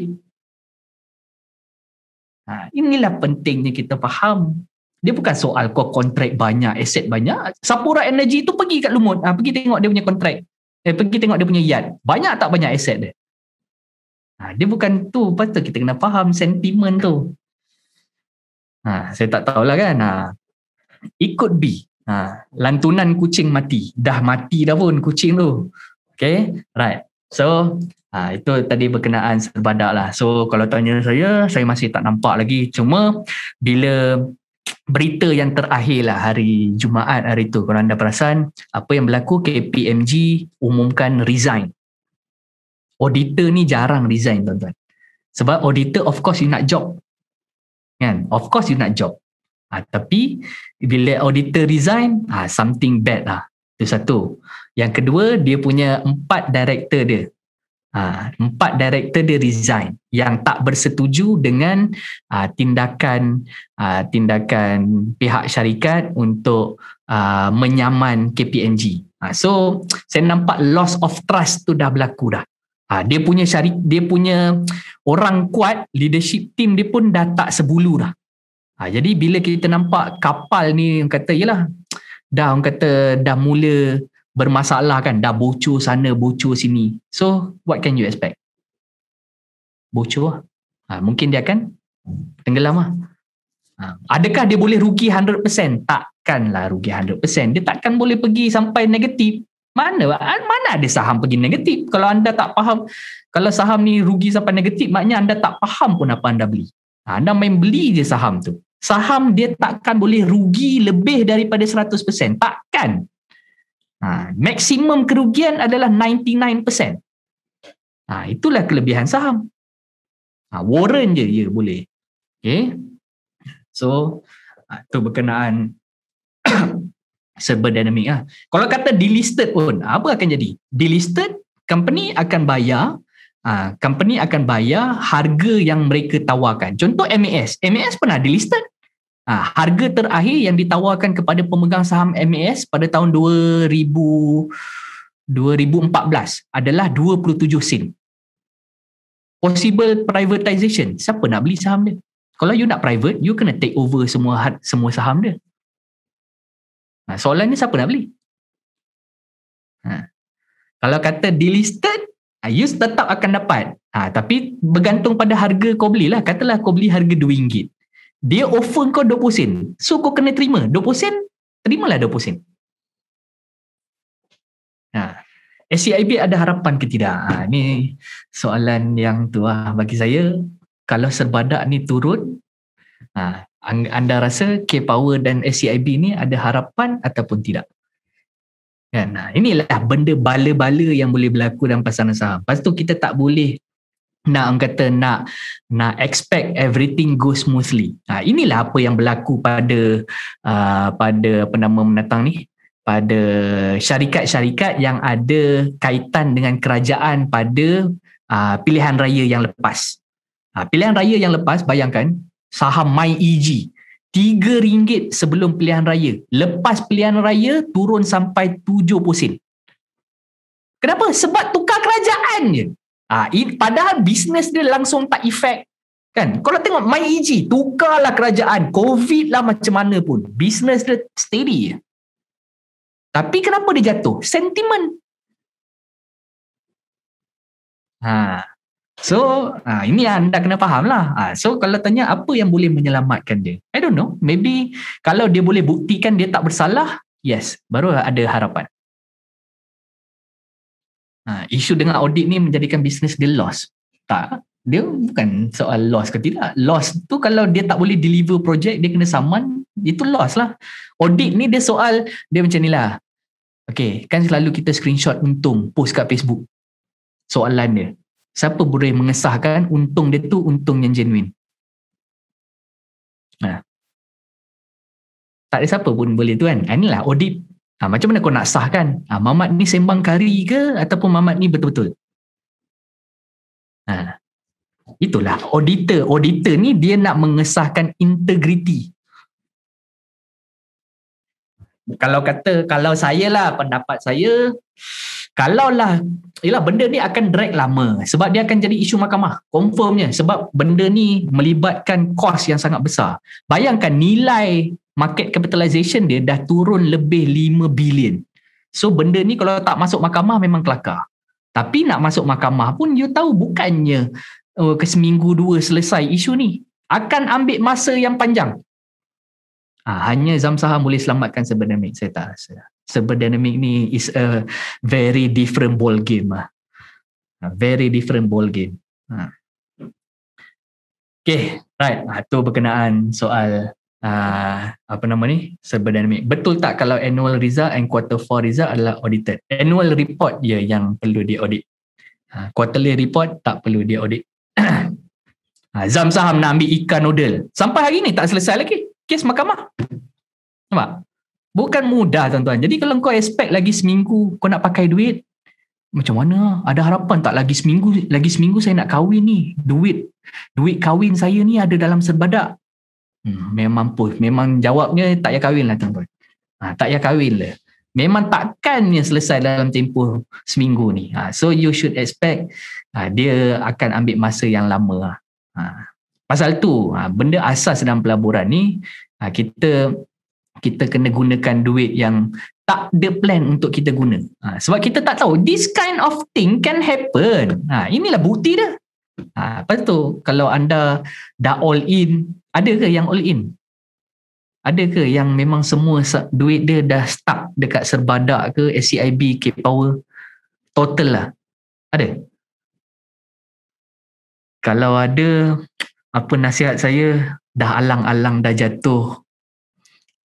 A: Ha, inilah pentingnya kita faham. Dia bukan soal kau kontrak banyak, aset banyak. Sapura Energy tu pergi kat Lumut. Ha, pergi tengok dia punya kontrak. Eh, pergi tengok dia punya yard. Banyak tak banyak aset dia? Ha, dia bukan tu. Lepas tu kita kena faham sentimen tu. Ha, saya tak tahulah kan. Ha. Ikut B. Ha, lantunan kucing mati. Dah mati dah pun kucing tu. Okay. Right. So, ha, itu tadi berkenaan serbadak lah. So, kalau tanya saya, saya masih tak nampak lagi. Cuma, bila berita yang terakhir lah hari Jumaat hari tu. Kalau anda perasan, apa yang berlaku KPMG umumkan resign. Auditor ni jarang resign tuan-tuan. Sebab auditor of course you nak job. Kan? Of course you nak job. Ha, tapi bila auditor resign, ha, something bad lah. Itu satu. Yang kedua, dia punya empat director dia. Ha, empat director dia resign yang tak bersetuju dengan uh, tindakan uh, tindakan pihak syarikat untuk uh, menyaman KPMG. Uh, so saya nampak loss of trust tu dah berlaku dah. Uh, dia punya syarik dia punya orang kuat leadership team dia pun dah tak sebulu dah. Uh, jadi bila kita nampak kapal ni yang kata iyalah dah orang kata dah mula bermasalah kan dah bocor sana bocor sini so what can you expect bocor lah ha, mungkin dia akan tenggelam lah ha, adakah dia boleh rugi 100% takkan lah rugi 100% dia takkan boleh pergi sampai negatif mana mana ada saham pergi negatif kalau anda tak faham kalau saham ni rugi sampai negatif maknanya anda tak faham pun apa anda beli ha, anda main beli je saham tu saham dia takkan boleh rugi lebih daripada 100% takkan Ha, maksimum kerugian adalah 99%. Ha, itulah kelebihan saham. Ha, warren je, ya boleh. Okay. So, itu ha, berkenaan serba dynamic. Lah. Kalau kata delisted pun, ha, apa akan jadi? Delisted, company akan bayar Ha, company akan bayar harga yang mereka tawarkan. Contoh MAS. MAS pernah delisted. Ha, harga terakhir yang ditawarkan kepada pemegang saham MAS pada tahun 2000, 2014 adalah 27 sen. Possible privatization. Siapa nak beli saham dia? Kalau you nak private, you kena take over semua semua saham dia. Ha, soalan ni siapa nak beli? Ha. Kalau kata delisted, ha, you tetap akan dapat. Ha, tapi bergantung pada harga kau belilah. Katalah kau beli harga RM2 dia offer kau 20 sen so kau kena terima 20 sen terimalah 20 sen Nah, ha. SCIB ada harapan ke tidak ha, ini soalan yang tu ha, bagi saya kalau serbadak ni turun ha, anda rasa K-Power dan SCIB ni ada harapan ataupun tidak kan ha, inilah benda bala-bala yang boleh berlaku dalam pasaran saham lepas tu kita tak boleh nak orang kata nak nak expect everything go smoothly. Ha, inilah apa yang berlaku pada uh, pada apa nama menatang ni pada syarikat-syarikat yang ada kaitan dengan kerajaan pada uh, pilihan raya yang lepas. Ha, pilihan raya yang lepas bayangkan saham MyEG RM3 sebelum pilihan raya. Lepas pilihan raya turun sampai 70 sen. Kenapa? Sebab tukar kerajaan je. Ah, ha, padahal bisnes dia langsung tak efek. Kan? Kalau tengok My EG, tukarlah kerajaan. Covid lah macam mana pun. Bisnes dia steady. Tapi kenapa dia jatuh? Sentimen. Ha. So, ha, ini anda kena faham lah. Ha, so, kalau tanya apa yang boleh menyelamatkan dia? I don't know. Maybe kalau dia boleh buktikan dia tak bersalah, yes, baru ada harapan. Ha, isu dengan audit ni menjadikan bisnes dia loss. Tak. Dia bukan soal loss ke tidak. Loss tu kalau dia tak boleh deliver projek, dia kena saman, itu loss lah. Audit ni dia soal, dia macam ni lah. Okay, kan selalu kita screenshot untung, post kat Facebook. Soalan dia. Siapa boleh mengesahkan untung dia tu untung yang genuine? Ha. Tak ada siapa pun boleh tu kan. Ha, inilah audit Ha, macam mana kau nak sah kan? Ha, mamat ni sembang kari ke ataupun mamat ni betul-betul? Ha, itulah auditor. Auditor ni dia nak mengesahkan integriti. Kalau kata, kalau saya lah pendapat saya, kalau lah, ialah benda ni akan drag lama sebab dia akan jadi isu mahkamah. Confirmnya sebab benda ni melibatkan kos yang sangat besar. Bayangkan nilai market capitalization dia dah turun lebih 5 bilion. So benda ni kalau tak masuk mahkamah memang kelakar. Tapi nak masuk mahkamah pun you tahu bukannya uh, ke seminggu dua selesai isu ni. Akan ambil masa yang panjang. Ha, hanya Zam Saham boleh selamatkan sebenarnya. saya tak rasa. Cyberdynamic ni is a very different ball game. ah. A very different ball game. Ha. Ah. Okay, right. Itu berkenaan soal uh, apa nama ni server dynamic betul tak kalau annual result and quarter four result adalah audited annual report dia yang perlu di audit uh, ah, quarterly report tak perlu di audit uh, zam saham nak ambil ikan noodle sampai hari ni tak selesai lagi kes mahkamah nampak bukan mudah tuan-tuan jadi kalau kau expect lagi seminggu kau nak pakai duit macam mana ada harapan tak lagi seminggu lagi seminggu saya nak kahwin ni duit duit kahwin saya ni ada dalam serbadak Hmm, memang pun memang jawabnya tak payah kahwin lah tuan-tuan. Ha, tak payah kahwin lah. Memang takkan dia selesai dalam tempoh seminggu ni. Ha, so you should expect ha, dia akan ambil masa yang lama. Lah. Ha. Pasal tu, ha, benda asas dalam pelaburan ni, ha, kita kita kena gunakan duit yang tak ada plan untuk kita guna. Ha, sebab kita tak tahu, this kind of thing can happen. Ha, inilah bukti dia. Ha, lepas tu, kalau anda dah all in, ada ke yang all in? Ada ke yang memang semua duit dia dah stuck dekat Serbada ke SCIB K Power total lah? Ada. Kalau ada apa nasihat saya dah alang-alang dah jatuh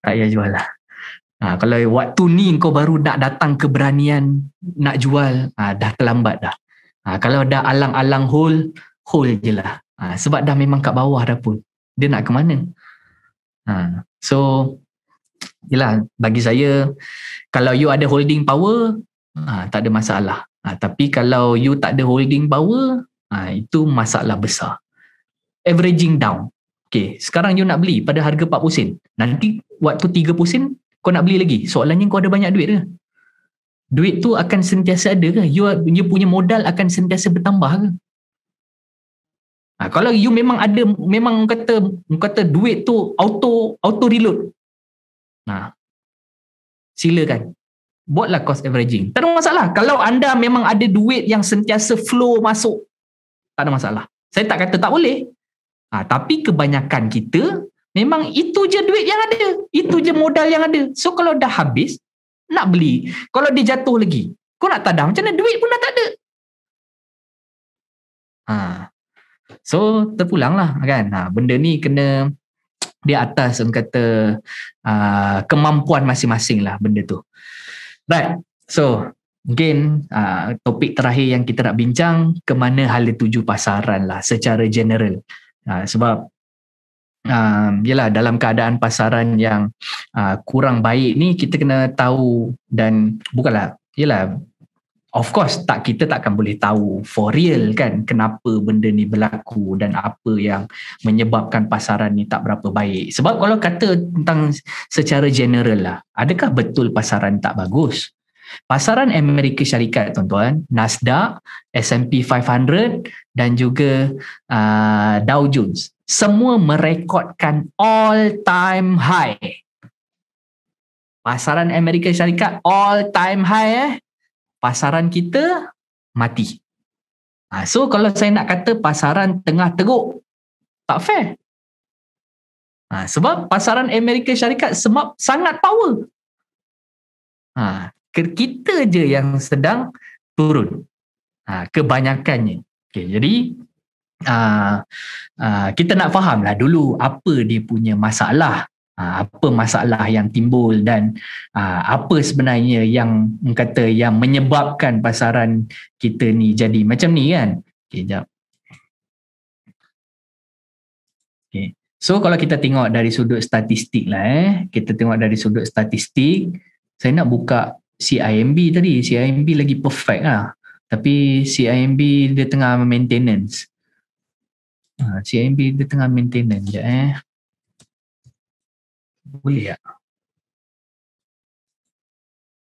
A: tak payah jual lah. Ha, kalau waktu ni kau baru nak datang keberanian nak jual, ha, dah terlambat dah. Ha, kalau dah alang-alang hole, hole je lah. Ha, sebab dah memang kat bawah dah pun dia nak ke mana ha. so yelah bagi saya kalau you ada holding power ha, tak ada masalah ha, tapi kalau you tak ada holding power ha, itu masalah besar averaging down okay sekarang you nak beli pada harga 40 sen nanti waktu 30 sen kau nak beli lagi soalannya kau ada banyak duit ke duit tu akan sentiasa ada ke you, you punya modal akan sentiasa bertambah ke Ha, kalau you memang ada memang kata kata duit tu auto auto reload. Ha. Silakan. Buatlah cost averaging. Tak ada masalah. Kalau anda memang ada duit yang sentiasa flow masuk, tak ada masalah. Saya tak kata tak boleh. Ha, tapi kebanyakan kita memang itu je duit yang ada. Itu je modal yang ada. So kalau dah habis, nak beli. Kalau dia jatuh lagi, kau nak tadah macam mana? Duit pun dah tak ada. Ha. So terpulang lah kan. Ha, benda ni kena di atas orang kata uh, kemampuan masing-masing lah benda tu. Right. So mungkin uh, ah, topik terakhir yang kita nak bincang kemana hala tuju pasaran lah secara general. Uh, sebab um, yelah dalam keadaan pasaran yang uh, kurang baik ni kita kena tahu dan bukanlah yelah of course tak kita takkan boleh tahu for real kan kenapa benda ni berlaku dan apa yang menyebabkan pasaran ni tak berapa baik sebab kalau kata tentang secara general lah adakah betul pasaran tak bagus pasaran Amerika Syarikat tuan-tuan Nasdaq S&P 500 dan juga uh, Dow Jones semua merekodkan all time high pasaran Amerika Syarikat all time high eh pasaran kita mati. Ha, so kalau saya nak kata pasaran tengah teruk, tak fair. Ha, sebab pasaran Amerika Syarikat semak sangat power. Ha, kita je yang sedang turun. Ha, kebanyakannya. Okay, jadi Uh, uh, kita nak faham lah dulu apa dia punya masalah Ah, apa masalah yang timbul dan ah, apa sebenarnya yang kata yang menyebabkan pasaran kita ni jadi macam ni kan okey jap okey so kalau kita tengok dari sudut statistik lah eh kita tengok dari sudut statistik saya nak buka CIMB tadi CIMB lagi perfect lah tapi CIMB dia tengah maintenance ah, CIMB dia tengah maintenance je eh
B: boleh tak?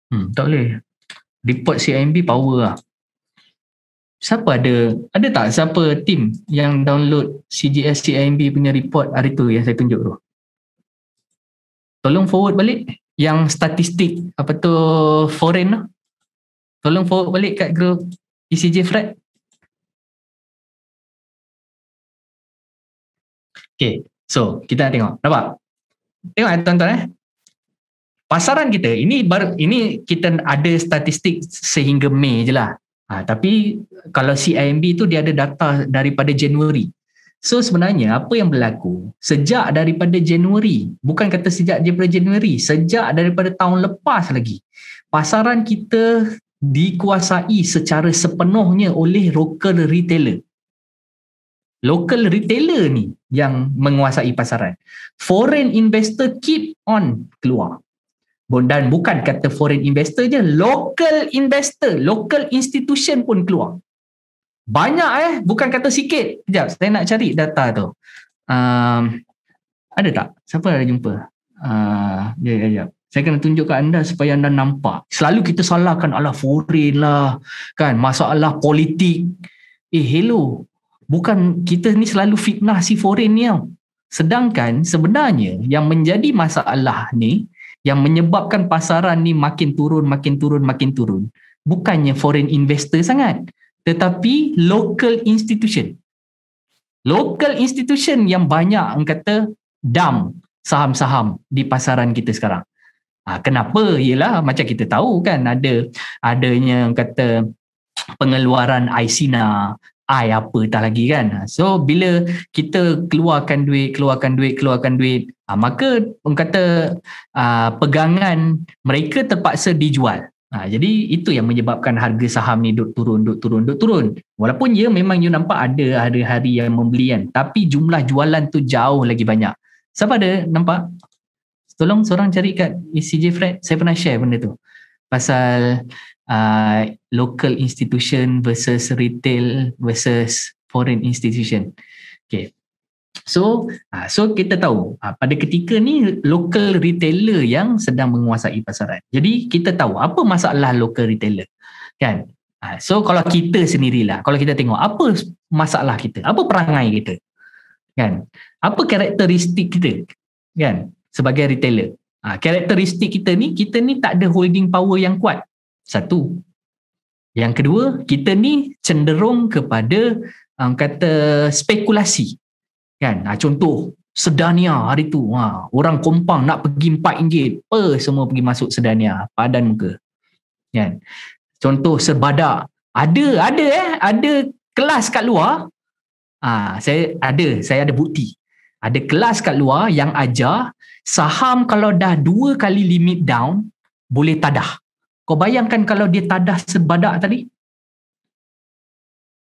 B: Hmm, tak boleh.
A: Report CIMB power lah. Siapa ada, ada tak siapa team yang download CGS CIMB punya report hari tu yang saya tunjuk tu? Tolong forward balik yang statistik apa tu foreign
B: lah. Tolong forward balik kat group ECJ Fred. Okay, so kita tengok. Nampak?
A: Tengok eh tuan-tuan eh. Pasaran kita ini bar, ini kita ada statistik sehingga Mei je lah. Ha, tapi kalau CIMB tu dia ada data daripada Januari. So sebenarnya apa yang berlaku sejak daripada Januari, bukan kata sejak daripada Januari, sejak daripada tahun lepas lagi. Pasaran kita dikuasai secara sepenuhnya oleh local retailer local retailer ni yang menguasai pasaran. Foreign investor keep on keluar. Dan bukan kata foreign investor je, local investor, local institution pun keluar. Banyak eh, bukan kata sikit. Sekejap, saya nak cari data tu. Um, ada tak? Siapa ada jumpa? Uh, ya, ya, ya. Saya kena tunjukkan anda supaya anda nampak. Selalu kita salahkan ala foreign lah. Kan, masalah politik. Eh, hello bukan kita ni selalu fitnah si foreign ni tau. Sedangkan sebenarnya yang menjadi masalah ni yang menyebabkan pasaran ni makin turun, makin turun, makin turun bukannya foreign investor sangat tetapi local institution local institution yang banyak orang kata dump saham-saham di pasaran kita sekarang ha, kenapa? ialah macam kita tahu kan ada adanya orang kata pengeluaran ICNA. I apa tak lagi kan. Ha, so bila kita keluarkan duit, keluarkan duit, keluarkan duit, ha, maka orang kata ha, pegangan mereka terpaksa dijual. Ha, jadi itu yang menyebabkan harga saham ni duk turun, duk turun, duk turun. Walaupun ya memang you nampak ada hari-hari yang membeli kan. Tapi jumlah jualan tu jauh lagi banyak. Siapa ada nampak? Tolong seorang cari kat ECJ Fred. Saya pernah share benda tu. Pasal uh, local institution versus retail versus foreign institution. Okay. So, uh, so kita tahu uh, pada ketika ni local retailer yang sedang menguasai pasaran. Jadi kita tahu apa masalah local retailer. Kan? Uh, so kalau kita sendirilah, kalau kita tengok apa masalah kita, apa perangai kita. Kan? Apa karakteristik kita? Kan? Sebagai retailer. Uh, karakteristik kita ni kita ni tak ada holding power yang kuat satu. Yang kedua, kita ni cenderung kepada um, kata spekulasi. Kan? Ha, contoh, Sedania hari tu. Ha, orang kompang nak pergi RM4. Apa semua pergi masuk Sedania? Padan muka. Kan? Contoh serbada. Ada, ada eh. Ada kelas kat luar. Ha, saya ada, saya ada bukti. Ada kelas kat luar yang ajar saham kalau dah dua kali limit down boleh tadah. Kau bayangkan kalau dia tadah sebadak tadi.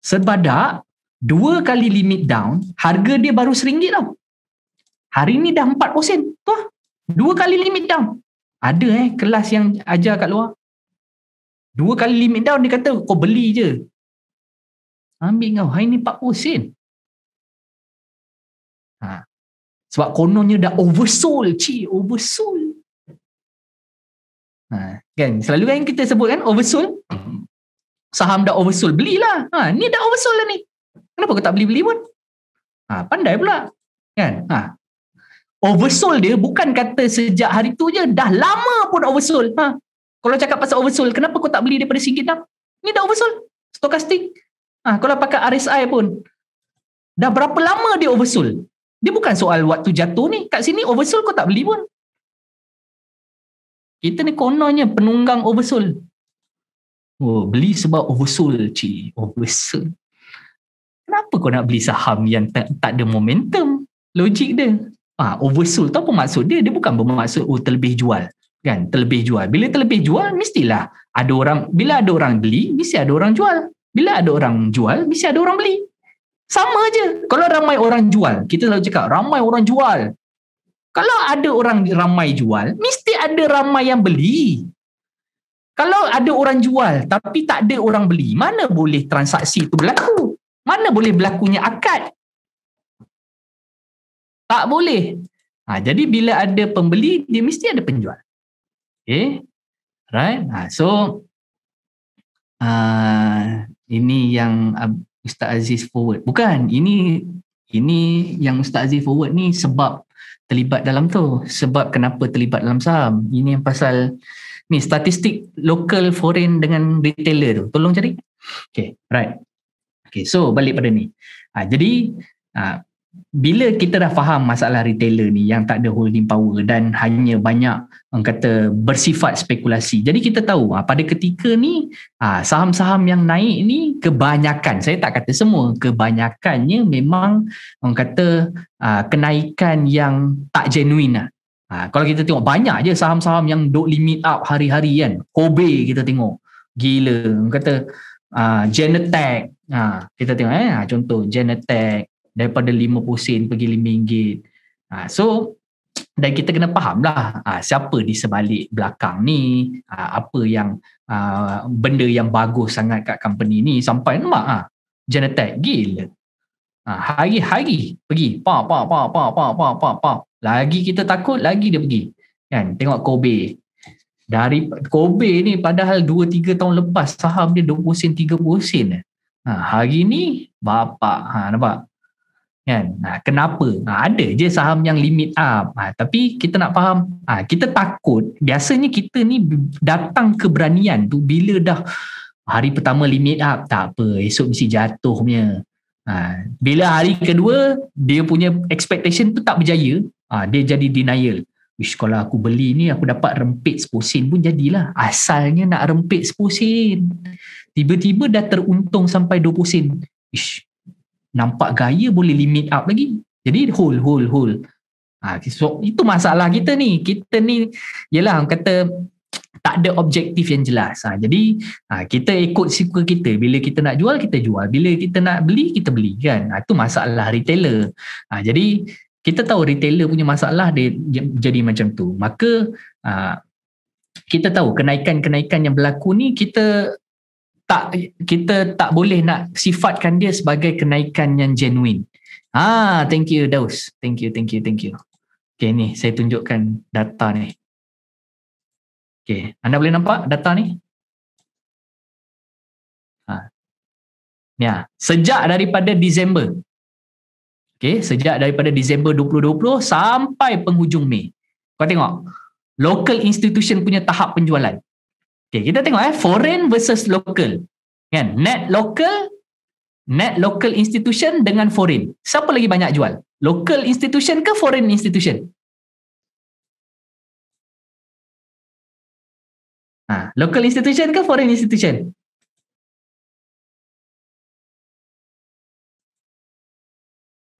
A: Sebadak, dua kali limit down, harga dia baru seringgit tau. Hari ni dah empat posen. Tu lah. Dua kali limit down. Ada eh kelas yang ajar kat luar. Dua kali limit down dia kata kau beli je. Ambil kau. Hari ni empat
B: posen. Ha. Sebab kononnya dah oversold.
A: Cik, oversold.
B: Ha, kan
A: selalu kan kita sebut kan oversold saham dah oversold belilah ha, ni dah oversold lah ni kenapa kau tak beli-beli pun ha, pandai pula kan ha. oversold dia bukan kata sejak hari tu je dah lama pun oversold ha. kalau cakap pasal oversold kenapa kau tak beli daripada singgit dah ni dah oversold stokastik ha, kalau pakai RSI pun dah berapa lama dia oversold dia bukan soal waktu jatuh ni kat sini oversold kau tak beli pun kita ni kononnya penunggang oversoul. Oh, beli sebab oversoul, cik. Oversoul. Kenapa kau nak beli saham yang tak, tak ada momentum? Logik dia. Ah, ha, oversoul tu apa maksud dia? Dia bukan bermaksud oh, terlebih jual. Kan? Terlebih jual. Bila terlebih jual, mestilah ada orang, bila ada orang beli, mesti ada orang jual. Bila ada orang jual, mesti ada orang beli. Sama aja. Kalau ramai orang jual, kita selalu cakap ramai orang jual, kalau ada orang ramai jual, mesti ada ramai yang beli. Kalau ada orang jual tapi tak ada orang beli, mana boleh transaksi itu berlaku? Mana boleh berlakunya akad? Tak boleh. Ha, jadi bila ada pembeli, dia mesti ada penjual. Okay. Right? Ha, so, uh, ini yang ah, Ustaz Aziz forward. Bukan, ini ini yang Ustaz Aziz forward ni sebab terlibat dalam tu sebab kenapa terlibat dalam saham ini yang pasal ni statistik local foreign dengan retailer tu tolong cari okay right okay so balik pada ni ha, jadi ha, bila kita dah faham masalah retailer ni yang tak ada holding power dan hanya banyak orang kata bersifat spekulasi. Jadi kita tahu ah, pada ketika ni ah, saham-saham yang naik ni kebanyakan, saya tak kata semua, kebanyakannya memang orang kata ah, kenaikan yang tak genuine lah. kalau kita tengok banyak je saham-saham yang dok limit up hari-hari kan. Kobe kita tengok. Gila. Orang kata Genetech. Ha, kita tengok eh contoh Genetech daripada 50 sen pergi 5 Ha, so dan kita kena faham lah ha, siapa di sebalik belakang ni, ha, apa yang ha, benda yang bagus sangat kat company ni sampai nampak ah ha, Genetech gila. Ha, hari-hari pergi pa pa pa pa pa pa pa pa lagi kita takut lagi dia pergi kan tengok Kobe dari Kobe ni padahal 2 3 tahun lepas saham dia 20 sen 30 sen ha, hari ni bapak ha nampak kan ha, kenapa ha, ada je saham yang limit up ha, tapi kita nak faham ha, kita takut biasanya kita ni datang keberanian tu bila dah hari pertama limit up tak apa esok mesti jatuhnya ha, ah, bila hari kedua dia punya expectation tu tak berjaya ha, dia jadi denial Ish, kalau aku beli ni aku dapat rempit 10 sen pun jadilah asalnya nak rempit 10 sen tiba-tiba dah teruntung sampai 20 sen Ish, nampak gaya boleh limit up lagi jadi hold hold hold ha, so itu masalah kita ni kita ni yelah kata tak ada objektif yang jelas ha, jadi ha, kita ikut suka kita bila kita nak jual kita jual bila kita nak beli kita beli kan ha, itu masalah retailer ha, jadi kita tahu retailer punya masalah dia jadi macam tu maka ha, kita tahu kenaikan-kenaikan yang berlaku ni kita tak kita tak boleh nak sifatkan dia sebagai kenaikan yang genuine. Ha, ah, thank you Daus. Thank you, thank you, thank you. Okay, ni saya tunjukkan data ni. Okay, anda boleh nampak data ni?
B: Ha. Ni ya, ah. sejak daripada
A: Disember. Okay, sejak daripada Disember 2020 sampai penghujung Mei. Kau tengok, local institution punya tahap penjualan. Okay, kita tengok eh foreign versus local. Kan? Net local net local institution dengan foreign. Siapa lagi banyak jual? Local institution ke foreign institution?
B: Ha, local institution ke foreign institution?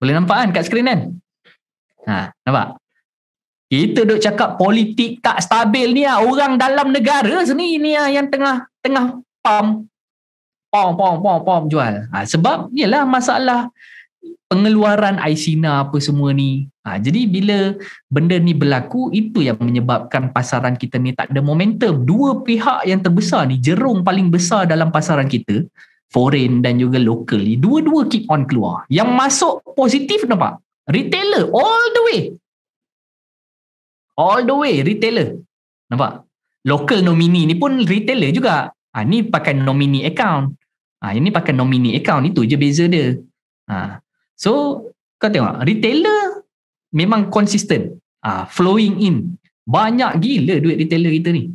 A: Boleh nampak kan kat skrin kan? Ha, nampak? Kita duk cakap politik tak stabil ni lah. Orang dalam negara sini ni lah yang tengah tengah pam. Pam, pam, pam, pam jual. Ha, sebab ni lah masalah pengeluaran Aisina apa semua ni. Ha, jadi bila benda ni berlaku, itu yang menyebabkan pasaran kita ni tak ada momentum. Dua pihak yang terbesar ni, jerung paling besar dalam pasaran kita, foreign dan juga local ni, dua-dua keep on keluar. Yang masuk positif nampak? Retailer all the way. All the way retailer. Nampak? Local nominee ni pun retailer juga. Ha, ni pakai nominee account. Ha, ini pakai nominee account. Itu je beza dia. Ha. So, kau tengok. Retailer memang consistent. Ha, flowing in. Banyak gila duit retailer kita ni.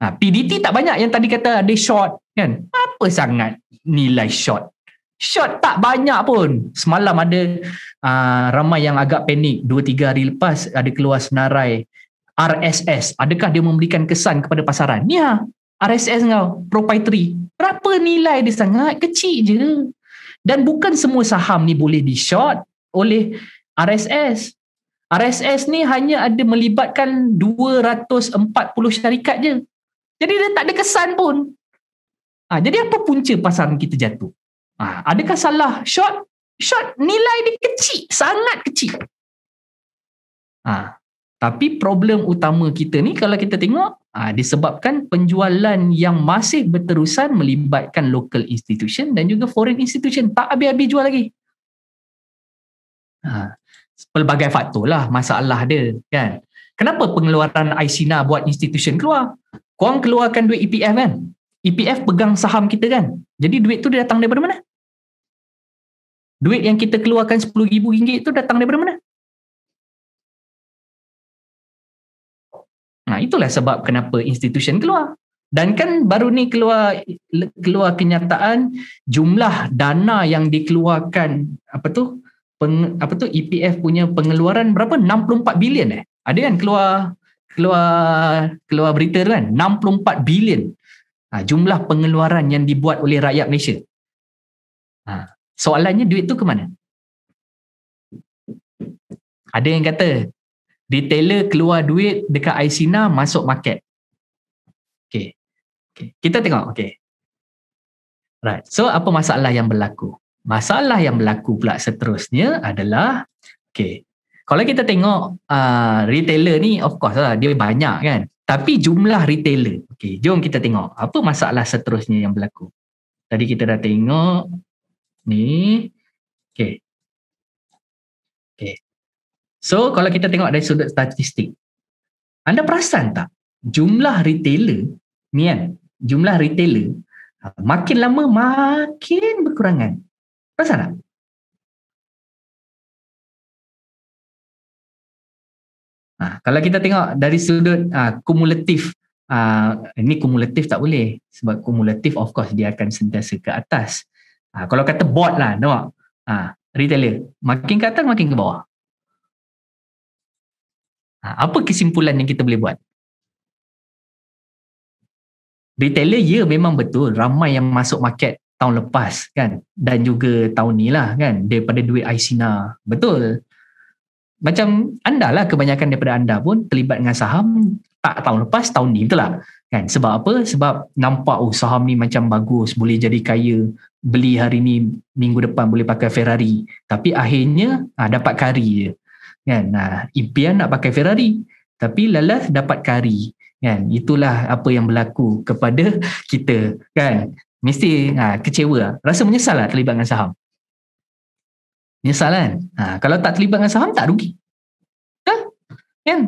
A: Ha, PDT tak banyak yang tadi kata ada short kan. Apa sangat nilai short? Short tak banyak pun. Semalam ada uh, ramai yang agak panik. 2-3 hari lepas ada keluar senarai RSS. Adakah dia memberikan kesan kepada pasaran? Ni ya. RSS kau, proprietary. Berapa nilai dia sangat? Kecil je. Dan bukan semua saham ni boleh di-short oleh RSS. RSS ni hanya ada melibatkan 240 syarikat je. Jadi dia tak ada kesan pun. Ha, jadi apa punca pasaran kita jatuh? Ha, adakah salah short? Short nilai dia kecil, sangat kecil. Ha, tapi problem utama kita ni kalau kita tengok ah, disebabkan penjualan yang masih berterusan melibatkan local institution dan juga foreign institution tak habis-habis jual lagi. Ah, pelbagai faktor lah masalah dia kan. Kenapa pengeluaran ICNA buat institution keluar? Korang keluarkan duit EPF kan? EPF pegang saham kita kan? Jadi duit tu datang daripada mana?
B: Duit yang kita keluarkan RM10,000 tu datang daripada mana?
A: itulah sebab kenapa institution keluar dan kan baru ni keluar keluar kenyataan jumlah dana yang dikeluarkan apa tu peng, apa tu EPF punya pengeluaran berapa 64 bilion eh ada kan keluar keluar keluar berita kan 64 bilion ha, jumlah pengeluaran yang dibuat oleh rakyat Malaysia ha, soalannya duit tu ke mana ada yang kata retailer keluar duit dekat ICNA masuk market. Okay. okay. Kita tengok. Okay. Right. So apa masalah yang berlaku? Masalah yang berlaku pula seterusnya adalah okay. kalau kita tengok uh, retailer ni of course lah dia banyak kan. Tapi jumlah retailer. Okay. Jom kita tengok. Apa masalah seterusnya yang berlaku? Tadi kita dah tengok ni. Okay. Okay. So kalau kita tengok dari sudut statistik, anda perasan tak jumlah retailer ni kan, jumlah retailer ha, makin lama makin berkurangan. Perasan tak? Ha, kalau kita tengok dari sudut uh, kumulatif, uh, ini kumulatif tak boleh sebab kumulatif of course dia akan sentiasa ke atas. Uh, kalau kata bot lah, nampak? Uh, retailer, makin ke atas makin ke bawah. Ha, apa kesimpulan yang kita boleh buat? Retailer, ya memang betul. Ramai yang masuk market tahun lepas kan. Dan juga tahun ni lah kan. Daripada duit Aisina. Betul. Macam anda lah kebanyakan daripada anda pun terlibat dengan saham tak tahun lepas, tahun ni betul lah. Kan? Sebab apa? Sebab nampak oh, saham ni macam bagus, boleh jadi kaya. Beli hari ni, minggu depan boleh pakai Ferrari. Tapi akhirnya ah, dapat kari je kan nah impian nak pakai Ferrari tapi lalas dapat kari kan itulah apa yang berlaku kepada kita kan mesti ha, kecewa rasa menyesal lah terlibat dengan saham menyesal kan ha, kalau tak terlibat dengan saham tak rugi ha? kan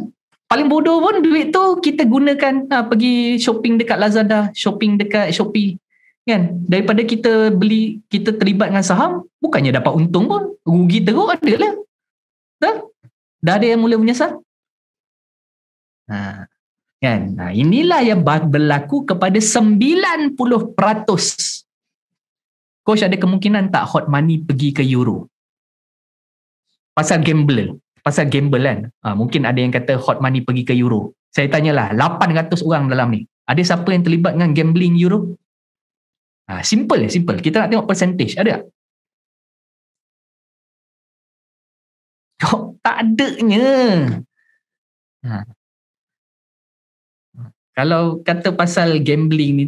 A: paling bodoh pun duit tu kita gunakan ha, pergi shopping dekat Lazada shopping dekat Shopee kan daripada kita beli kita terlibat dengan saham bukannya dapat untung pun rugi teruk adalah ha? dah ada yang mula menyesal? Ha, kan? Ha, inilah yang berlaku kepada 90%. Coach ada kemungkinan tak hot money pergi ke euro? Pasal gambler. Pasal gamble kan? Ha, mungkin ada yang kata hot money pergi ke euro. Saya tanyalah, 800 orang dalam ni. Ada siapa yang terlibat dengan gambling euro? Ha, simple, simple. Kita nak tengok percentage. Ada
B: tak? tak adanya.
A: Ha. Kalau kata pasal gambling ni,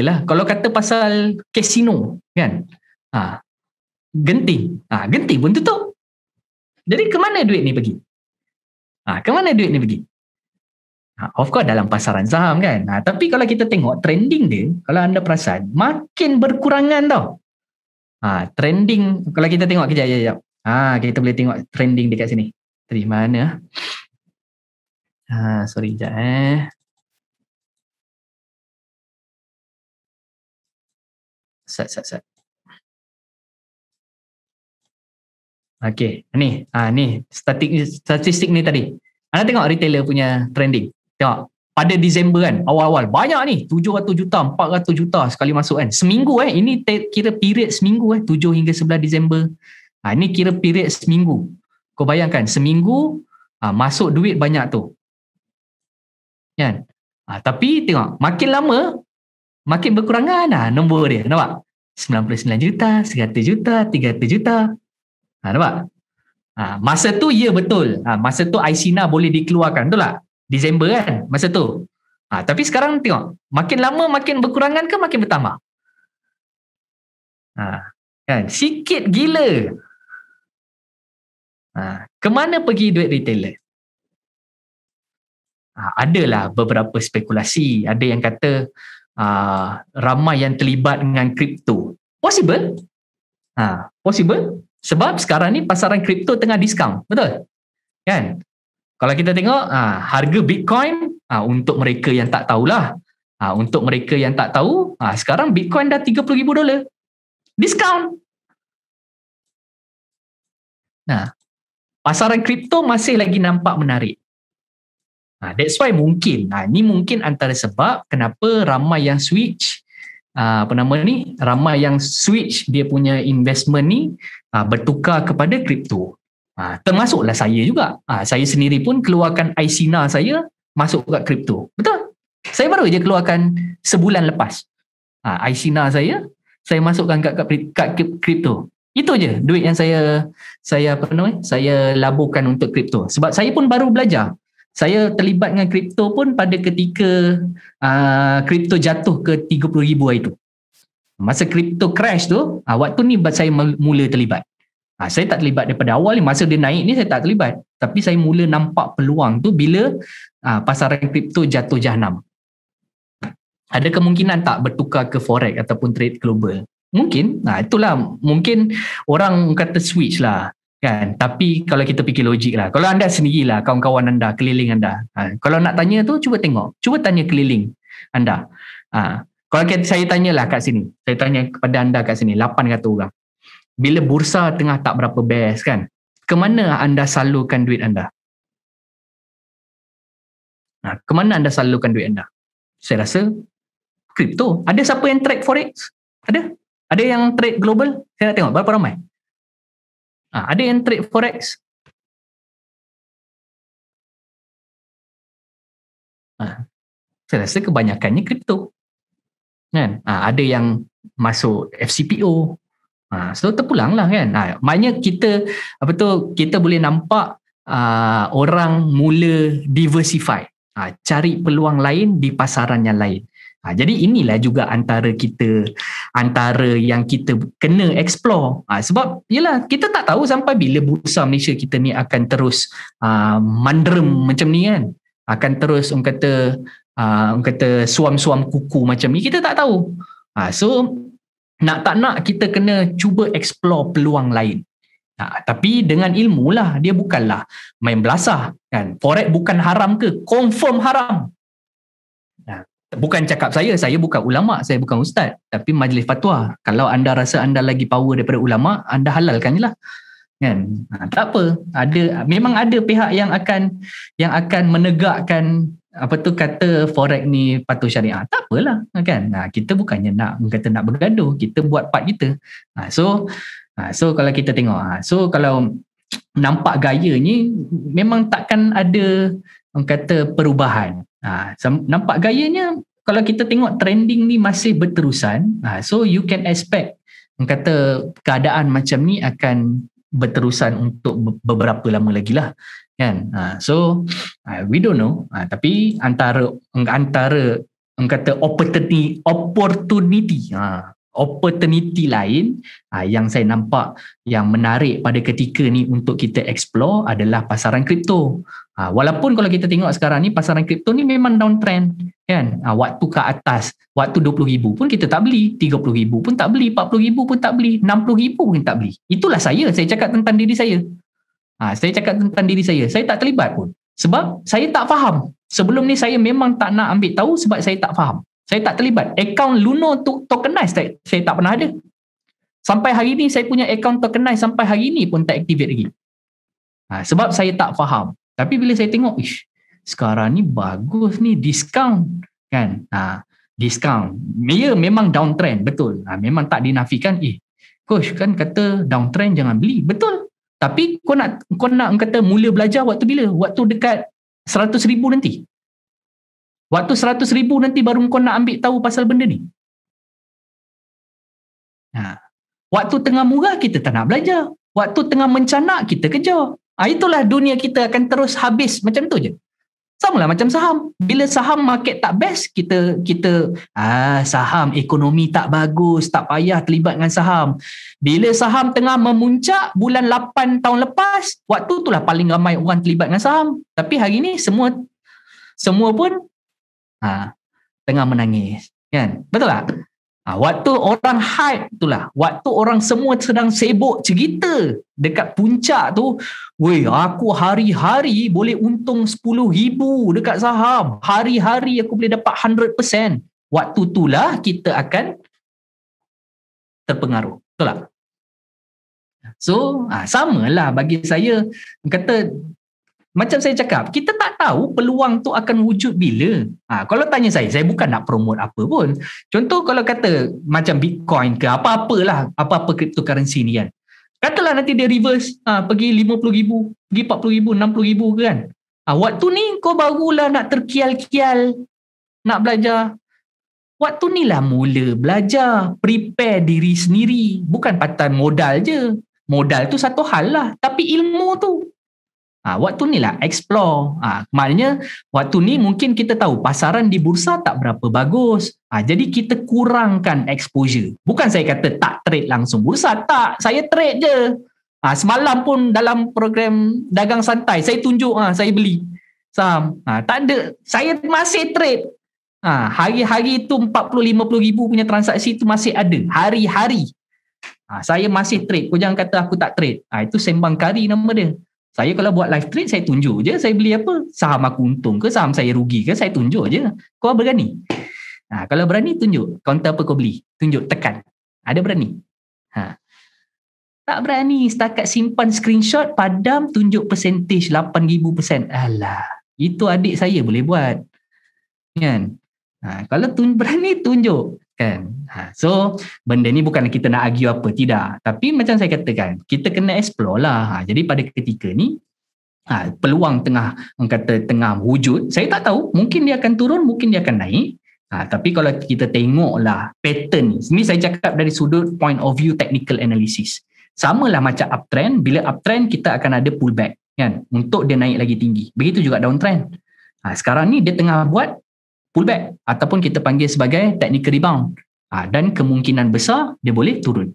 A: yelah, kalau kata pasal kasino kan, ha. genting, ha. genting pun tutup. Jadi ke mana duit ni pergi? Ha. Ke mana duit ni pergi? Ha. Of course dalam pasaran saham kan. Ha. Tapi kalau kita tengok trending dia, kalau anda perasan, makin berkurangan tau. Ha, trending kalau kita tengok kejap kejap. Ha, kita boleh tengok trending dekat sini. Tadi mana?
B: Ha, sorry, je. eh. Sat, sat, sat.
A: Okay, ni. Ha, ni, statik, statistik ni tadi. Anda tengok retailer punya trending. Tengok. Pada Disember kan, awal-awal. Banyak ni. 700 juta, 400 juta sekali masuk kan. Seminggu eh. Ini kira period seminggu eh. 7 hingga 11 Disember. Ha, ini kira period seminggu. Kau bayangkan seminggu ha, masuk duit banyak tu. Ya. Ha, tapi tengok makin lama makin berkurangan lah nombor dia. Nampak? 99 juta, 100 juta, 300 juta. Ha, nampak? Ha, masa tu ya betul. Ha, masa tu ICNA boleh dikeluarkan. Betul lah. tak? Disember kan masa tu. Ha, tapi sekarang tengok makin lama makin berkurangan ke makin bertambah? Ha, kan? Sikit gila. Ha, kemana pergi duit retailer? Ha, adalah beberapa spekulasi. Ada yang kata ha, ramai yang terlibat dengan kripto. Possible? Ha, possible? Sebab sekarang ni pasaran kripto tengah diskaun. Betul? Kan? Kalau kita tengok ha, harga Bitcoin ha, untuk mereka yang tak tahulah. Ha, untuk mereka yang tak tahu, ha, sekarang Bitcoin dah 30,000 dolar. Diskaun. Nah, pasaran kripto masih lagi nampak menarik. Ha, that's why mungkin, ha, ni mungkin antara sebab kenapa ramai yang switch, ha, apa nama ni, ramai yang switch dia punya investment ni ha, bertukar kepada kripto. Ha, termasuklah saya juga. Ha, saya sendiri pun keluarkan ICNA saya masuk kat kripto. Betul? Saya baru je keluarkan sebulan lepas. Ha, ICNA saya, saya masukkan kat, kat, kat kripto. Itu je duit yang saya saya apa nama saya laburkan untuk kripto. Sebab saya pun baru belajar. Saya terlibat dengan kripto pun pada ketika ah, kripto uh, jatuh ke 30,000 ribu hari tu. Masa kripto crash tu, uh, waktu ni saya mula terlibat. Uh, saya tak terlibat daripada awal ni. Masa dia naik ni saya tak terlibat. Tapi saya mula nampak peluang tu bila uh, pasaran kripto jatuh jahanam. Ada kemungkinan tak bertukar ke forex ataupun trade global? Mungkin. Nah, itulah. Mungkin orang kata switch lah. Kan? Tapi kalau kita fikir logik lah. Kalau anda sendiri lah, kawan-kawan anda, keliling anda. Ha, kalau nak tanya tu, cuba tengok. Cuba tanya keliling anda. Ha, kalau saya tanya lah kat sini. Saya tanya kepada anda kat sini. 800 orang. Bila bursa tengah tak berapa best kan? Ke mana anda salurkan duit anda? Ha, ke mana anda salurkan duit anda? Saya rasa kripto. Ada siapa yang track forex? Ada? Ada yang trade global? Saya nak tengok berapa ramai.
B: Ha, ada yang trade forex?
A: Ha, saya rasa kebanyakannya kripto. Kan? Ha, ada yang masuk FCPO. Ha, so terpulang lah kan. Ha, maknanya kita, apa tu, kita boleh nampak uh, orang mula diversify. Ha, cari peluang lain di pasaran yang lain. Ha, jadi inilah juga antara kita antara yang kita kena explore ha, sebab yalah kita tak tahu sampai bila bursa Malaysia kita ni akan terus uh, mandrem macam ni kan akan terus orang kata uh, orang kata suam-suam kuku macam ni kita tak tahu ha, so nak tak nak kita kena cuba explore peluang lain ha, tapi dengan ilmu lah dia bukanlah main belasah kan forex bukan haram ke confirm haram bukan cakap saya saya bukan ulama saya bukan ustaz tapi majlis fatwa kalau anda rasa anda lagi power daripada ulama anda halalkan jelah kan ha, tak apa ada memang ada pihak yang akan yang akan menegakkan apa tu kata forex ni patuh syariah tak apalah kan ha, kita bukannya nak kata nak bergaduh kita buat part kita ha, so ha, so kalau kita tengok ha, so kalau nampak gayanya memang takkan ada orang kata perubahan Ha, nampak gayanya kalau kita tengok trending ni masih berterusan, ha, so you can expect kata keadaan macam ni akan berterusan untuk beberapa lama lagi lah kan ha, so ha, we don't know ha, tapi antara antara kata opportunity opportunity ha, opportunity lain uh, yang saya nampak yang menarik pada ketika ni untuk kita explore adalah pasaran kripto. Uh, walaupun kalau kita tengok sekarang ni pasaran kripto ni memang downtrend kan. Uh, waktu ke atas, waktu 20,000 pun kita tak beli, 30,000 pun tak beli, 40,000 pun tak beli, 60,000 pun tak beli. Itulah saya, saya cakap tentang diri saya. Ha, saya cakap tentang diri saya. Saya tak terlibat pun. Sebab saya tak faham. Sebelum ni saya memang tak nak ambil tahu sebab saya tak faham. Saya tak terlibat. Account Luno untuk tokenize tak, saya tak pernah ada. Sampai hari ni saya punya account tokenize sampai hari ni pun tak activate lagi. Ha, sebab saya tak faham. Tapi bila saya tengok, ish, sekarang ni bagus ni discount kan. Ha, discount. Ya memang downtrend, betul. Ha, memang tak dinafikan, eh coach kan kata downtrend jangan beli. Betul. Tapi kau nak kau nak kata mula belajar waktu bila? Waktu dekat 100 ribu nanti. Waktu seratus ribu nanti baru kau nak ambil tahu pasal benda ni. Ha. Waktu tengah murah kita tak nak belajar. Waktu tengah mencanak kita kejar. Ha, itulah dunia kita akan terus habis macam tu je. Sama lah macam saham. Bila saham market tak best, kita kita ah saham ekonomi tak bagus, tak payah terlibat dengan saham. Bila saham tengah memuncak bulan 8 tahun lepas, waktu itulah paling ramai orang terlibat dengan saham. Tapi hari ni semua semua pun ha, tengah menangis kan betul tak ha, waktu orang hype itulah waktu orang semua sedang sibuk cerita dekat puncak tu Wei, aku hari-hari boleh untung 10,000 dekat saham hari-hari aku boleh dapat 100% waktu itulah kita akan terpengaruh betul tak So, ah, ha, sama lah bagi saya. Kata macam saya cakap, kita tak tahu peluang tu akan wujud bila. Ha, kalau tanya saya, saya bukan nak promote apa pun. Contoh kalau kata macam Bitcoin ke apa-apalah, apa-apa cryptocurrency ni kan. Katalah nanti dia reverse ha, pergi RM50,000, pergi RM40,000, RM60,000 ke kan. Ha, waktu ni kau barulah nak terkial-kial, nak belajar. Waktu ni lah mula belajar, prepare diri sendiri. Bukan patan modal je. Modal tu satu hal lah. Tapi ilmu tu, Ha, waktu ni lah explore. Ha, maknanya waktu ni mungkin kita tahu pasaran di bursa tak berapa bagus. Ha, jadi kita kurangkan exposure. Bukan saya kata tak trade langsung bursa. Tak, saya trade je. Ha, semalam pun dalam program dagang santai, saya tunjuk ha, saya beli saham. Ha, tak ada, saya masih trade. Ha, hari-hari tu 40-50 ribu punya transaksi tu masih ada. Hari-hari. Ha, saya masih trade. Kau jangan kata aku tak trade. Ha, itu sembang kari nama dia. Saya kalau buat live trade saya tunjuk je saya beli apa? Saham aku untung ke saham saya rugi ke saya tunjuk je. Kau berani? Ha, kalau berani tunjuk counter apa kau beli? Tunjuk tekan. Ada berani? Ha. Tak berani setakat simpan screenshot padam tunjuk percentage 8000%. Alah, itu adik saya boleh buat. Kan? Ha, kalau tun berani tunjuk kan ha. so benda ni bukan kita nak argue apa tidak tapi macam saya katakan kita kena explore lah ha. jadi pada ketika ni ha, peluang tengah orang kata tengah wujud saya tak tahu mungkin dia akan turun mungkin dia akan naik ha, tapi kalau kita tengoklah pattern ni ni saya cakap dari sudut point of view technical analysis sama lah macam uptrend bila uptrend kita akan ada pullback kan untuk dia naik lagi tinggi begitu juga downtrend ha, sekarang ni dia tengah buat pullback ataupun kita panggil sebagai technical rebound ha, dan kemungkinan besar dia boleh turun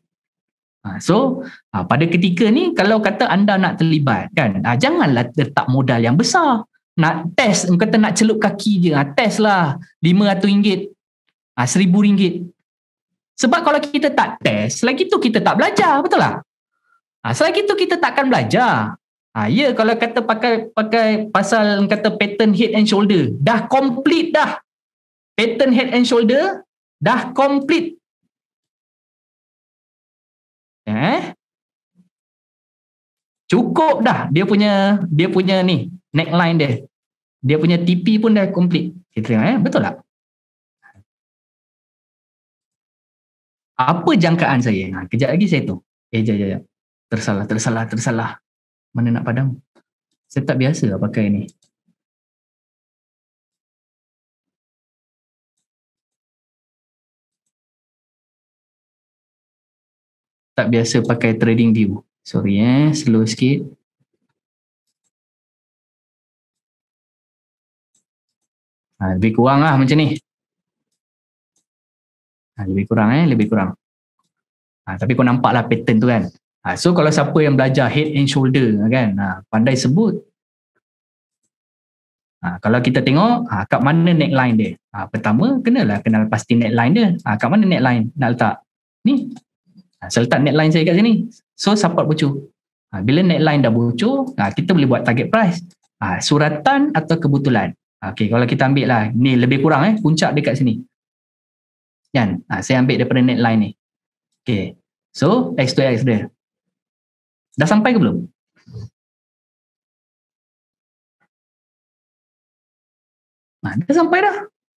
A: ha, so ha, pada ketika ni kalau kata anda nak terlibat kan ha, janganlah letak modal yang besar nak test kata nak celup kaki je ha, test lah RM500 ha, RM1000 sebab kalau kita tak test selagi tu kita tak belajar betul lah ha, selagi tu kita takkan belajar Ha, ya kalau kata pakai pakai pasal kata pattern head and shoulder dah complete dah pattern head and shoulder dah complete.
B: Eh? Cukup dah dia punya dia punya ni neckline dia. Dia punya tipi pun dah complete. Kita tengok eh, betul tak? Apa jangkaan saya? Ha, kejap lagi saya tu. Eh, jap, jap, jap. Tersalah, tersalah, tersalah. Mana nak padam? Saya tak biasa pakai ni. tak biasa pakai trading view. Sorry eh, slow sikit. Ha, lebih kurang lah macam ni. Ha, lebih
A: kurang eh, lebih kurang. Ha, tapi kau nampak lah pattern tu kan. Ha, so kalau siapa yang belajar head and shoulder ha, kan, ha, pandai sebut. Ha, kalau kita tengok ha, kat mana neckline dia. Ha, pertama, kenalah kenal pasti neckline dia. Ha, kat mana neckline nak letak? Ni, Ha, saya letak net saya kat sini. So support bocor. Ha, bila net dah bocor, ha, kita boleh buat target price. Ha, suratan atau kebetulan. Ha, okay, kalau kita ambil lah. Ni lebih kurang eh. Puncak dekat sini. Kan? Ha, saya ambil daripada net ni. Okay. So, X to X dia. Dah sampai ke belum? Ha, dah sampai dah.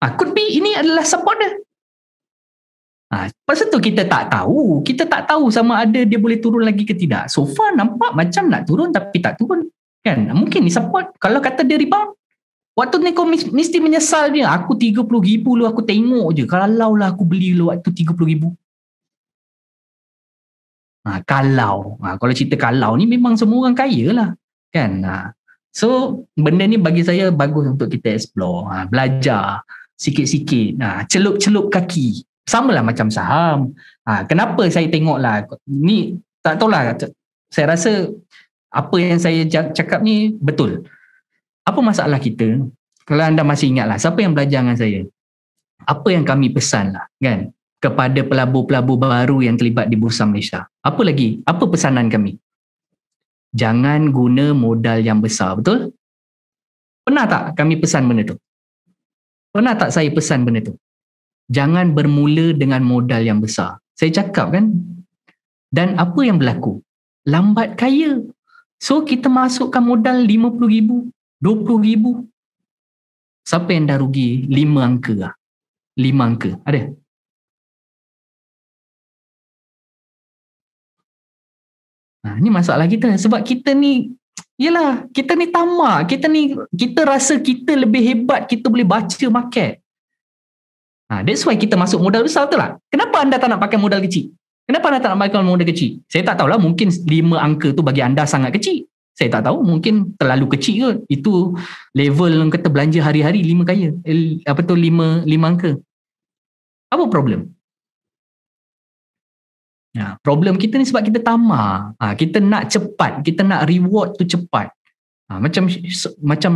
A: Ha, could be ini adalah support dia. Ah, ha, pasal tu kita tak tahu. Kita tak tahu sama ada dia boleh turun lagi ke tidak. So far nampak macam nak turun tapi tak turun. Kan? Mungkin ni support. Kalau kata dia rebound, waktu ni kau mesti menyesal dia. Aku RM30,000 lu aku tengok je. Kalau lah aku beli lu waktu RM30,000. Ha, kalau. Ha, kalau cerita kalau ni memang semua orang kaya lah. Kan? Ha. So, benda ni bagi saya bagus untuk kita explore. Ha, belajar sikit-sikit. Ha, celup-celup kaki. Sama lah macam saham. Ha, kenapa saya tengok lah, ni tak tahu lah. saya rasa apa yang saya cakap ni betul. Apa masalah kita? Kalau anda masih ingat lah, siapa yang belajar dengan saya? Apa yang kami pesan lah, kan? Kepada pelabur-pelabur baru yang terlibat di Bursa Malaysia. Apa lagi? Apa pesanan kami? Jangan guna modal yang besar, betul? Pernah tak kami pesan benda tu? Pernah tak saya pesan benda tu? jangan bermula dengan modal yang besar. Saya cakap kan. Dan apa yang berlaku? Lambat kaya. So kita masukkan modal RM50,000, RM20,000. Siapa yang dah rugi? 5 angka lah. 5 angka. Ada?
B: Nah, ha, ini masalah kita.
A: Sebab kita ni Yelah, kita ni tamak. Kita ni kita rasa kita lebih hebat, kita boleh baca market. Ha, that's why kita masuk modal besar tu lah. Kenapa anda tak nak pakai modal kecil? Kenapa anda tak nak pakai modal kecil? Saya tak tahulah mungkin lima angka tu bagi anda sangat kecil. Saya tak tahu mungkin terlalu kecil ke. Itu level yang kata belanja hari-hari lima kaya. Eh, apa tu lima 5 angka. Apa problem? Ya, problem kita ni sebab kita tamak. Ha, kita nak cepat. Kita nak reward tu cepat. Ha, macam macam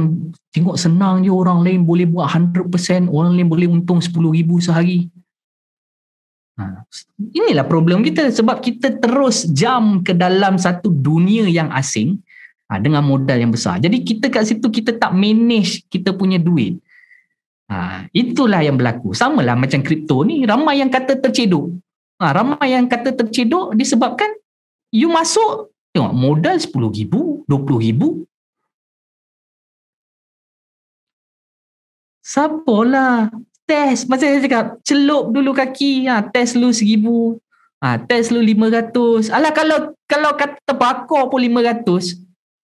A: tengok senang je orang lain boleh buat 100%, orang lain boleh untung 10,000 sehari. Ha, inilah problem kita sebab kita terus jam ke dalam satu dunia yang asing ha, dengan modal yang besar. Jadi kita kat situ kita tak manage kita punya duit. Ha, itulah yang berlaku. Sama lah macam kripto ni, ramai yang kata terceduk. Ha, ramai yang kata terceduk disebabkan you masuk Tengok, modal
B: RM10,000, RM20,000,
A: sabarlah test macam dia cakap celup dulu kaki ha, test lu seribu ha, test lu lima ratus alah kalau kalau kata terbakar pun lima ratus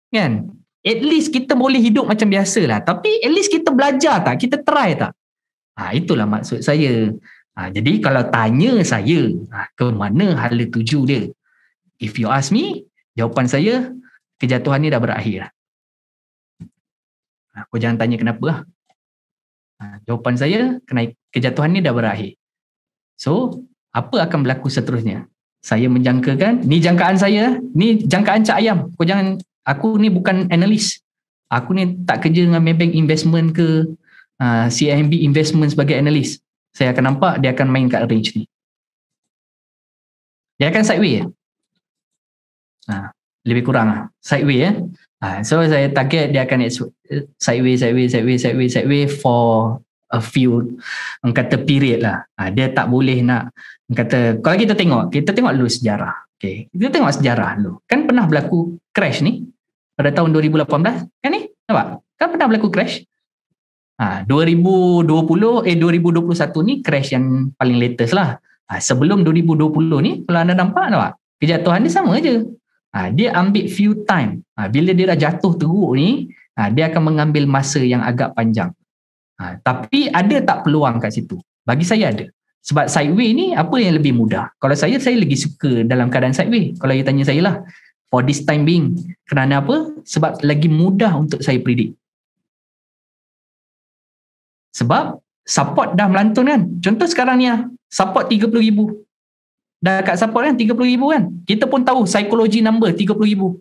A: kan at least kita boleh hidup macam biasa lah tapi at least kita belajar tak kita try tak ha, itulah maksud saya ha, jadi kalau tanya saya ha, ke mana hala tuju dia if you ask me jawapan saya kejatuhan ni dah berakhir Ha, kau jangan tanya kenapa lah. Ha, jawapan saya, kenaik, kejatuhan ni dah berakhir. So, apa akan berlaku seterusnya? Saya menjangkakan, ni jangkaan saya, ni jangkaan cak ayam. Kau jangan, aku ni bukan analis. Aku ni tak kerja dengan Maybank Investment ke uh, ha, CIMB Investment sebagai analis. Saya akan nampak dia akan main kat range ni. Dia akan sideway ya? Ha, lebih kurang lah. Sideway ya. Ha, so saya target dia akan sideways, sideways, sideways, sideways, sideways for a few orang kata period lah. Ha, dia tak boleh nak orang kata kalau kita tengok, kita tengok dulu sejarah. Okay. Kita tengok sejarah dulu. Kan pernah berlaku crash ni pada tahun 2018 kan ni? Nampak? Kan pernah berlaku crash? Ha, 2020 eh 2021 ni crash yang paling latest lah. Ha, sebelum 2020 ni kalau anda nampak nampak kejatuhan dia sama je. Ha, dia ambil few time. Ha, bila dia dah jatuh teruk ni, ha, dia akan mengambil masa yang agak panjang. Ha, tapi ada tak peluang kat situ? Bagi saya ada. Sebab sideway ni apa yang lebih mudah? Kalau saya, saya lagi suka dalam keadaan sideway. Kalau you tanya saya lah. For this time being. Kerana apa? Sebab lagi mudah untuk saya predict. Sebab support dah melantun kan. Contoh sekarang ni lah. Support 30000 dah kat support kan 30 ribu kan kita pun tahu psikologi number ribu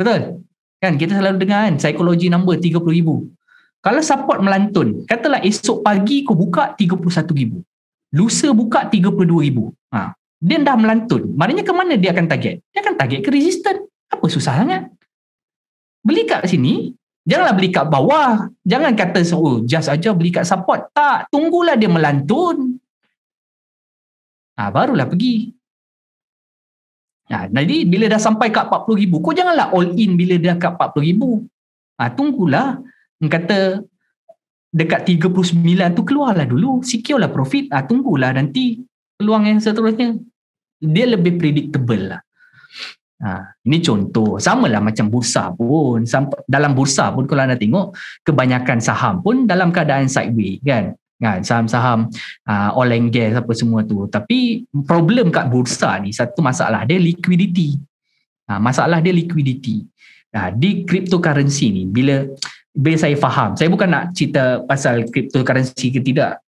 A: betul kan kita selalu dengar kan psikologi number ribu. kalau support melantun katalah esok pagi kau buka 31 ribu, lusa buka 32,000 ha. dia dah melantun maknanya ke mana dia akan target dia akan target ke resistant apa susah sangat beli kat sini Janganlah beli kat bawah. Jangan kata, oh, just aja beli kat support. Tak, tunggulah dia melantun. Ha, barulah pergi. Ha, jadi bila dah sampai kat 40 ribu, kau janganlah all in bila dah kat 40 ribu. Ha, tunggulah. Kata dekat 39 tu keluarlah dulu. Secure lah profit. Ha, tunggulah nanti peluang yang seterusnya. Dia lebih predictable lah. Ha, ini contoh. Sama lah macam bursa pun. Dalam bursa pun kalau anda tengok, kebanyakan saham pun dalam keadaan sideways kan kan saham-saham uh, oil and gas apa semua tu tapi problem kat bursa ni satu masalah dia liquidity uh, masalah dia liquidity uh, di cryptocurrency ni bila bila saya faham saya bukan nak cerita pasal cryptocurrency ke tidak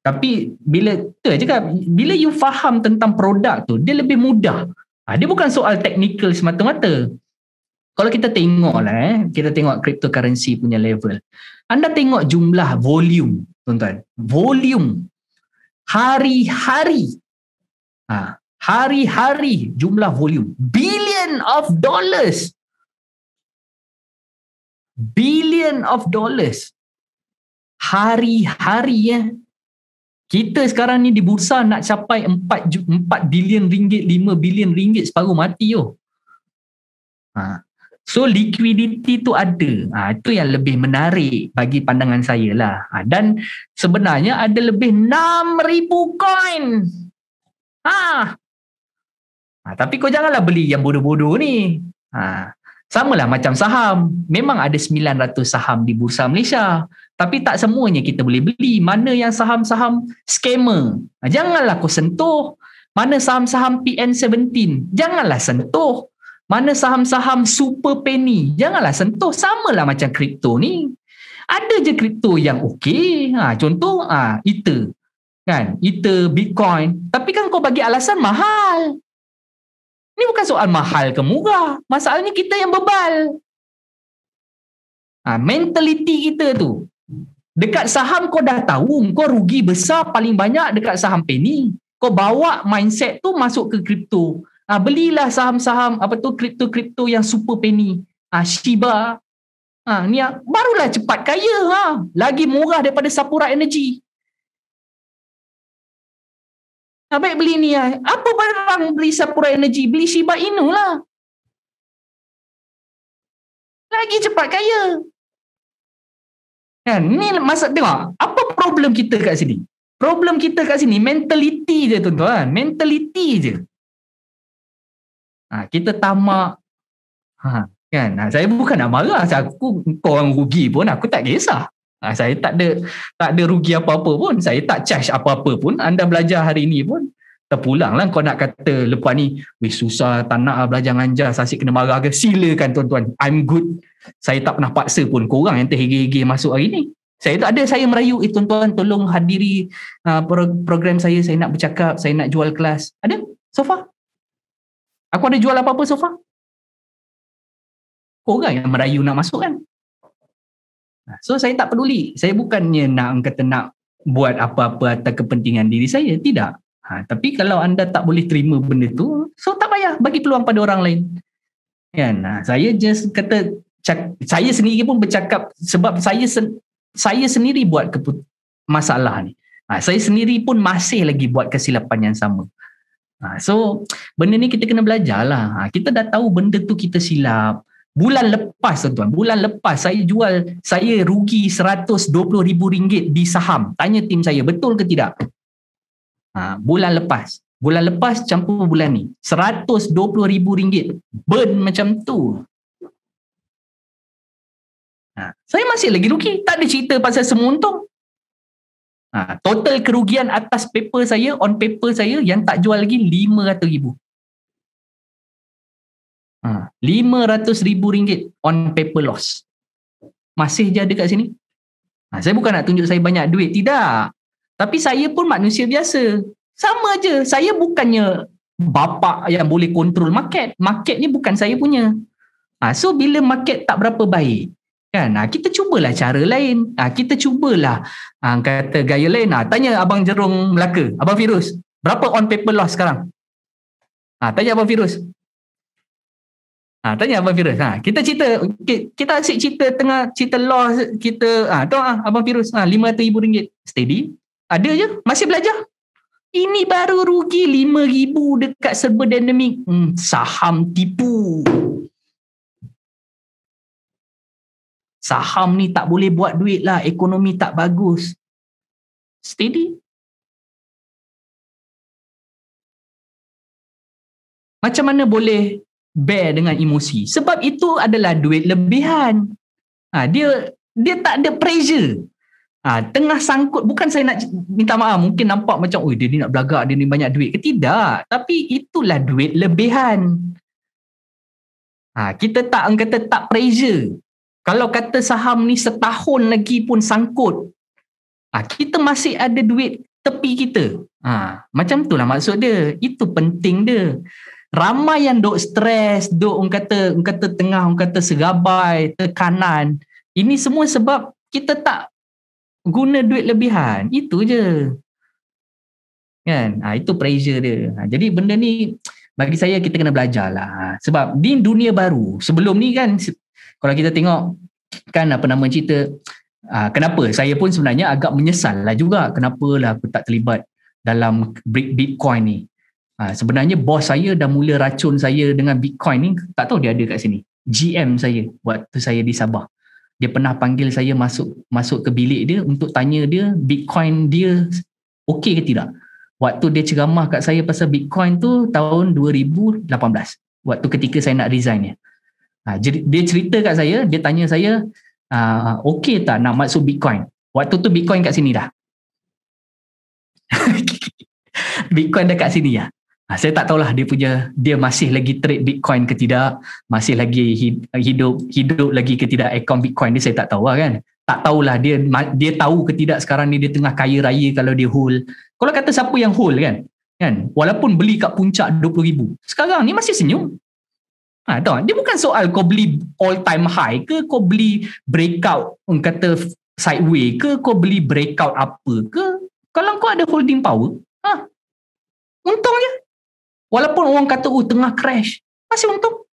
A: tapi bila tu je kan bila you faham tentang produk tu dia lebih mudah uh, dia bukan soal technical semata-mata kalau kita tengok lah eh, kita tengok cryptocurrency punya level. Anda tengok jumlah volume tuan-tuan. Volume. Hari-hari. Ha, hari-hari jumlah volume. Billion of dollars. Billion of dollars. Hari-hari ya. Kita sekarang ni di bursa nak capai 4, 4 bilion ringgit, 5 bilion ringgit separuh mati yo. Ha. So liquidity tu ada. Ha, itu yang lebih menarik bagi pandangan saya lah. Ha, dan sebenarnya ada lebih 6,000 coin. Ha. ha. Tapi kau janganlah beli yang bodoh-bodoh ni. Ha. Sama lah macam saham. Memang ada 900 saham di Bursa Malaysia. Tapi tak semuanya kita boleh beli. Mana yang saham-saham scammer? Ha, janganlah kau sentuh. Mana saham-saham PN17? Janganlah sentuh. Mana saham-saham super penny? Janganlah sentuh. sama lah macam kripto ni. Ada je kripto yang okey. Ha, contoh ha, Ether. Kan? Ether, Bitcoin. Tapi kan kau bagi alasan mahal. ini bukan soal mahal ke murah. ni kita yang bebal. Ha, mentality kita tu. Dekat saham kau dah tahu kau rugi besar paling banyak dekat saham penny. Kau bawa mindset tu masuk ke kripto. Ah belilah saham-saham apa tu kripto-kripto yang super penny. Ah Shiba. Ah ni ah, barulah cepat kaya ha. Lagi
B: murah daripada Sapura Energy. Ah, baik beli ni ah. Apa barang beli Sapura Energy? Beli Shiba Inu lah. Lagi cepat kaya. Kan? Ni masa
A: tengok apa problem kita kat sini? Problem kita kat sini mentaliti je tuan-tuan. Ha. Mentaliti je. Ha, kita tamak. Ha, kan? Ha, saya bukan nak marah. Saya, aku, kau orang rugi pun aku tak kisah. Ha, saya tak ada, tak ada rugi apa-apa pun. Saya tak charge apa-apa pun. Anda belajar hari ini pun. Terpulang lah kau nak kata lepas ni. Weh susah tak nak lah belajar nganjar. Asyik kena marah ke. Silakan tuan-tuan. I'm good. Saya tak pernah paksa pun korang yang terhege-hege masuk hari ni. Saya tak ada saya merayu eh tuan-tuan tolong hadiri uh, program saya saya nak bercakap saya nak jual kelas. Ada? So far Aku ada jual apa-apa so far? Orang yang merayu nak masuk kan? So saya tak peduli. Saya bukannya nak kata nak buat apa-apa atas kepentingan diri saya. Tidak. Ha, tapi kalau anda tak boleh terima benda tu, so tak payah bagi peluang pada orang lain. Kan? Ha, saya just kata, saya sendiri pun bercakap sebab saya sen, saya sendiri buat masalah ni. Ha, saya sendiri pun masih lagi buat kesilapan yang sama. Ha, so benda ni kita kena belajar lah. Ha, kita dah tahu benda tu kita silap. Bulan lepas tuan-tuan, bulan lepas saya jual, saya rugi RM120,000 di saham. Tanya tim saya, betul ke tidak? Ha, bulan lepas. Bulan lepas campur bulan ni. RM120,000 burn macam tu. Ha, saya masih lagi rugi. Tak ada cerita pasal semua
B: untung. Ha, total kerugian atas paper saya, on paper saya yang tak jual lagi RM500,000. Ha, RM500,000
A: on paper loss. Masih je ada kat sini? Ha, saya bukan nak tunjuk saya banyak duit. Tidak. Tapi saya pun manusia biasa. Sama je. Saya bukannya bapa yang boleh kontrol market. Market ni bukan saya punya. Ha, so bila market tak berapa baik, Kan? Ha, kita cubalah cara lain. Ha, kita cubalah ha, kata gaya lain. Ha, tanya Abang Jerung Melaka. Abang Virus, berapa on paper loss sekarang? Ha, tanya Abang Virus. Ha, tanya Abang Virus. Ha, kita cerita, kita asyik cerita tengah cerita loss kita. Ha, tahu ha, Abang Virus, Ah ha, ribu ringgit Steady. Ada je. Masih belajar. Ini baru rugi RM5,000 dekat serba dynamic. Hmm, saham tipu. saham ni tak boleh buat duit lah, ekonomi tak
B: bagus. Steady.
A: Macam mana boleh bear dengan emosi? Sebab itu adalah duit lebihan. Ha, dia dia tak ada pressure. Ha, tengah sangkut, bukan saya nak minta maaf, mungkin nampak macam, oh, dia ni nak belagak, dia ni banyak duit. Tidak. Tapi itulah duit lebihan. Ha, kita tak kata tak pressure kalau kata saham ni setahun lagi pun sangkut, ha, kita masih ada duit tepi kita. Ha, macam itulah maksud dia. Itu penting dia. Ramai yang duk stres, duk orang kata, orang kata tengah, orang kata segabai, tekanan. Ini semua sebab kita tak guna duit lebihan. Itu je. Kan? Ha, itu pressure dia. Ha, jadi benda ni bagi saya kita kena belajarlah. Sebab di dunia baru, sebelum ni kan kalau kita tengok kan apa nama cerita aa, ah, kenapa saya pun sebenarnya agak menyesal lah juga kenapa lah aku tak terlibat dalam break bitcoin ni ha, sebenarnya bos saya dah mula racun saya dengan bitcoin ni tak tahu dia ada kat sini GM saya waktu saya di Sabah dia pernah panggil saya masuk masuk ke bilik dia untuk tanya dia bitcoin dia okey ke tidak waktu dia ceramah kat saya pasal bitcoin tu tahun 2018 waktu ketika saya nak resign ya. Ha, dia cerita kat saya, dia tanya saya, uh, ah, okay tak nak masuk Bitcoin? Waktu tu Bitcoin kat sini dah. Bitcoin dah kat sini dah. Ya. Ha, saya tak tahulah dia punya, dia masih lagi trade Bitcoin ke tidak, masih lagi hidup hidup lagi ke tidak account Bitcoin dia saya tak tahu lah kan. Tak tahulah dia dia tahu ke tidak sekarang ni dia tengah kaya raya kalau dia hold. Kalau kata siapa yang hold kan, kan walaupun beli kat puncak 20 ribu sekarang ni masih senyum Ha, tak? Dia bukan soal kau beli all time high ke kau beli breakout um, kata sideways ke kau beli breakout apa ke. Kalau kau ada holding power, ha, untung
B: je. Walaupun orang kata oh, tengah crash, masih untung.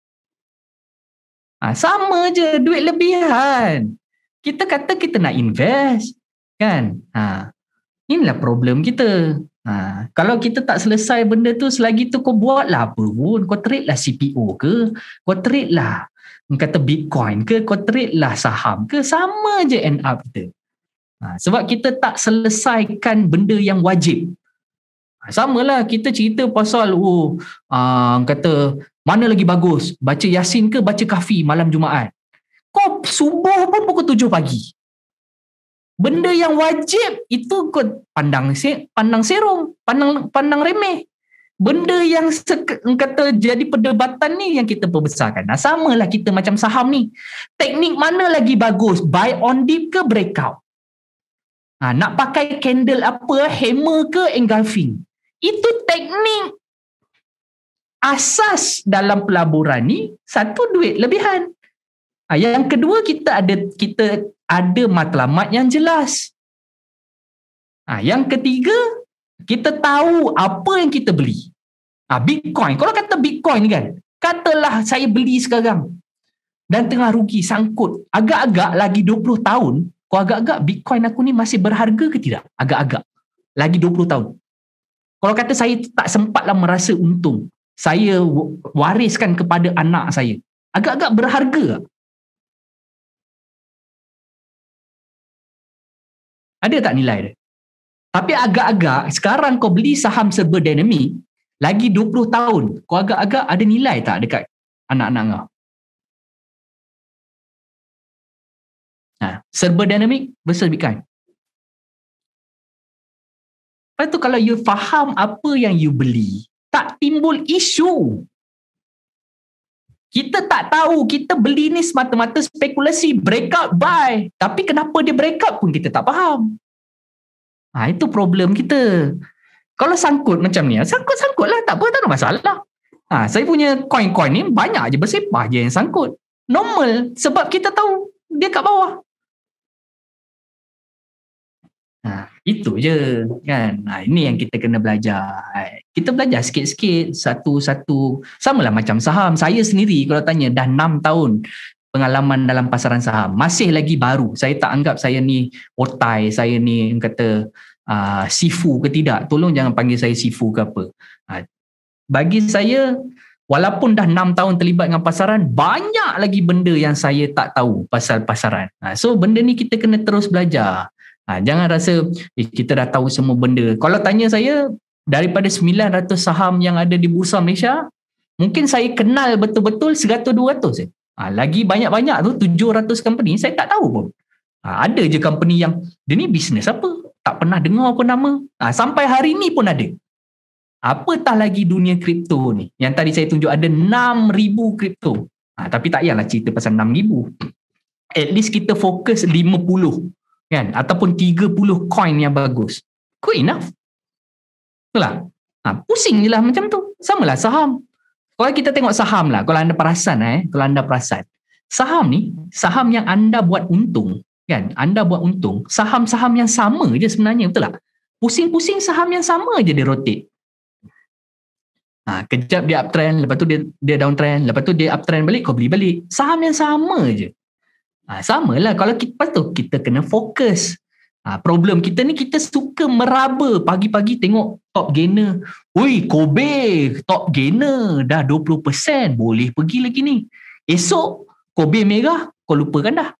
A: Ha, sama je duit lebihan. Kita kata kita nak invest. Kan? Ha. Inilah problem kita. Ha, kalau kita tak selesai benda tu selagi tu kau buat lah apa pun kau trade lah CPO ke kau trade lah kata Bitcoin ke kau trade lah saham ke sama je end up kita ha, sebab kita tak selesaikan benda yang wajib ha, sama lah kita cerita pasal oh ha, kata mana lagi bagus baca Yasin ke baca Kahfi malam Jumaat kau subuh pun pukul 7 pagi Benda yang wajib itu kau pandang pandang serum, pandang pandang remeh. Benda yang seke, kata jadi perdebatan ni yang kita perbesarkan. Nah, sama lah kita macam saham ni. Teknik mana lagi bagus? Buy on dip ke breakout? Ha, nak pakai candle apa? Hammer ke engulfing? Itu teknik asas dalam pelaburan ni satu duit lebihan. Ha, yang kedua kita ada kita ada matlamat yang jelas. Ha, yang ketiga, kita tahu apa yang kita beli. Ha, Bitcoin. Kalau kata Bitcoin kan, katalah saya beli sekarang dan tengah rugi, sangkut. Agak-agak lagi 20 tahun, kau agak-agak Bitcoin aku ni masih berharga ke tidak? Agak-agak. Lagi 20 tahun. Kalau kata saya tak sempatlah merasa untung, saya wariskan kepada anak saya. Agak-agak berharga Ada tak nilai dia? Tapi agak-agak sekarang kau beli saham serba dynamic lagi 20 tahun kau agak-agak ada nilai tak dekat anak-anak kau?
B: Ha, serba dynamic versus Bitcoin. Lepas tu kalau you faham apa yang you beli,
A: tak timbul isu kita tak tahu kita beli ni semata-mata spekulasi breakout buy. Tapi kenapa dia breakout pun kita tak faham. Ha, itu problem kita. Kalau sangkut macam ni, sangkut sangkutlah Tak apa, tak ada masalah. Ha, saya punya coin-coin ni banyak je bersepah je yang sangkut. Normal sebab kita tahu dia kat bawah. Ha, itu je kan. Ha, ini yang kita kena belajar. Ha, kita belajar sikit-sikit satu-satu. Sama lah macam saham. Saya sendiri kalau tanya dah enam tahun pengalaman dalam pasaran saham. Masih lagi baru. Saya tak anggap saya ni otai. Saya ni kata uh, sifu ke tidak. Tolong jangan panggil saya sifu ke apa. Ha, bagi saya walaupun dah 6 tahun terlibat dengan pasaran banyak lagi benda yang saya tak tahu pasal pasaran. Ha, so benda ni kita kena terus belajar. Ha, jangan rasa eh, kita dah tahu semua benda. Kalau tanya saya, daripada 900 saham yang ada di Bursa Malaysia, mungkin saya kenal betul-betul 100-200. Eh. Ha, lagi banyak-banyak tu, 700 company, saya tak tahu pun. Ha, ada je company yang, dia ni bisnes apa? Tak pernah dengar apa nama. Ha, sampai hari ni pun ada. Apatah lagi dunia kripto ni. Yang tadi saya tunjuk ada 6,000 kripto. Ha, tapi tak payahlah cerita pasal 6,000. At least kita fokus kan ataupun 30 coin yang bagus good enough itulah ha, pusing je lah macam tu sama lah saham kalau kita tengok saham lah kalau anda perasan eh, kalau anda perasan saham ni saham yang anda buat untung kan anda buat untung saham-saham yang sama je sebenarnya betul lah. pusing-pusing saham yang sama je dia rotate ha, kejap dia uptrend lepas tu dia, dia downtrend lepas tu dia uptrend balik kau beli balik saham yang sama je Ha, ah, sama lah kalau kita lepas tu kita kena fokus. Ha, problem kita ni kita suka meraba pagi-pagi tengok top gainer. Ui Kobe top gainer dah 20% boleh pergi lagi ni. Esok Kobe merah kau lupakan dah.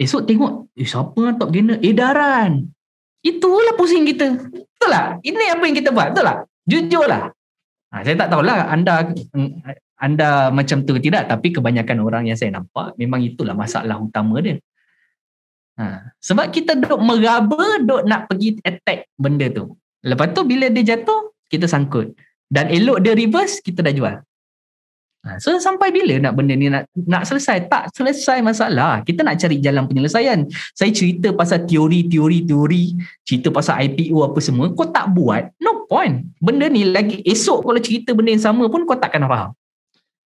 A: Esok tengok eh, siapa yang top gainer edaran. Eh, Itulah pusing kita. Betul tak? Ini apa yang kita buat. Betul tak? Jujur lah. Ha, ah, saya tak tahulah anda anda macam tu tidak tapi kebanyakan orang yang saya nampak memang itulah masalah utama dia ha. sebab kita duk meraba duk nak pergi attack benda tu lepas tu bila dia jatuh kita sangkut dan elok dia reverse kita dah jual ha. so sampai bila nak benda ni nak, nak selesai tak selesai masalah kita nak cari jalan penyelesaian saya cerita pasal teori teori teori cerita pasal IPO apa semua kau tak buat no point benda ni lagi esok kalau cerita benda yang sama pun kau takkan faham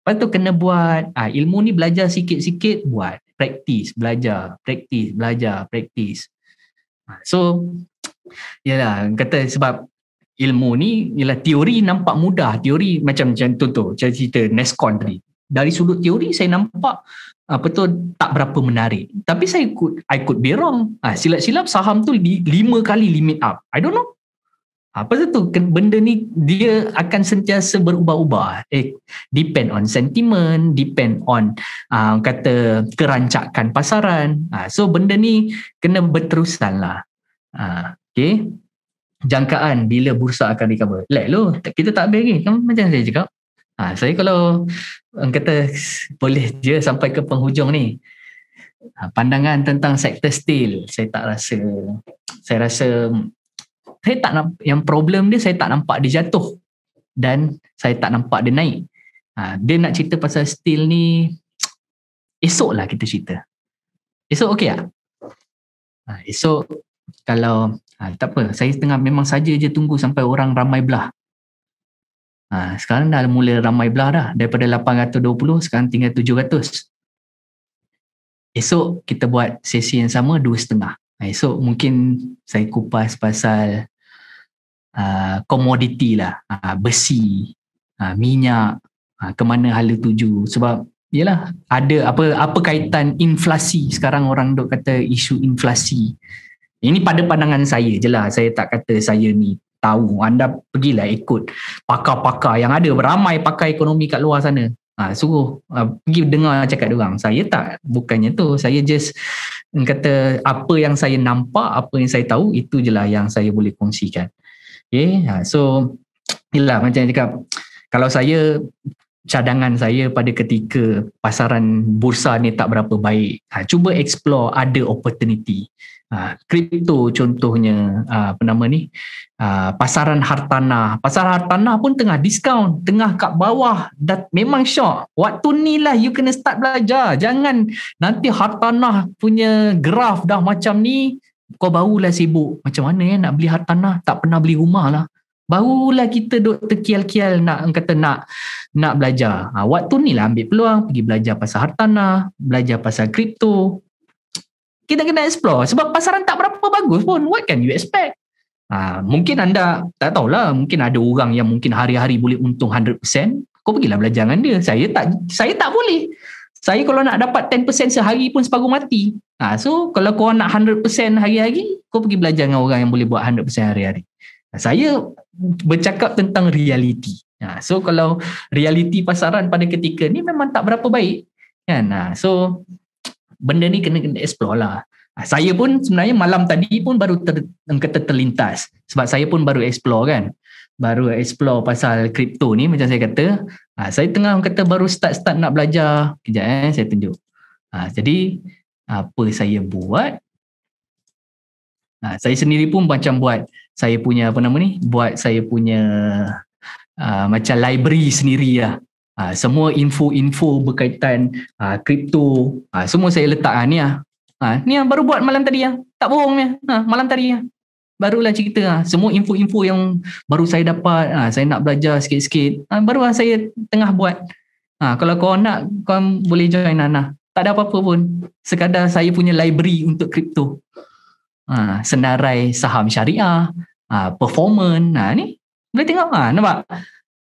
A: Lepas tu kena buat. Ah, ilmu ni belajar sikit-sikit, buat. Praktis, belajar, praktis, belajar, praktis. Ah, so, yalah, kata sebab ilmu ni, ialah teori nampak mudah. Teori macam contoh tu, macam cerita Nescon tadi. Dari sudut teori, saya nampak apa ah, tu tak berapa menarik tapi saya ikut I could be wrong ha, silap-silap saham tu lima kali limit up I don't know apa ha, tu benda ni dia akan sentiasa berubah-ubah eh depend on sentiment depend on uh, kata kerancakan pasaran uh, so benda ni kena berterusan lah uh, ah, okay jangkaan bila bursa akan recover let lo kita tak beri kan macam saya cakap Ha, saya kalau kata boleh je sampai ke penghujung ni ha, pandangan tentang sektor steel saya tak rasa saya rasa saya tak nampak yang problem dia saya tak nampak dia jatuh dan saya tak nampak dia naik ha, dia nak cerita pasal steel ni esok lah kita cerita esok okey tak? Ha, esok kalau ha, tak apa saya tengah memang saja je tunggu sampai orang ramai belah ha, sekarang dah mula ramai belah dah daripada 820 sekarang tinggal 700 esok kita buat sesi yang sama setengah ha, Esok mungkin saya kupas pasal komoditi ah, uh, lah uh, besi uh, minyak uh, kemana hala tuju sebab yalah ada apa apa kaitan inflasi sekarang orang dok kata isu inflasi ini pada pandangan saya je lah saya tak kata saya ni tahu anda pergilah ikut pakar-pakar yang ada ramai pakar ekonomi kat luar sana ha, suruh ha, pergi dengar cakap orang saya tak bukannya tu saya just kata apa yang saya nampak apa yang saya tahu itu je lah yang saya boleh kongsikan Okay, ha, so itulah macam yang cakap kalau saya cadangan saya pada ketika pasaran bursa ni tak berapa baik ha, cuba explore ada opportunity kripto ha, contohnya ha, apa nama ni ha, pasaran hartanah pasaran hartanah pun tengah discount tengah kat bawah dah memang syok waktu ni lah you kena start belajar jangan nanti hartanah punya graf dah macam ni kau barulah sibuk macam mana ya nak beli hartanah tak pernah beli rumah lah barulah kita duk terkial-kial nak kata nak nak belajar ha, waktu ni lah ambil peluang pergi belajar pasal hartanah belajar pasal kripto kita kena explore sebab pasaran tak berapa bagus pun what can you expect ha, mungkin anda tak tahulah mungkin ada orang yang mungkin hari-hari boleh untung 100% kau pergilah belajar dengan dia saya tak saya tak boleh saya kalau nak dapat 10% sehari pun separuh mati. Ha, so kalau kau nak 100% hari-hari, kau pergi belajar dengan orang yang boleh buat 100% hari-hari. Ha, saya bercakap tentang realiti. Ha, so kalau realiti pasaran pada ketika ni memang tak berapa baik. Kan? Ha, so benda ni kena, kena explore lah. Ha, saya pun sebenarnya malam tadi pun baru ter, ter, ter, terlintas. Sebab saya pun baru explore kan baru explore pasal kripto ni macam saya kata ha, saya tengah kata baru start start nak belajar kejap eh saya tunjuk ha, jadi apa saya buat ha, saya sendiri pun macam buat saya punya apa nama ni buat saya punya ha, macam library sendiri lah ha, semua info-info berkaitan ha, crypto ha, semua saya letak ha, ni lah ha, ni yang baru buat malam tadi lah tak bohong ni lah. ha, malam tadi lah barulah cerita ah semua info-info yang baru saya dapat ah saya nak belajar sikit-sikit ah barulah saya tengah buat ah kalau kau nak kau boleh join Nana tak ada apa-apa pun sekadar saya punya library untuk kripto ah senarai saham syariah ah performance ah ni boleh tengok ah nampak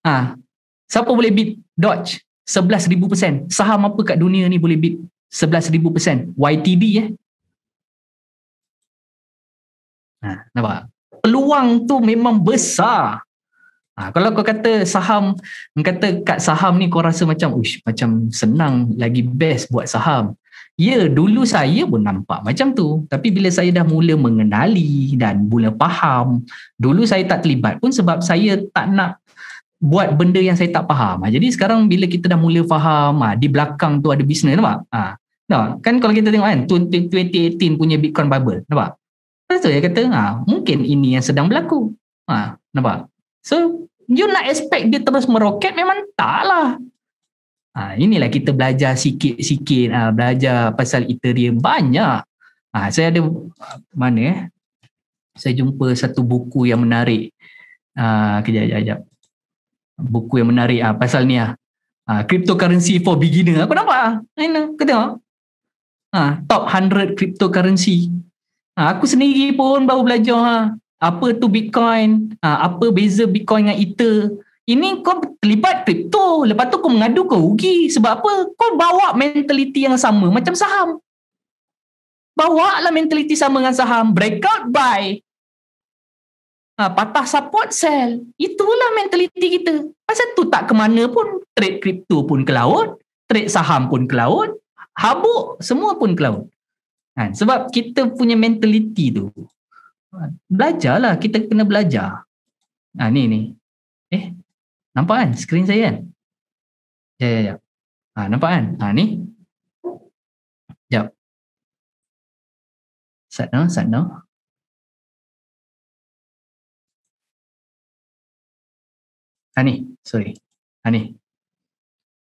A: ah siapa boleh beat dodge 11000% saham apa kat dunia ni boleh beat 11000% YTD eh Ha, nampak? Peluang tu memang besar. Ha, kalau kau kata saham, kau kata kat saham ni kau rasa macam, ush, macam senang, lagi best buat saham. Ya, dulu saya pun nampak macam tu. Tapi bila saya dah mula mengenali dan mula faham, dulu saya tak terlibat pun sebab saya tak nak buat benda yang saya tak faham. Ha, jadi sekarang bila kita dah mula faham, ha, di belakang tu ada bisnes, nampak? Ha, Kan kalau kita tengok kan, 2018 punya Bitcoin Bubble, nampak? tu dia kata ha, mungkin ini yang sedang berlaku. Ha, nampak? So you nak expect dia terus meroket memang tak lah. Ha, inilah kita belajar sikit-sikit ha, belajar pasal Ethereum banyak. Ha, saya ada mana eh? Saya jumpa satu buku yang menarik. Ha, kejap, kejap, kejap. Buku yang menarik ha, pasal ni lah. Ha, cryptocurrency for beginner. Aku nampak lah. Ha, kau tengok. Ha, top 100 cryptocurrency Ha, aku sendiri pun baru belajar ha. apa tu Bitcoin, ha, apa beza Bitcoin dengan Ether. Ini kau terlibat crypto, lepas tu kau mengadu kau rugi. Sebab apa? Kau bawa mentaliti yang sama macam saham. Bawa lah mentaliti sama dengan saham. Breakout buy. Ha, patah support sell. Itulah mentaliti kita. Pasal tu tak ke mana pun. Trade crypto pun ke laut. Trade saham pun ke laut. Habuk semua pun ke laut. Ha, sebab kita punya mentaliti tu. Belajarlah, kita kena belajar. Ha, ni, ni. Eh, nampak kan skrin saya kan? Ya, ya, ya. Ha,
B: nampak kan? Ha, ni. Sekejap. Sat no, sat no.
A: Ha, ni. Sorry. Ha, ni.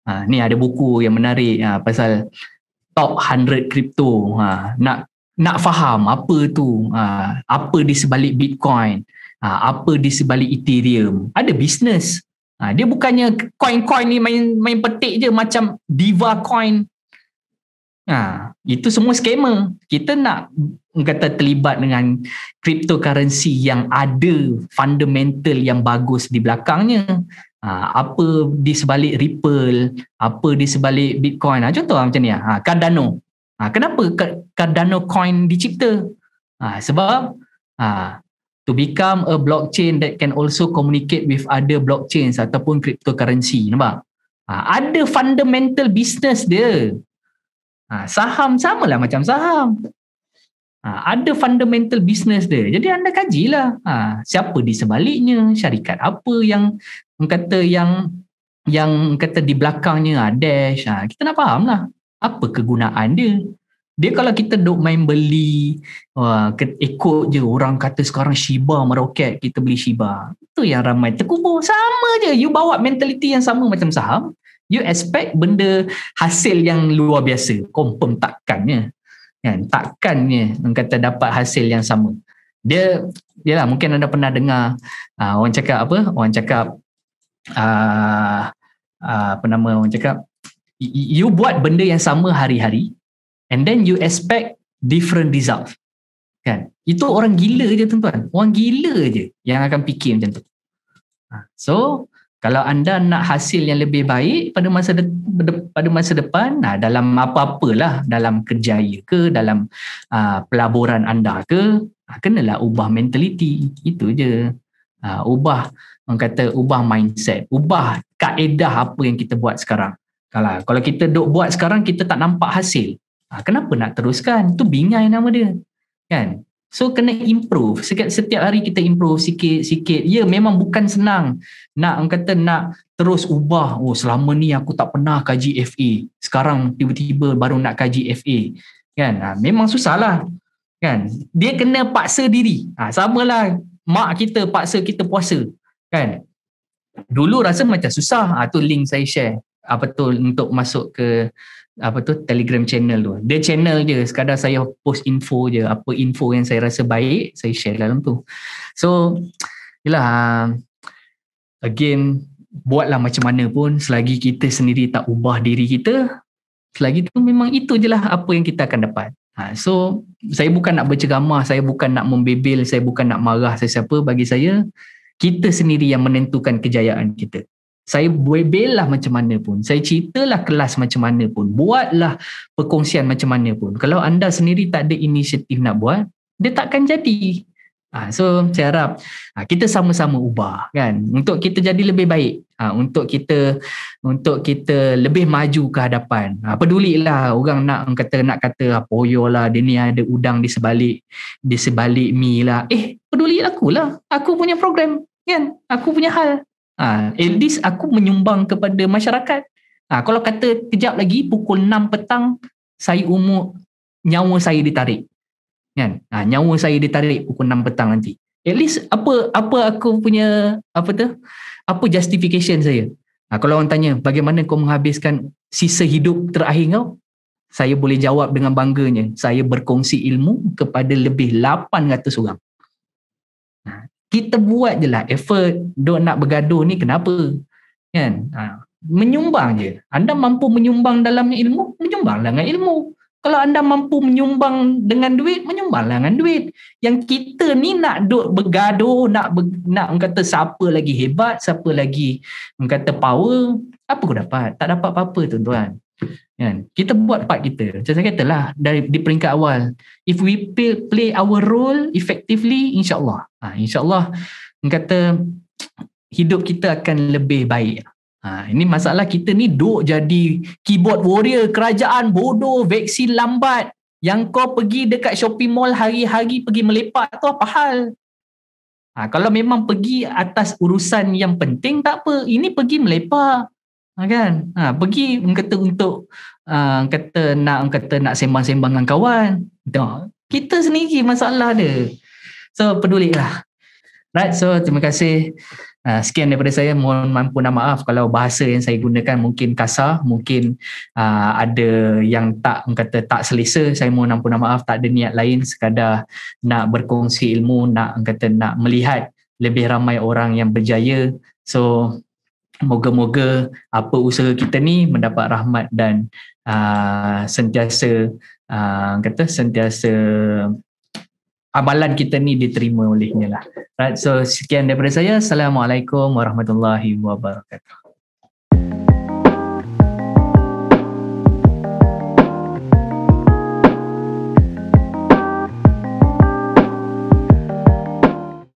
A: Ha, ni ada buku yang menarik ha, pasal top 100 crypto ha nak nak faham apa tu ha, apa di sebalik bitcoin ha, apa di sebalik ethereum ada bisnes ha, dia bukannya coin-coin ni main main petik je macam diva coin ha, itu semua skema kita nak kata terlibat dengan cryptocurrency yang ada fundamental yang bagus di belakangnya Ha, apa di sebalik Ripple, apa di sebalik Bitcoin. Ha, contoh lah macam ni. Lah. Ha, Cardano. Ha, kenapa Cardano coin dicipta? Ha, sebab ha, to become a blockchain that can also communicate with other blockchains ataupun cryptocurrency. Nampak? Ha, ada fundamental business dia. Ha, saham samalah macam saham. Ha, ada fundamental business dia. Jadi anda kajilah ha, siapa di sebaliknya, syarikat apa yang kata yang yang kata di belakangnya ah, dash ah, kita nak faham lah apa kegunaan dia dia kalau kita duk main beli wah, ikut je orang kata sekarang Shiba meroket kita beli Shiba itu yang ramai terkubur sama je you bawa mentaliti yang sama macam saham you expect benda hasil yang luar biasa confirm takkannya kan takkannya orang kata dapat hasil yang sama dia yalah mungkin anda pernah dengar uh, orang cakap apa orang cakap uh, uh, apa nama orang cakap you buat benda yang sama hari-hari and then you expect different result kan itu orang gila je tuan-tuan orang gila je yang akan fikir macam tu ah, so kalau anda nak hasil yang lebih baik pada masa de- pada masa depan nah dalam apa-apalah dalam kerjaya ke dalam uh, pelaburan anda ke kenalah ubah mentaliti itu je uh, ubah orang kata ubah mindset, ubah kaedah apa yang kita buat sekarang. Kalau kalau kita dok buat sekarang kita tak nampak hasil. Ha, kenapa nak teruskan? Itu bingai nama dia. Kan? So kena improve. Setiap, setiap hari kita improve sikit-sikit. Ya memang bukan senang nak orang kata nak terus ubah. Oh selama ni aku tak pernah kaji FA. Sekarang tiba-tiba baru nak kaji FA. Kan? Ha, memang susahlah. Kan? Dia kena paksa diri. Ha, ah, sama lah mak kita paksa kita puasa kan dulu rasa macam susah ah tu link saya share apa ah, tu untuk masuk ke apa tu telegram channel tu dia channel je sekadar saya post info je apa info yang saya rasa baik saya share dalam tu so yelah again buatlah macam mana pun selagi kita sendiri tak ubah diri kita selagi tu memang itu je lah apa yang kita akan dapat ha, so saya bukan nak berceramah saya bukan nak membebel saya bukan nak marah sesiapa bagi saya kita sendiri yang menentukan kejayaan kita. Saya bebelah macam mana pun, saya ceritalah kelas macam mana pun, buatlah perkongsian macam mana pun. Kalau anda sendiri tak ada inisiatif nak buat, dia takkan jadi. Ha, so saya harap ha, kita sama-sama ubah kan untuk kita jadi lebih baik ha, untuk kita untuk kita lebih maju ke hadapan ha, lah, orang nak kata nak kata apa lah dia ni ada udang di sebalik di sebalik mi lah eh peduli aku lah aku punya program kan aku punya hal ha, at least aku menyumbang kepada masyarakat ha, kalau kata kejap lagi pukul 6 petang saya umur nyawa saya ditarik kan ha, nyawa saya ditarik pukul 6 petang nanti at least apa apa aku punya apa tu apa justification saya ha, kalau orang tanya bagaimana kau menghabiskan sisa hidup terakhir kau saya boleh jawab dengan bangganya saya berkongsi ilmu kepada lebih 800 orang ha, kita buat je lah effort don't nak bergaduh ni kenapa kan ha, menyumbang je anda mampu menyumbang dalam ilmu menyumbang dengan ilmu kalau anda mampu menyumbang dengan duit menyumbang dengan duit yang kita ni nak duk bergaduh nak ber, nak kata siapa lagi hebat siapa lagi kata power apa kau dapat tak dapat apa-apa tuan-tuan kan kita buat part kita macam saya katalah dari di peringkat awal if we play, play our role effectively insyaallah ha, insyaallah kata hidup kita akan lebih baik Ha, ini masalah kita ni duk jadi keyboard warrior kerajaan bodoh vaksin lambat yang kau pergi dekat shopping mall hari-hari pergi melepak tu apa hal? Ha, kalau memang pergi atas urusan yang penting tak apa. Ini pergi melepak. Ha, kan? Ha, pergi kata untuk uh, kata nak kata nak sembang-sembang dengan kawan. Tengok. Kita sendiri masalah dia. So pedulilah. Right, so terima kasih. Ha, sekian daripada saya mohon mampu dan maaf kalau bahasa yang saya gunakan mungkin kasar mungkin uh, ada yang tak kata tak selesa saya mohon mampu dan maaf tak ada niat lain sekadar nak berkongsi ilmu nak kata nak melihat lebih ramai orang yang berjaya so moga-moga apa usaha kita ni mendapat rahmat dan uh, sentiasa uh, kata sentiasa amalan kita ni diterima olehnya lah. Right, so sekian daripada saya. Assalamualaikum warahmatullahi wabarakatuh.